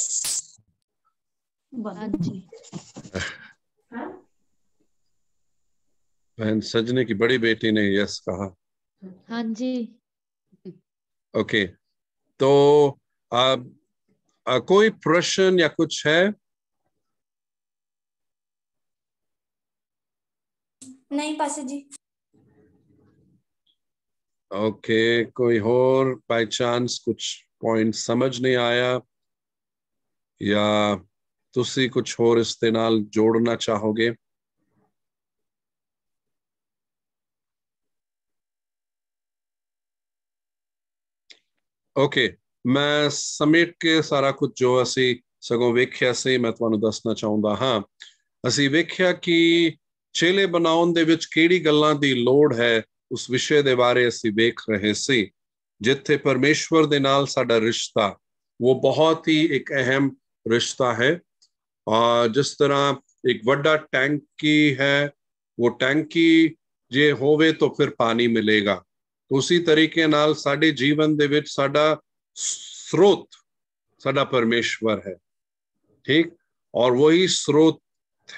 बहन सजने की बड़ी बेटी ने यस कहा हाँ जी ओके तो आ, आ, कोई प्रश्न या कुछ है नहीं पासी जी ओके okay, कोई और बाय चांस कुछ पॉइंट समझ नहीं आया ਜਾਂ ਤੁਸੀਂ ਕੁਝ ਹੋਰ ਇਸ ਦੇ ਨਾਲ ਜੋੜਨਾ ਚਾਹੋਗੇ ਓਕੇ ਮੈਂ ਸਮੇਟ ਕੇ ਸਾਰਾ ਕੁਝ ਜੋ ਅਸੀਂ ਸਗੋਂ ਵੇਖਿਆ ਸੀ ਮੈਂ ਤੁਹਾਨੂੰ ਦੱਸਣਾ ਚਾਹੁੰਦਾ ਹਾਂ ਅਸੀਂ ਵੇਖਿਆ ਕਿ ਚੇਲੇ ਬਣਾਉਣ ਦੇ ਵਿੱਚ ਕਿਹੜੀ ਗੱਲਾਂ ਦੀ ਲੋੜ ਹੈ ਉਸ ਵਿਸ਼ੇ ਦੇ ਬਾਰੇ ਅਸੀਂ ਵੇਖ ਰਹੇ ਸੀ ਜਿੱਥੇ ਪਰਮੇਸ਼ਵਰ ਦੇ ਨਾਲ ਸਾਡਾ ਰਿਸ਼ਤਾ ਉਹ ਬਹੁਤ ਹੀ ਇੱਕ ਅਹਿਮ रिश्ता है और जिस तरह एक वड्डा टैंकी है वो टैंकी जे होवे तो फिर पानी मिलेगा तो उसी तरीके नाल साडे जीवन दे विच साडा स्रोत साडा परमेश्वर है ठीक और वही स्रोत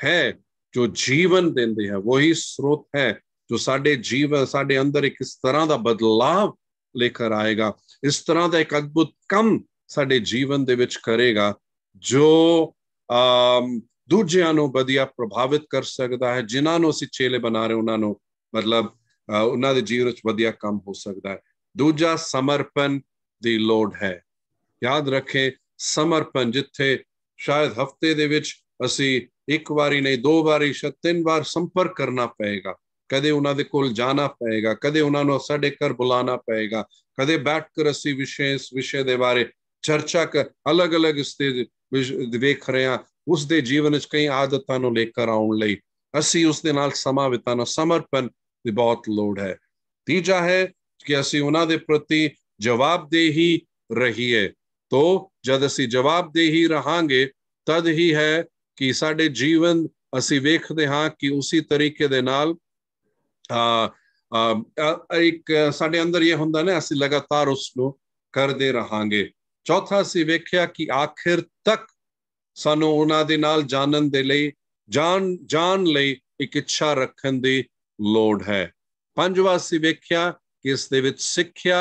है जो जीवन देंदे है वही स्रोत है जो साडे जीवन साडे अंदर एक इस तरह का बदलाव लेकर आएगा इस तरह का एक अद्भुत कम साडे जीवन दे विच करेगा ਜੋ ਦੂਜਿਆਂ ਨੂੰ ਵਧੀਆ ਪ੍ਰਭਾਵਿਤ ਕਰ ਸਕਦਾ ਹੈ ਜਿਨ੍ਹਾਂ ਨੂੰ ਅਸੀਂ ਚੇਲੇ ਬਣਾ ਰਹੇ ਉਹਨਾਂ ਨੂੰ ਮਤਲਬ ਉਹਨਾਂ ਦੇ ਜੀਵਨ ਵਿੱਚ ਵਧੀਆ ਕੰਮ ਹੋ ਸਕਦਾ ਹੈ ਦੂਜਾ ਸਮਰਪਣ ਦੀ ਲੋੜ ਹੈ ਯਾਦ ਰੱਖੇ ਸਮਰਪਣ ਜਿੱਥੇ ਸ਼ਾਇਦ ਹਫਤੇ ਦੇ ਵਿੱਚ ਅਸੀਂ ਇੱਕ ਵਾਰੀ ਨਹੀਂ ਦੋ ਵਾਰੀ ਸ਼ਾਇਦ ਤਿੰਨ ਵਾਰ ਸੰਪਰਕ ਕਰਨਾ ਪਏਗਾ ਕਦੇ ਉਹਨਾਂ ਦੇ ਕੋਲ ਜਾਣਾ ਪਏਗਾ ਕਦੇ ਉਹਨਾਂ ਨੂੰ ਸਾਡੇ ਘਰ ਬੁਲਾਣਾ ਪਏਗਾ ਕਦੇ ਬੈਠ ਕੇ ਅਸੀਂ ਵਿਸ਼ੇਸ਼ ਵਿਸ਼ੇ ਦੇ ਬਾਰੇ ਚਰਚਾ ਕਰ ਅਲੱਗ-ਅਲੱਗ ਇਸ ਦੇ ਵਿਵੇਕ ਖਰਿਆ ਉਸ ਦੇ ਜੀਵਨ ਵਿੱਚ ਕਈ ਆਦਤਾਂ ਨੂੰ ਲੈ ਕੇ ਆਉਣ ਲਈ ਅਸੀਂ ਉਸ ਦੇ ਨਾਲ ਸਮਾਂ ਬਿਤਾਣਾ ਸਮਰਪਣ ਦੀ ਬਹੁਤ ਲੋੜ ਹੈ ਤੀਜਾ ਹੈ ਕਿ ਅਸੀਂ ਉਹਨਾਂ ਦੇ ਪ੍ਰਤੀ ਜਵਾਬਦੇਹੀ ਰਹੀਏ ਤੋ ਜਦ ਅਸੀਂ ਜਵਾਬਦੇਹੀ ਰਹਾਂਗੇ ਤਦ ਹੀ ਹੈ ਕਿ ਸਾਡੇ ਜੀਵਨ ਅਸੀਂ ਵੇਖਦੇ ਹਾਂ ਕਿ ਉਸੇ ਤਰੀਕੇ ਦੇ ਨਾਲ ਆ ਇੱਕ ਸਾਡੇ ਅੰਦਰ ਇਹ ਹੁੰਦਾ ਨੇ ਅਸੀਂ ਲਗਾਤਾਰ ਉਸ ਨੂੰ ਕਰਦੇ ਰਹਾਂਗੇ ਚੌਥਾ ਸੀ ਵੇਖਿਆ ਕਿ ਆਖਿਰ ਤੱਕ ਸਾਨੂੰ ਉਹਨਾਂ ਦੇ ਨਾਲ ਜਾਣਨ ਦੇ ਲਈ ਜਾਣ ਜਾਣ ਲਈ ਇੱਕ ਇੱਛਾ ਰੱਖਣ ਦੀ ਲੋੜ ਹੈ ਪੰਜਵਾਂ ਸੀ ਵੇਖਿਆ ਕਿ ਇਸ ਦੇ ਵਿੱਚ ਸਿੱਖਿਆ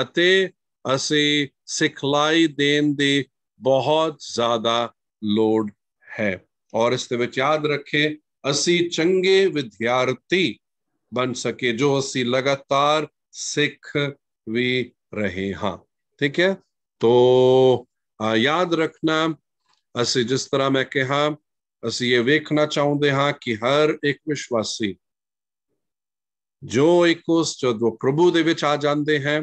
ਅਤੇ ਅਸੀਂ ਸਿਖਲਾਈ ਦੇਣ ਦੀ ਬਹੁਤ ਜ਼ਿਆਦਾ ਲੋੜ ਹੈ ਔਰ ਇਸ ਦੇ ਵਿੱਚ ਯਾਦ ਰੱਖੇ ਅਸੀਂ ਚੰਗੇ ਵਿਦਿਆਰਥੀ ਬਣ ਸਕੇ ਜੋ ਅਸੀਂ ਲਗਾਤਾਰ ਸਿੱਖ ਵੀ ਰਹੇ ਹਾਂ ਠੀਕ ਹੈ तो याद रखना असि जिस तरह मैं कहा अस ये वेखना चाहते हाँ कि हर एक विश्वासी जो एक उस जो प्रभु दे आ जाते हैं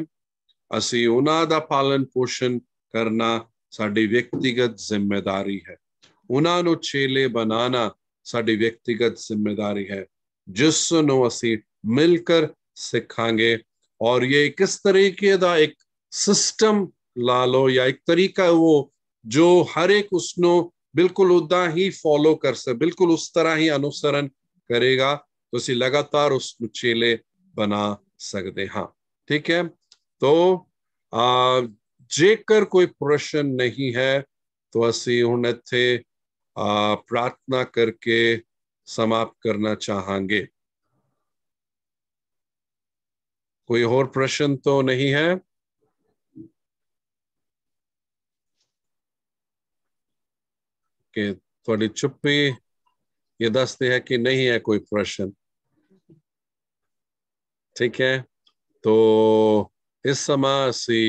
असि उन्होंने पालन पोषण करना साड़ी व्यक्तिगत जिम्मेदारी है उन्होंने चेले बनाना साड़ी व्यक्तिगत जिम्मेदारी है जिस असी मिलकर सिखा और ये किस तरीके का एक सिस्टम ला लो या एक तरीका वो जो हर एक उसनो बिल्कुल उदा ही फॉलो कर सके बिल्कुल उस तरह ही अनुसरण करेगा तो उसी लगातार उस चेले बना सकते हाँ ठीक है तो आ, जेकर कोई प्रश्न नहीं है तो असि हूँ इतने प्रार्थना करके समाप्त करना चाहेंगे कोई और प्रश्न तो नहीं है कि थोड़ी चुप्पी ये दसती है कि नहीं है कोई प्रश्न ठीक है तो इस समय असी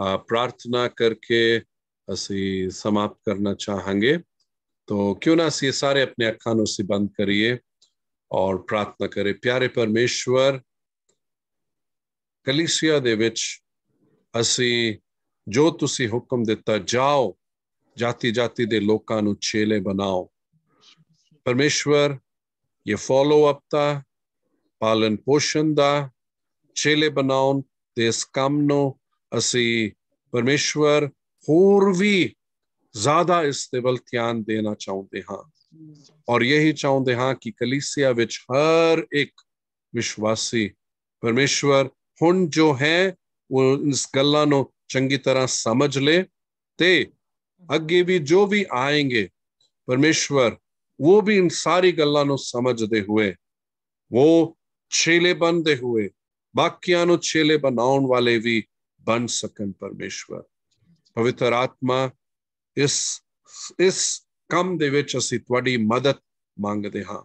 प्रार्थना करके असी समाप्त करना चाहेंगे तो क्यों ना असी सारे अपने अखानों से बंद करिए और प्रार्थना करें प्यारे परमेश्वर ਕਲੀਸਿਆ ਦੇ ਵਿੱਚ ਅਸੀਂ ਜੋ ਤੁਸੀਂ ਹੁਕਮ ਦਿੱਤਾ ਜਾਓ ਜਾਤੀ ਜਾਤੀ ਦੇ ਲੋਕਾਂ ਨੂੰ ਛੇਲੇ ਬਣਾਓ ਪਰਮੇਸ਼ਵਰ ਇਹ ਫਾਲੋ ਅਪ ਦਾ ਪਾਲਨ ਪੋਸ਼ਣ ਦਾ ਛੇਲੇ ਬਣਾਉਣ ਦੇ ਇਸ ਕੰਮ ਨੂੰ ਅਸੀਂ ਪਰਮੇਸ਼ਵਰ ਹੋਰ ਵੀ ਜ਼ਿਆਦਾ ਇਸ ਤੇ ਵੱਲ ਧਿਆਨ ਦੇਣਾ ਚਾਹੁੰਦੇ ਹਾਂ ਔਰ ਇਹੀ ਚਾਹੁੰਦੇ ਹਾਂ ਕਿ ਕਲੀਸਿਆ ਵਿੱਚ ਹਰ ਇੱਕ ਵਿਸ਼ਵਾਸੀ ਪਰਮੇਸ਼ਵਰ ਹੁਣ ਜੋ ਹੈ ਉਹ ਇਸ ਗੱਲਾਂ ਨੂੰ ਚੰਗੀ ਤਰ੍ਹਾਂ ਸਮਝ ਲੇ ਤੇ अगे भी जो भी आएंगे परमेश्वर वो भी इन सारी गलों समझते हुए वो छेले बनते हुए बाकिया छेले बना वाले भी बन सकन परमेश्वर पवित्र आत्मा इस इस काम के मदद मांगते हाँ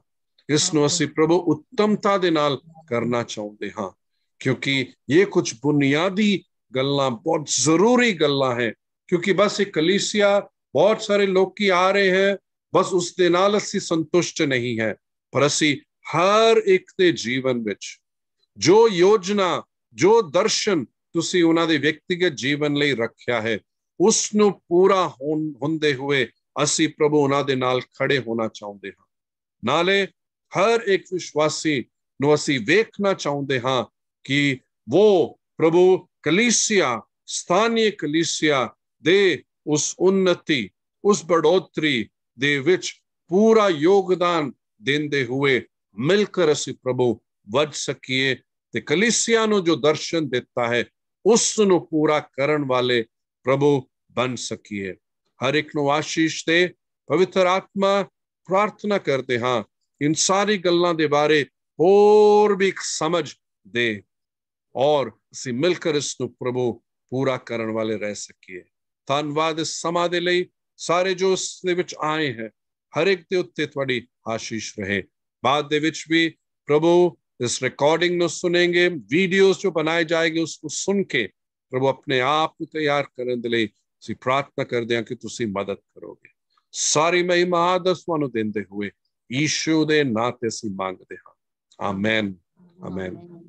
इस असि प्रभु उत्तमता दे नाल करना चाहते हाँ क्योंकि ये कुछ बुनियादी गल् बहुत जरूरी गल् है क्योंकि बस एक कलीसिया बहुत सारे लोग की आ रहे हैं ਬਸ ਉਸ ਦੇ ਨਾਲ ਅਸੀਂ ਸੰਤੁਸ਼ਟ ਨਹੀਂ ਹੈ ਪਰ ਅਸੀਂ ਹਰ ਇੱਕ ਦੇ ਜੀਵਨ ਵਿੱਚ ਜੋ ਯੋਜਨਾ ਜੋ ਦਰਸ਼ਨ ਤੁਸੀਂ ਉਹਨਾਂ ਦੇ ਵਿਅਕਤੀਗਤ ਜੀਵਨ ਲਈ ਰੱਖਿਆ ਹੈ ਉਸ ਨੂੰ ਪੂਰਾ ਹੁੰਦੇ ਹੋਏ ਅਸੀਂ ਪ੍ਰਭੂ ਉਹਨਾਂ ਦੇ ਨਾਲ ਖੜੇ ਹੋਣਾ ਚਾਹੁੰਦੇ ਹਾਂ ਨਾਲੇ ਹਰ ਇੱਕ ਵਿਸ਼ਵਾਸੀ ਨੂੰ ਅਸੀਂ ਵੇਖਣਾ ਚਾਹੁੰਦੇ ਹਾਂ ਕਿ ਉਹ ਪ੍ਰਭੂ ਕਲੀਸਿਆ ਸਥਾਨੀ ਕਲੀਸਿਆ दे उस उन्नति उस बढ़ोतरी दे विच पूरा योगदान दें दे हुए मिलकर अस प्रभु वज सकिए ते कलिसिया नो जो दर्शन देता है उस नो पूरा करण वाले प्रभु बन सकिए हर एक नो आशीष दे पवित्र आत्मा प्रार्थना करते हाँ इन सारी गल्लां दे बारे और भी समझ दे और असि मिलकर इस नो प्रभु पूरा करण वाले रह सकिए ਧੰਨਵਾਦ ਇਸ ਸਮਾਂ ਦੇ ਲਈ ਸਾਰੇ ਜੋ ਇਸ ਦੇ ਵਿੱਚ ਆਏ ਹੈ ਹਰ ਇੱਕ ਦੇ ਉੱਤੇ ਤੁਹਾਡੀ ਆਸ਼ੀਸ਼ ਰਹੇ ਬਾਅਦ ਦੇ ਵਿੱਚ ਵੀ ਪ੍ਰਭੂ ਇਸ ਰਿਕਾਰਡਿੰਗ ਨੂੰ ਸੁਣेंगे ਵੀਡੀਓਜ਼ ਜੋ ਬਣਾਏ ਜਾਏਗੇ ਉਸ ਨੂੰ ਸੁਣ ਕੇ ਪ੍ਰਭੂ ਆਪਣੇ ਆਪ ਨੂੰ ਤਿਆਰ ਕਰਨ ਦੇ ਲਈ ਅਸੀਂ ਪ੍ਰਾਰਥਨਾ ਕਰਦੇ ਹਾਂ ਕਿ ਤੁਸੀਂ ਮਦਦ ਕਰੋਗੇ ਸਾਰੀ ਮਹਿਮਾ ਆਦਰਸ ਨੂੰ ਦਿੰਦੇ ਹੋਏ ਈਸ਼ੂ ਦੇ ਨਾਂ ਤੇ ਅਸੀਂ ਮੰਗਦੇ ਹਾਂ ਆਮੇਨ ਆਮੇਨ